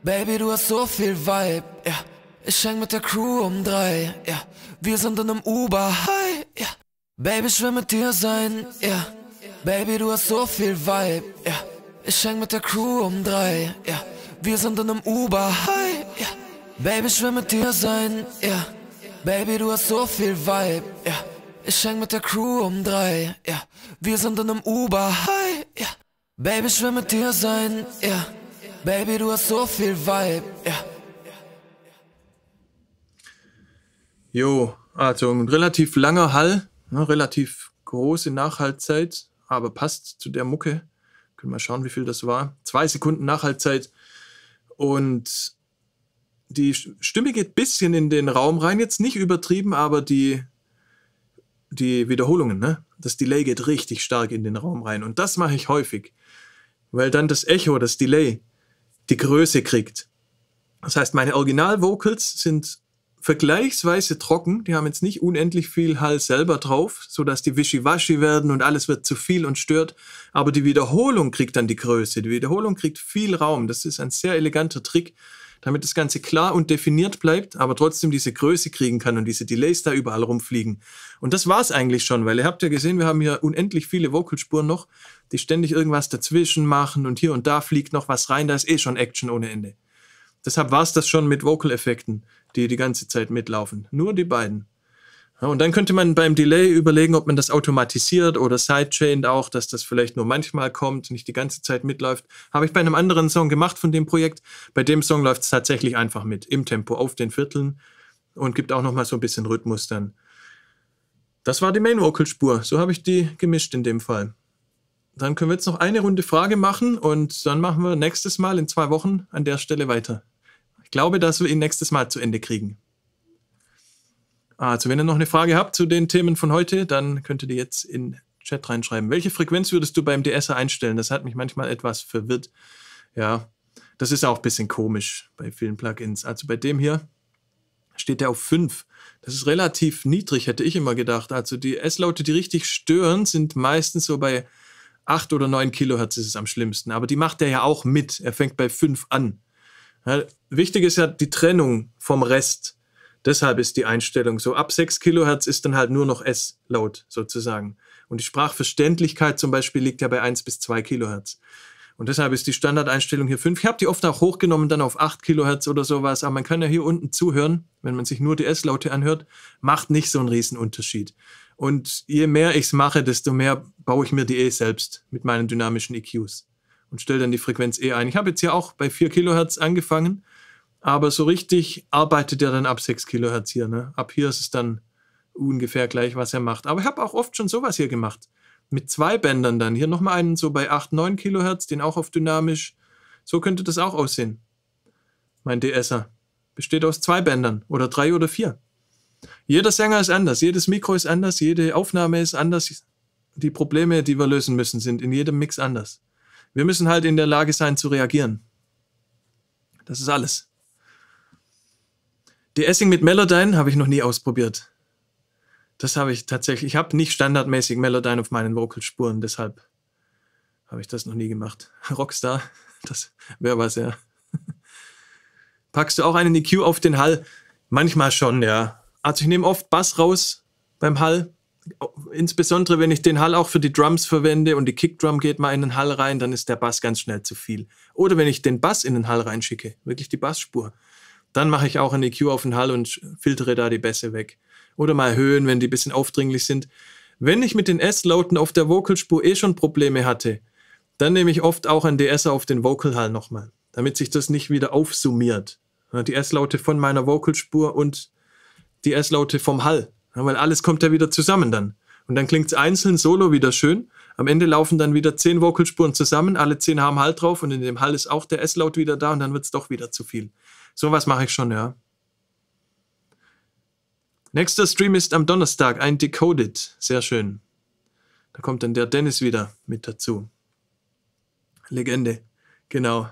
Baby, du hast so viel Vibe, ja. Ich häng mit der Crew um drei, ja. Wir sind in einem Uber, hi, ja. Baby, ich will mit dir sein, ja. Baby, du hast so viel Vibe, ja. Ich häng mit der Crew um drei, ja. Wir sind in einem Uber, hi, ja. Baby, ich will mit dir sein, ja. Baby, du hast so viel Vibe, ja. Ich häng mit der Crew um drei, ja. Wir sind in einem Uber, hi, ja. Baby, ich will mit dir sein, ja. Baby, du hast so viel Vibe, ja. Jo, also ein relativ langer Hall, ne, relativ große Nachhaltzeit, aber passt zu der Mucke. Können wir schauen, wie viel das war. Zwei Sekunden Nachhaltzeit. Und die Stimme geht ein bisschen in den Raum rein, jetzt nicht übertrieben, aber die, die Wiederholungen, ne? das Delay geht richtig stark in den Raum rein. Und das mache ich häufig, weil dann das Echo, das Delay die Größe kriegt. Das heißt, meine Original-Vocals sind vergleichsweise trocken. Die haben jetzt nicht unendlich viel Hall selber drauf, sodass die wischiwaschi werden und alles wird zu viel und stört. Aber die Wiederholung kriegt dann die Größe. Die Wiederholung kriegt viel Raum. Das ist ein sehr eleganter Trick, damit das Ganze klar und definiert bleibt, aber trotzdem diese Größe kriegen kann und diese Delays da überall rumfliegen. Und das war's eigentlich schon, weil ihr habt ja gesehen, wir haben hier unendlich viele Vocalspuren noch die ständig irgendwas dazwischen machen und hier und da fliegt noch was rein, da ist eh schon Action ohne Ende. Deshalb war es das schon mit Vocal-Effekten, die die ganze Zeit mitlaufen. Nur die beiden. Ja, und dann könnte man beim Delay überlegen, ob man das automatisiert oder sidechained auch, dass das vielleicht nur manchmal kommt, nicht die ganze Zeit mitläuft. Habe ich bei einem anderen Song gemacht von dem Projekt. Bei dem Song läuft es tatsächlich einfach mit, im Tempo, auf den Vierteln und gibt auch nochmal so ein bisschen Rhythmus dann. Das war die Main-Vocal-Spur. So habe ich die gemischt in dem Fall dann können wir jetzt noch eine Runde Frage machen und dann machen wir nächstes Mal in zwei Wochen an der Stelle weiter. Ich glaube, dass wir ihn nächstes Mal zu Ende kriegen. Also, wenn ihr noch eine Frage habt zu den Themen von heute, dann könnt ihr die jetzt in Chat reinschreiben. Welche Frequenz würdest du beim DSer einstellen? Das hat mich manchmal etwas verwirrt. Ja, das ist auch ein bisschen komisch bei vielen Plugins. Also bei dem hier steht der auf 5. Das ist relativ niedrig, hätte ich immer gedacht. Also die S-Laute, die richtig stören, sind meistens so bei 8 oder 9 Kilohertz ist es am schlimmsten. Aber die macht er ja auch mit. Er fängt bei 5 an. Ja, wichtig ist ja die Trennung vom Rest. Deshalb ist die Einstellung so. Ab 6 Kilohertz ist dann halt nur noch S-Laut sozusagen. Und die Sprachverständlichkeit zum Beispiel liegt ja bei 1 bis 2 Kilohertz. Und deshalb ist die Standardeinstellung hier 5. Ich habe die oft auch hochgenommen, dann auf 8 Kilohertz oder sowas. Aber man kann ja hier unten zuhören, wenn man sich nur die S-Laute anhört. Macht nicht so einen Riesenunterschied. Unterschied. Und je mehr ich es mache, desto mehr baue ich mir die E selbst mit meinen dynamischen EQs und stelle dann die Frequenz E ein. Ich habe jetzt hier auch bei 4 Kilohertz angefangen, aber so richtig arbeitet er dann ab 6 Kilohertz hier. Ne? Ab hier ist es dann ungefähr gleich, was er macht. Aber ich habe auch oft schon sowas hier gemacht. Mit zwei Bändern dann. Hier nochmal einen so bei 8, 9 Kilohertz, den auch auf dynamisch. So könnte das auch aussehen. Mein DSer. Besteht aus zwei Bändern oder drei oder vier. Jeder Sänger ist anders, jedes Mikro ist anders, jede Aufnahme ist anders. Die Probleme, die wir lösen müssen, sind in jedem Mix anders. Wir müssen halt in der Lage sein zu reagieren. Das ist alles. Die Essing mit Melodyne habe ich noch nie ausprobiert. Das habe ich tatsächlich. Ich habe nicht standardmäßig Melodyne auf meinen Vocalspuren, deshalb habe ich das noch nie gemacht. *laughs* Rockstar, das wäre was, ja. *laughs* Packst du auch einen EQ auf den Hall? Manchmal schon, ja also ich nehme oft Bass raus beim Hall. Insbesondere wenn ich den Hall auch für die Drums verwende und die Kickdrum geht mal in den Hall rein, dann ist der Bass ganz schnell zu viel. Oder wenn ich den Bass in den Hall reinschicke, wirklich die Bassspur, dann mache ich auch eine EQ auf den Hall und filtere da die Bässe weg. Oder mal Höhen, wenn die ein bisschen aufdringlich sind. Wenn ich mit den S-Lauten auf der Vocalspur eh schon Probleme hatte, dann nehme ich oft auch einen DSer auf den Vocal Hall nochmal, damit sich das nicht wieder aufsummiert. Die S-Laute von meiner Vocalspur und die S-Laute vom Hall. Ja, weil alles kommt ja wieder zusammen dann. Und dann klingt es einzeln solo wieder schön. Am Ende laufen dann wieder zehn Vocalspuren zusammen, alle zehn haben Hall drauf und in dem Hall ist auch der S-Laut wieder da und dann wird es doch wieder zu viel. Sowas mache ich schon, ja. Nächster Stream ist am Donnerstag, ein Decoded. Sehr schön. Da kommt dann der Dennis wieder mit dazu. Legende. Genau.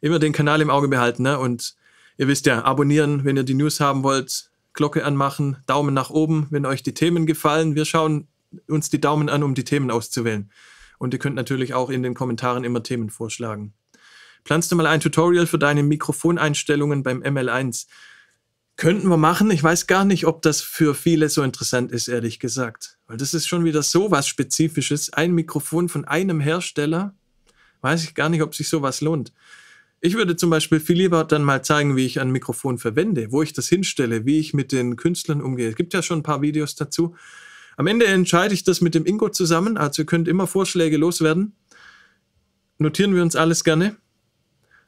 Immer den Kanal im Auge behalten, ne? Und ihr wisst ja, abonnieren, wenn ihr die News haben wollt. Glocke anmachen, Daumen nach oben, wenn euch die Themen gefallen. Wir schauen uns die Daumen an, um die Themen auszuwählen. Und ihr könnt natürlich auch in den Kommentaren immer Themen vorschlagen. Planst du mal ein Tutorial für deine Mikrofoneinstellungen beim ML1? Könnten wir machen. Ich weiß gar nicht, ob das für viele so interessant ist, ehrlich gesagt. Weil das ist schon wieder so was Spezifisches. Ein Mikrofon von einem Hersteller. Weiß ich gar nicht, ob sich sowas lohnt. Ich würde zum Beispiel viel lieber dann mal zeigen, wie ich ein Mikrofon verwende, wo ich das hinstelle, wie ich mit den Künstlern umgehe. Es gibt ja schon ein paar Videos dazu. Am Ende entscheide ich das mit dem Ingo zusammen. Also ihr könnt immer Vorschläge loswerden. Notieren wir uns alles gerne.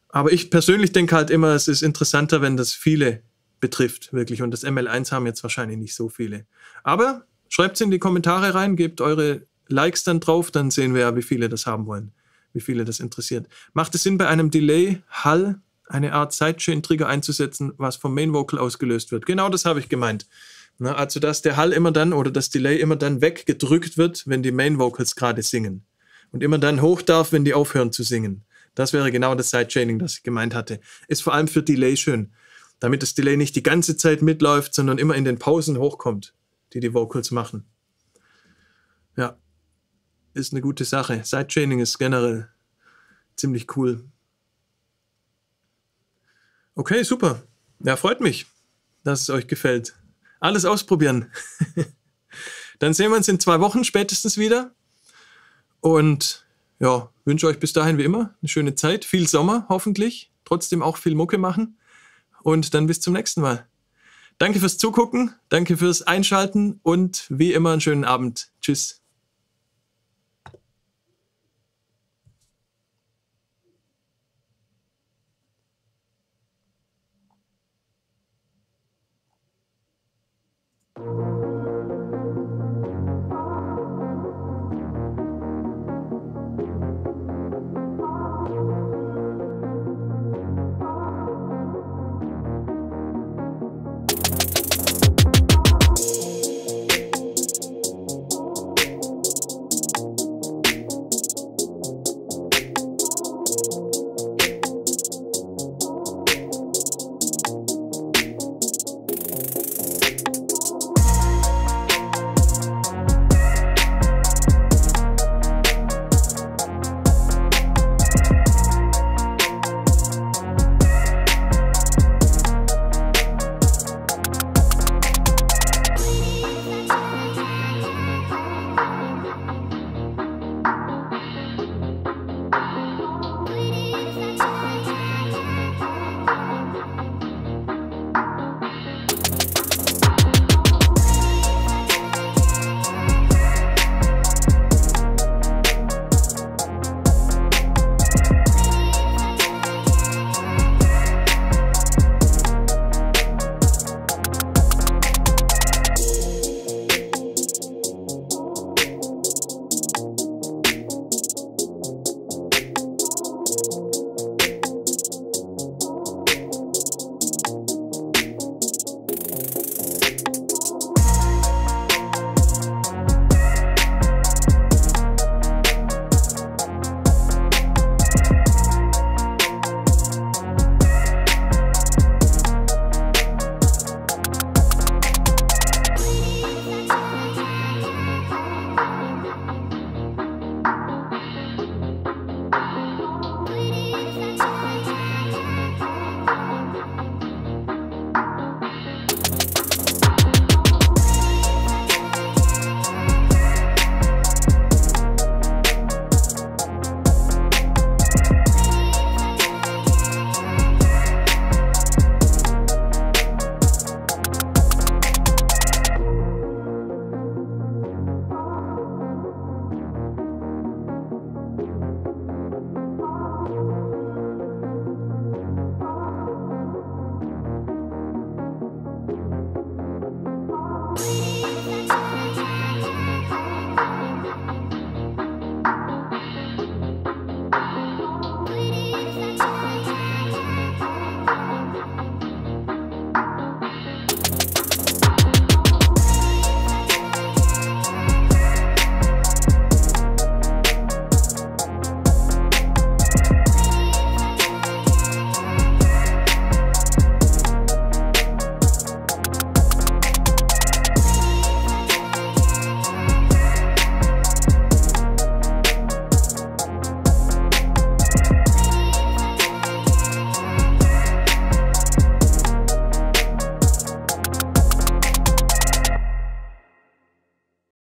Aber ich persönlich denke halt immer, es ist interessanter, wenn das viele betrifft, wirklich. Und das ML1 haben jetzt wahrscheinlich nicht so viele. Aber schreibt es in die Kommentare rein, gebt eure Likes dann drauf, dann sehen wir ja, wie viele das haben wollen wie viele das interessiert. Macht es Sinn, bei einem Delay, Hall, eine Art Sidechain-Trigger einzusetzen, was vom Main Vocal ausgelöst wird? Genau das habe ich gemeint. Na, also, dass der Hall immer dann oder das Delay immer dann weggedrückt wird, wenn die Main Vocals gerade singen. Und immer dann hoch darf, wenn die aufhören zu singen. Das wäre genau das Sidechaining, das ich gemeint hatte. Ist vor allem für Delay schön, damit das Delay nicht die ganze Zeit mitläuft, sondern immer in den Pausen hochkommt, die die Vocals machen. Ja, ist eine gute Sache. Sidechaining ist generell ziemlich cool. Okay, super. Ja, freut mich, dass es euch gefällt. Alles ausprobieren. *laughs* Dann sehen wir uns in zwei Wochen spätestens wieder. Und ja, wünsche euch bis dahin wie immer eine schöne Zeit, viel Sommer hoffentlich, trotzdem auch viel Mucke machen und dann bis zum nächsten Mal. Danke fürs Zugucken, danke fürs Einschalten und wie immer einen schönen Abend. Tschüss.